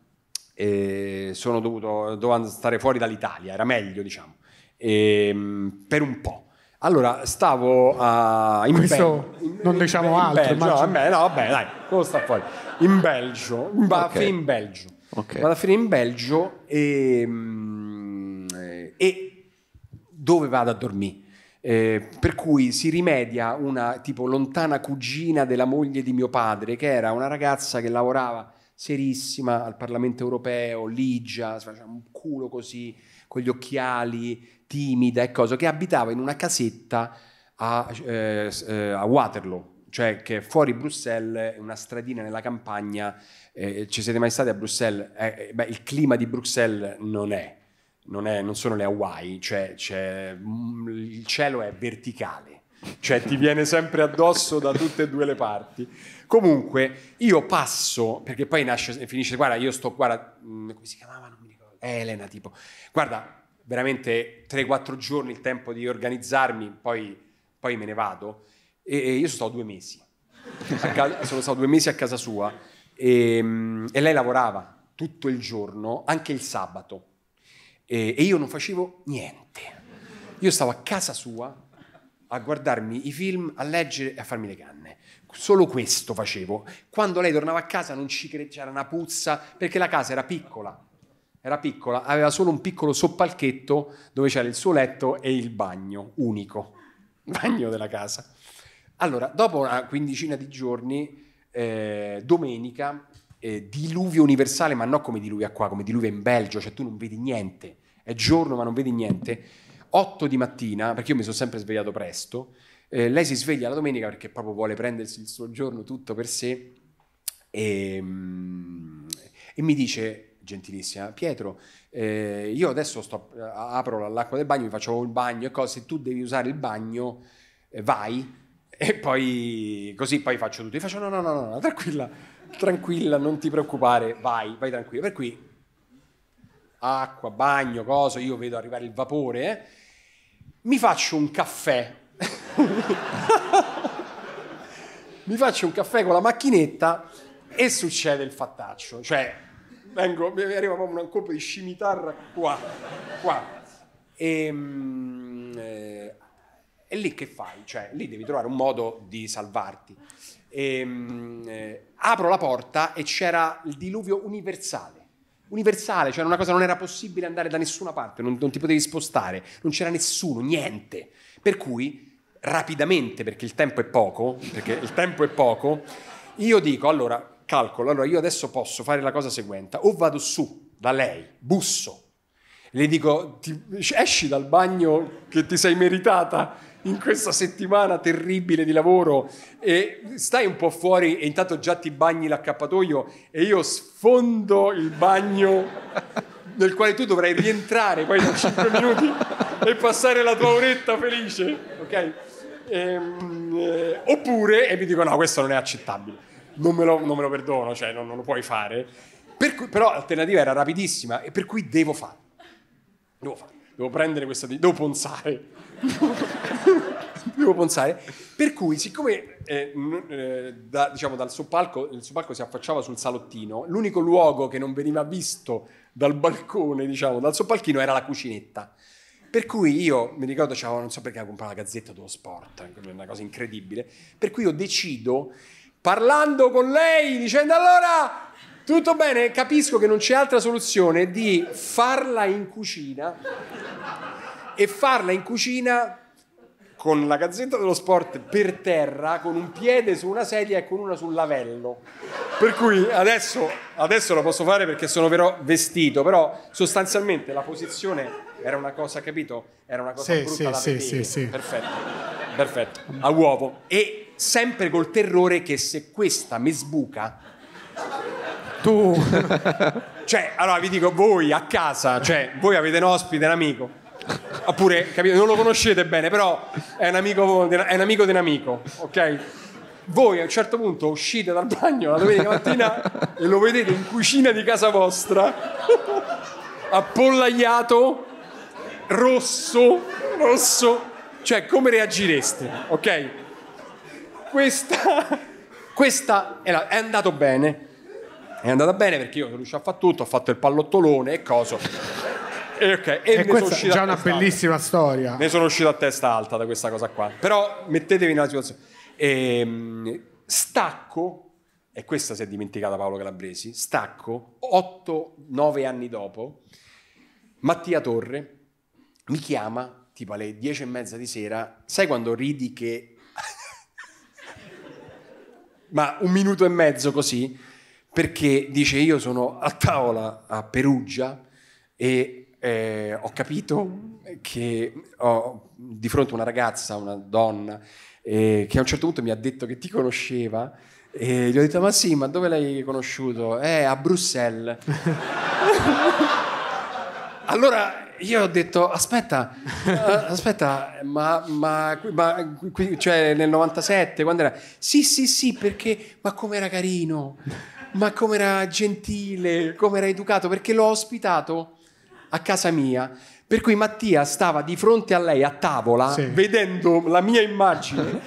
eh, sono dovuto, dovevo stare fuori dall'Italia, era meglio diciamo, eh, per un po'. Allora, stavo a... Uh, in Questo Belgio, non diciamo in altro. Belgio, no, vabbè, no, vabbè, dai, come sta fuori? in Belgio, va okay. a finire in Belgio. Okay. Vado a finire in Belgio e, mm, e dove vado a dormire? Eh, per cui si rimedia una tipo lontana cugina della moglie di mio padre, che era una ragazza che lavorava serissima al Parlamento europeo, ligia, un culo così, con gli occhiali, timida e cosa, che abitava in una casetta a, eh, eh a Waterloo cioè che fuori Bruxelles, una stradina nella campagna, eh, ci siete mai stati a Bruxelles? Eh, eh, beh, il clima di Bruxelles non è, non, è, non sono le Hawaii, cioè, cioè, il cielo è verticale, cioè ti viene sempre addosso da tutte e due le parti. Comunque io passo, perché poi nasce, finisce, guarda, io sto, guarda, mm, come si chiamava, non mi ricordo, Elena tipo, guarda, veramente 3-4 giorni il tempo di organizzarmi, poi, poi me ne vado e, e io sono stato due mesi. Casa, sono stato due mesi a casa sua e, ehm, e, lei lavorava tutto il giorno, anche il sabato. E, e io non facevo niente. Io stavo a casa sua a guardarmi i film, a leggere e a farmi le canne. Solo questo facevo. Quando lei tornava a casa non ci cre- c'era una puzza, perché la casa era piccola. Era piccola, aveva solo un piccolo soppalchetto dove c'era il suo letto e il bagno, unico. Bagno della casa. Allora, dopo una quindicina di giorni, eh, domenica, eh, diluvio universale, ma non come diluvia qua, come diluvia in Belgio, cioè tu non vedi niente, è giorno ma non vedi niente. 8 di mattina, perché io mi sono sempre svegliato presto, eh, lei si sveglia la domenica perché proprio vuole prendersi il suo giorno tutto per sé e, ehm, e mi dice, gentilissima, Pietro, eh, io adesso sto, eh, apro l'acqua del bagno, mi faccio il bagno e cose, se tu devi usare il bagno, eh, vai e poi così poi faccio tutto. Io faccio no, no, no, no, tranquilla, tranquilla, non ti preoccupare, vai, vai tranquilla. Per cui acqua, bagno, cosa, io vedo arrivare il vapore, eh? mi faccio un caffè. mi faccio un caffè con la macchinetta e succede il fattaccio. Cioè, vengo, mi arriva proprio un colpo di scimitarra qua, qua. E, mm, eh, e lì che fai? Cioè, lì devi trovare un modo di salvarti. E, ehm, eh, apro la porta e c'era il diluvio universale. Universale, cioè una cosa non era possibile andare da nessuna parte, non, non ti potevi spostare, non c'era nessuno, niente. Per cui rapidamente, perché il tempo è poco, perché il tempo è poco, io dico, allora, calcolo, allora io adesso posso fare la cosa seguente, o vado su da lei, busso, le dico, ti, esci dal bagno che ti sei meritata, in questa settimana terribile di lavoro e stai un po' fuori e intanto già ti bagni l'accappatoio e io sfondo il bagno nel quale tu dovrai rientrare poi da 5 minuti e passare la tua oretta felice, ok? Ehm, eh, oppure, e mi dico no, questo non è accettabile, non me lo, non me lo perdono, cioè non, non, lo puoi fare. Per cui, però l'alternativa era rapidissima e per cui devo farlo. Devo farlo devo prendere questa devo pensare. devo pensare. Per cui, siccome eh, eh, da, diciamo, dal suo palco, il suo palco si affacciava sul salottino, l'unico luogo che non veniva visto dal balcone, diciamo, dal suo palchino era la cucinetta. Per cui io mi ricordo, c'avevo, cioè, oh, non so perché avevo comprato la gazzetta dello sport, eh, è una cosa incredibile. Per cui io decido, parlando con lei, dicendo allora tutto bene, capisco che non c'è altra soluzione di farla in cucina e farla in cucina con la gazzetta dello sport per terra, con un piede su una sedia e con una sul lavello. Per cui adesso, adesso la posso fare perché sono però vestito, però sostanzialmente la posizione era una cosa, capito? Era una cosa sì, brutta sì, da sì, sì, Perfetto, perfetto, a uovo. E sempre col terrore che se questa mi sbuca tu... cioè, allora vi dico, voi a casa, cioè, voi avete un ospite, un amico, oppure, capito, non lo conoscete bene, però è un amico, è un amico di un amico, ok? voi a un certo punto uscite dal bagno la domenica mattina e lo vedete in cucina di casa vostra appollaiato rosso rosso cioè come reagireste ok questa, questa è, la, è andato bene è andata bene perché io sono riuscito a fare tutto, ho fatto il pallottolone e coso. E, okay, e, e questa è già una bellissima alta. storia. Ne sono uscito a testa alta da questa cosa qua. Però mettetevi nella situazione. E, ehm, stacco, e questa si è dimenticata Paolo Calabresi, stacco 8-9 anni dopo, Mattia Torre mi chiama tipo alle 10 e mezza di sera, sai quando ridi che... ma un minuto e mezzo così, perché dice io sono a tavola a Perugia e eh, ho capito che ho di fronte una ragazza, una donna, eh, che a un certo punto mi ha detto che ti conosceva e gli ho detto ma sì, ma dove l'hai conosciuto? Eh, a Bruxelles. allora io ho detto aspetta, eh, aspetta, ma, ma, ma cioè nel 97 quando era? Sì, sì, sì, perché, ma com'era carino ma com'era gentile, com'era educato, perché l'ho ospitato a casa mia. Per cui Mattia stava di fronte a lei a tavola, sì. vedendo la mia immagine,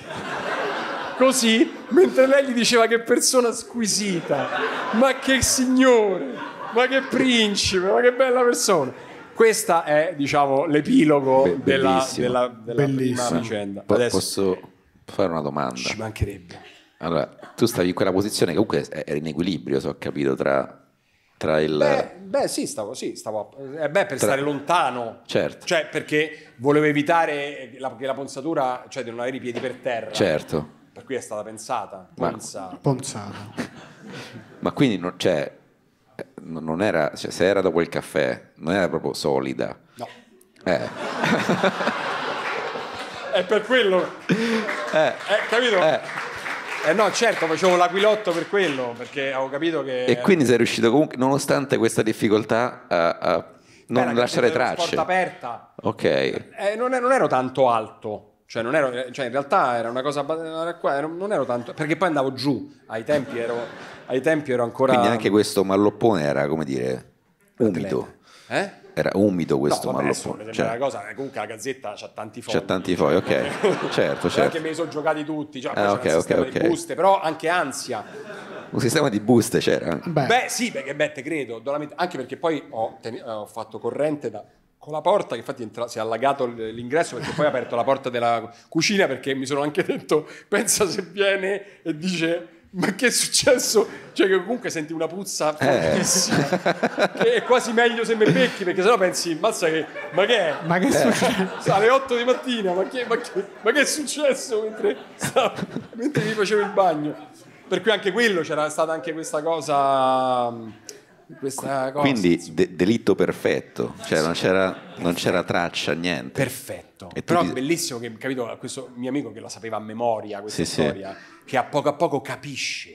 così, mentre lei gli diceva che persona squisita, ma che signore, ma che principe, ma che bella persona. Questa è, diciamo, l'epilogo Be- della, della, della prima vicenda. Po- Adesso, posso fare una domanda? Ci mancherebbe. Allora, tu stavi in quella posizione che comunque era in equilibrio, se ho capito, tra, tra il... Beh, beh, sì, stavo, sì, stavo... Eh, beh, per tra... stare lontano. Certo. Cioè, perché volevo evitare la, che la ponzatura, cioè di non avere i piedi per terra. Certo. Per cui è stata pensata. Ponzata. Ma... Ponzata. Ma quindi, non, cioè, non era, cioè, se era dopo il caffè, non era proprio solida. No. Eh. è per quello. Eh. eh capito? Eh. Eh no, certo, facevo l'aquilotto per quello, perché avevo capito che... E quindi sei riuscito comunque, nonostante questa difficoltà, a, a non Beh, lasciare tracce. Era aperta. Ok. Eh, non, ero, non, ero, tanto alto, cioè, non ero, cioè, in realtà era una cosa... Non ero tanto... Perché poi andavo giù, ai tempi ero, ai tempi ero ancora... Quindi anche questo malloppone era, come dire, umido. Eh? era umido questo no, vabbè, malloppone. Cioè. cosa, eh, comunque la gazzetta c'ha tanti fogli. C'ha tanti fogli, ok. certo, certo. Anche me li sono giocati tutti, cioè, ah, okay, okay, okay. buste, però anche ansia. Un sistema di buste c'era. Beh, beh sì, perché beh, te credo, anche perché poi ho, ten- eh, ho fatto corrente da, con la porta, che infatti entra- si è allagato l'ingresso perché poi ha aperto la porta della cucina perché mi sono anche detto, pensa se viene e dice ma che è successo? Cioè che comunque senti una puzza eh. fortissima, eh. che è quasi meglio se me becchi, perché sennò pensi, mazza che, ma che è? Ma che è eh. successo? Eh. Alle 8 di mattina, ma che, ma che, ma che è successo mentre, stavo, mentre mi facevo il bagno? Per cui anche quello, c'era stata anche questa cosa... Questa cosa Quindi de- delitto perfetto, cioè non c'era, non c'era traccia, niente. Perfetto. Però ti... bellissimo che, capito, questo mio amico che la sapeva a memoria questa sì, storia. Sì che a poco a poco capisce.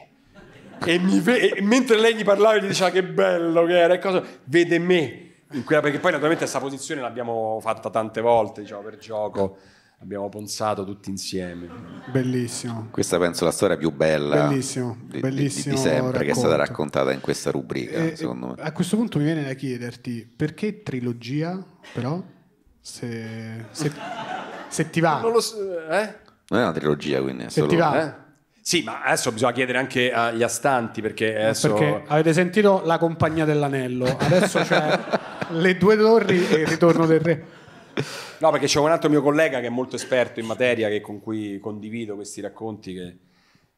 E, mi e mentre lei gli parlava gli diceva che bello che era, e cosa, vede me. In Quella, perché poi naturalmente questa posizione l'abbiamo fatta tante volte, diciamo, per gioco. Abbiamo ponzato tutti insieme. Bellissimo. Questa penso la storia più bella bellissimo, di, bellissimo di, di sempre racconto. che è stata raccontata in questa rubrica, e, eh, secondo me. Eh, a questo punto mi viene da chiederti perché trilogia, però, se, se, se ti va. Non lo so, eh? Non è una trilogia, quindi è se solo... ti va. Eh? Sì, ma adesso bisogna chiedere anche agli astanti perché eh, adesso... Perché avete sentito la compagnia dell'anello, adesso c'è le due torri e il ritorno del re. No, perché c'è un altro mio collega che è molto esperto in materia, che, con cui condivido questi racconti, che,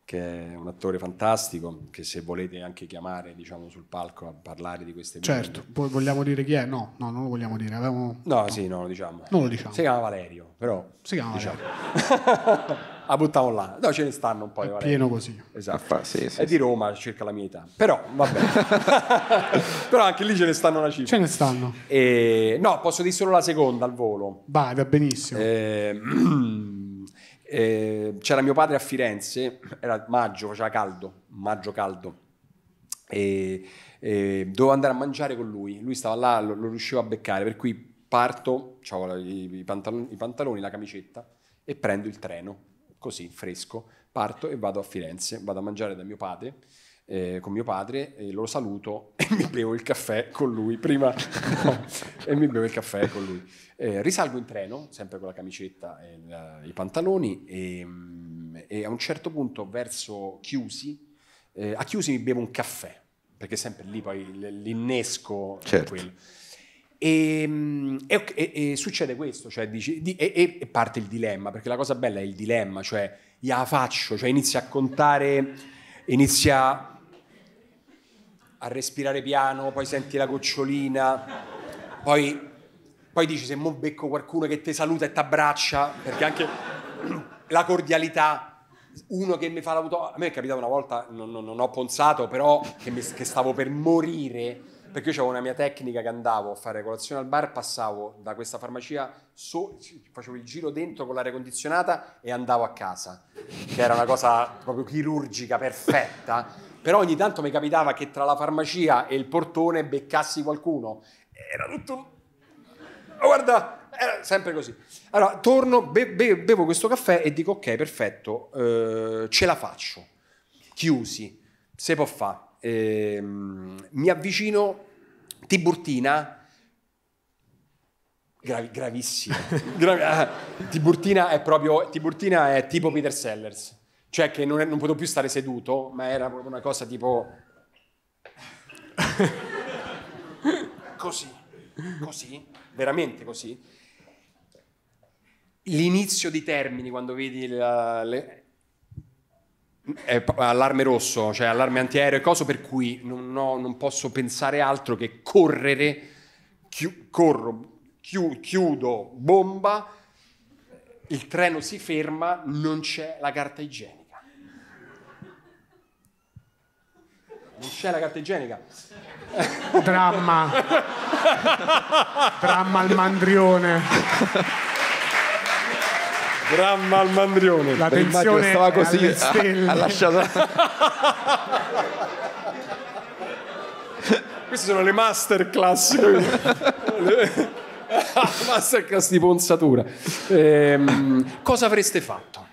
che, è un attore fantastico, che se volete anche chiamare diciamo, sul palco a parlare di queste cose. Certo, poi vogliamo dire chi è? No, no, non lo vogliamo dire. Avevamo... No, no, sì, no, lo diciamo. Non lo diciamo. Si chiama Valerio, però... Si chiama diciamo. Valerio la buttavo là. No, ce ne stanno un po'. È pieno così. Esatto. Ah, sì, sì, è di Roma, circa la mia età. Però, vabbè. Però anche lì ce ne stanno una cifra. Ce ne stanno. E... No, posso dire solo la seconda al volo. Vai, va benissimo. E... Ehm, e... Ehm, c'era mio padre a Firenze, era maggio, faceva caldo, maggio caldo. E... e, dovevo andare a mangiare con lui. Lui stava là, lo, lo riuscivo a beccare, per cui parto, i, i, pantaloni, i pantaloni, la camicetta e prendo il treno così, fresco, parto e vado a Firenze, vado a mangiare da mio padre, eh, con mio padre, e lo saluto e mi bevo il caffè con lui, prima e mi bevo il caffè con lui. Eh, risalgo in treno, sempre con la camicetta e la, i pantaloni, e, ehm, e, a un certo punto verso Chiusi, eh, a Chiusi mi bevo un caffè, perché sempre lì poi l'innesco certo. quello. Ehm, e, e, e, e, succede questo, cioè dici, di, e, parte il dilemma, perché la cosa bella è il dilemma, cioè la faccio, cioè inizia a contare, inizia a respirare piano, poi senti la gocciolina, poi, poi dici se mo becco qualcuno che ti saluta e ti abbraccia, perché anche la cordialità uno che mi fa l'auto... A me è capitato una volta, non, non, non ho pensato, però che, mi, che, stavo per morire perché io avevo una mia tecnica che andavo a fare colazione al bar, passavo da questa farmacia, so, facevo il giro dentro con l'aria condizionata e andavo a casa, che era una cosa proprio chirurgica, perfetta. Però ogni tanto mi capitava che tra la farmacia e il portone beccassi qualcuno. Era tutto... Oh, guarda, era sempre così. Allora, torno, be- be- bevo questo caffè e dico ok, perfetto, eh, ce la faccio. Chiusi, se può fare eh, mi avvicino Tiburtina, gravi, gravissima, gravi, ah, Tiburtina, è proprio, Tiburtina è tipo Peter Sellers, cioè che non, è, non potevo più stare seduto, ma era proprio una cosa tipo... così, così, veramente così. L'inizio di termini, quando vedi la, le, è allarme rosso, cioè allarme antiaereo e cosa per cui non, ho, non posso pensare altro che correre, chi, corro, chi, chiudo, bomba, il treno si ferma, non c'è la carta igienica. Non c'è la carta igienica. Dramma. Dramma al mandrione. Dramma al mandrione. La tensione stava così, ha, eh, ha lasciato... Queste sono le masterclass. masterclass di ponzatura. Ehm, cosa avreste fatto?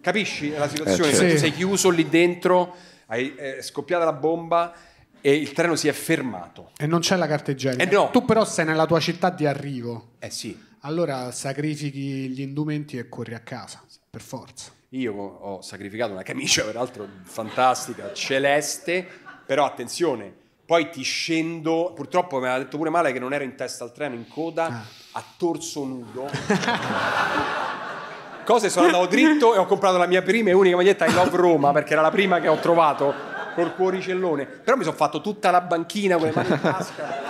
Capisci la situazione? Eh, certo. sì. sei chiuso lì dentro, hai, è scoppiata la bomba e il treno si è fermato. E non c'è la carta igienica. Eh no. Tu però sei nella tua città di arrivo. Eh sì allora sacrifichi gli indumenti e corri a casa, per forza. Io ho sacrificato una camicia, peraltro fantastica, celeste, però attenzione, poi ti scendo, purtroppo mi ha detto pure male che non ero in testa al treno, in coda, ah. a torso nudo. Cose sono andato dritto e ho comprato la mia prima e unica maglietta I Love Roma, perché era la prima che ho trovato, col cuoricellone. Però mi sono fatto tutta la banchina con le mani in tasca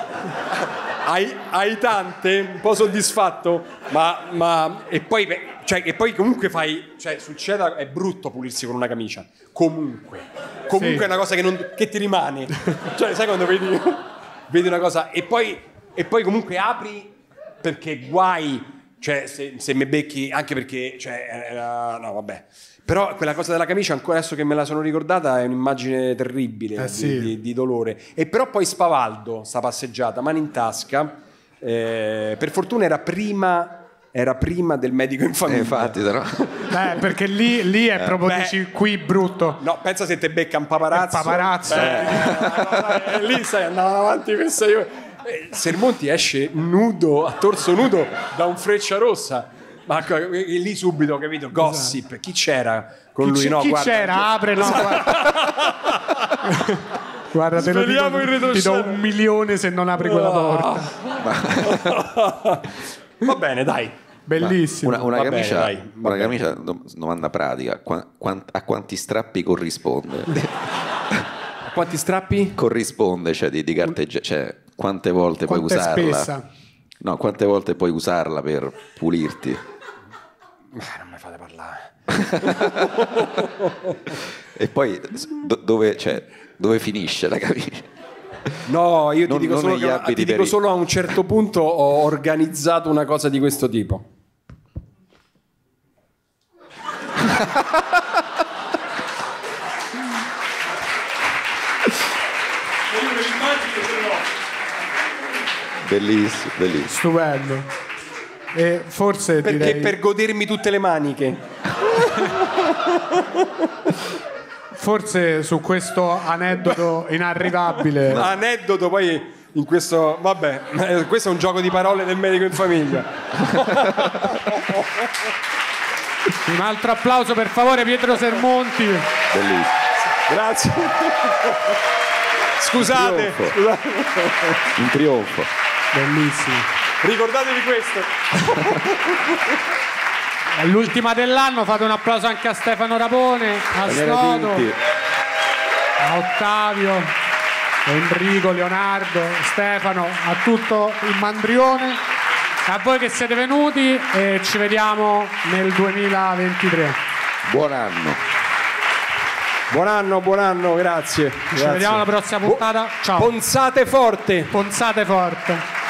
hai, hai, tante, un po' soddisfatto, ma, ma e, poi, cioè, e, poi, comunque fai, cioè succede, è brutto pulirsi con una camicia, comunque, comunque sì. è una cosa che, non, che ti rimane, cioè sai quando vedi, vedi una cosa e poi, e poi comunque apri perché guai cioè se, se mi becchi anche perché cioè, eh, eh no vabbè però quella cosa della camicia, ancora adesso che me la sono ricordata, è un'immagine terribile eh di, sì. di, di, dolore. E però poi Spavaldo, sta passeggiata, mani in tasca, eh, per fortuna era prima era prima del medico in famiglia. Eh, infatti, però. Beh, perché lì, lì è eh, proprio beh, dici qui brutto. No, pensa se te becca un paparazzo. Un paparazzo. Beh, eh. eh lì stai andando avanti per sei eh, Sermonti esce nudo, a torso nudo, da un freccia rossa ma lì subito, ho capito? Esatto. Gossip, esatto. chi c'era con chi lui? No, chi guarda, c'era? Cioè... Apre, no, guarda. Guarda, te lo dico, ti, ti do un milione se non apri quella ah. porta. Va bene, dai. Bellissimo. Una, una, camicia, bene, una camicia, domanda pratica, a quanti strappi corrisponde? a quanti strappi? Corrisponde, cioè di, di carteggia, cioè quante volte Quanta puoi usarla? Spessa? No, quante volte puoi usarla per pulirti? Eh, non mi fate parlare. e poi do, dove, cioè, dove, finisce la camicia? No, io non, ti, dico solo, che, ti dico solo a un certo punto ho organizzato una cosa di questo tipo. bellissimo, bellissimo. Stupendo. E eh, forse Perché direi... per godermi tutte le maniche. forse su questo aneddoto inarrivabile. Aneddoto poi in questo vabbè, eh, questo è un gioco di parole del medico in famiglia. un altro applauso per favore Pietro Sermonti. Bellissimo. Grazie. Scusate. Un trionfo. Scusate. Un trionfo. Bellissimo. Ricordatevi questo. È l'ultima dell'anno, fate un applauso anche a Stefano Rapone, a Snodo, a Ottavio, Enrico, Leonardo, Stefano, a tutto il mandrione, a voi che siete venuti e ci vediamo nel 2023. Buon anno. Buon anno, buon anno, grazie. Ci grazie. vediamo alla prossima puntata. Ciao. Ponzate forte. Ponzate forte.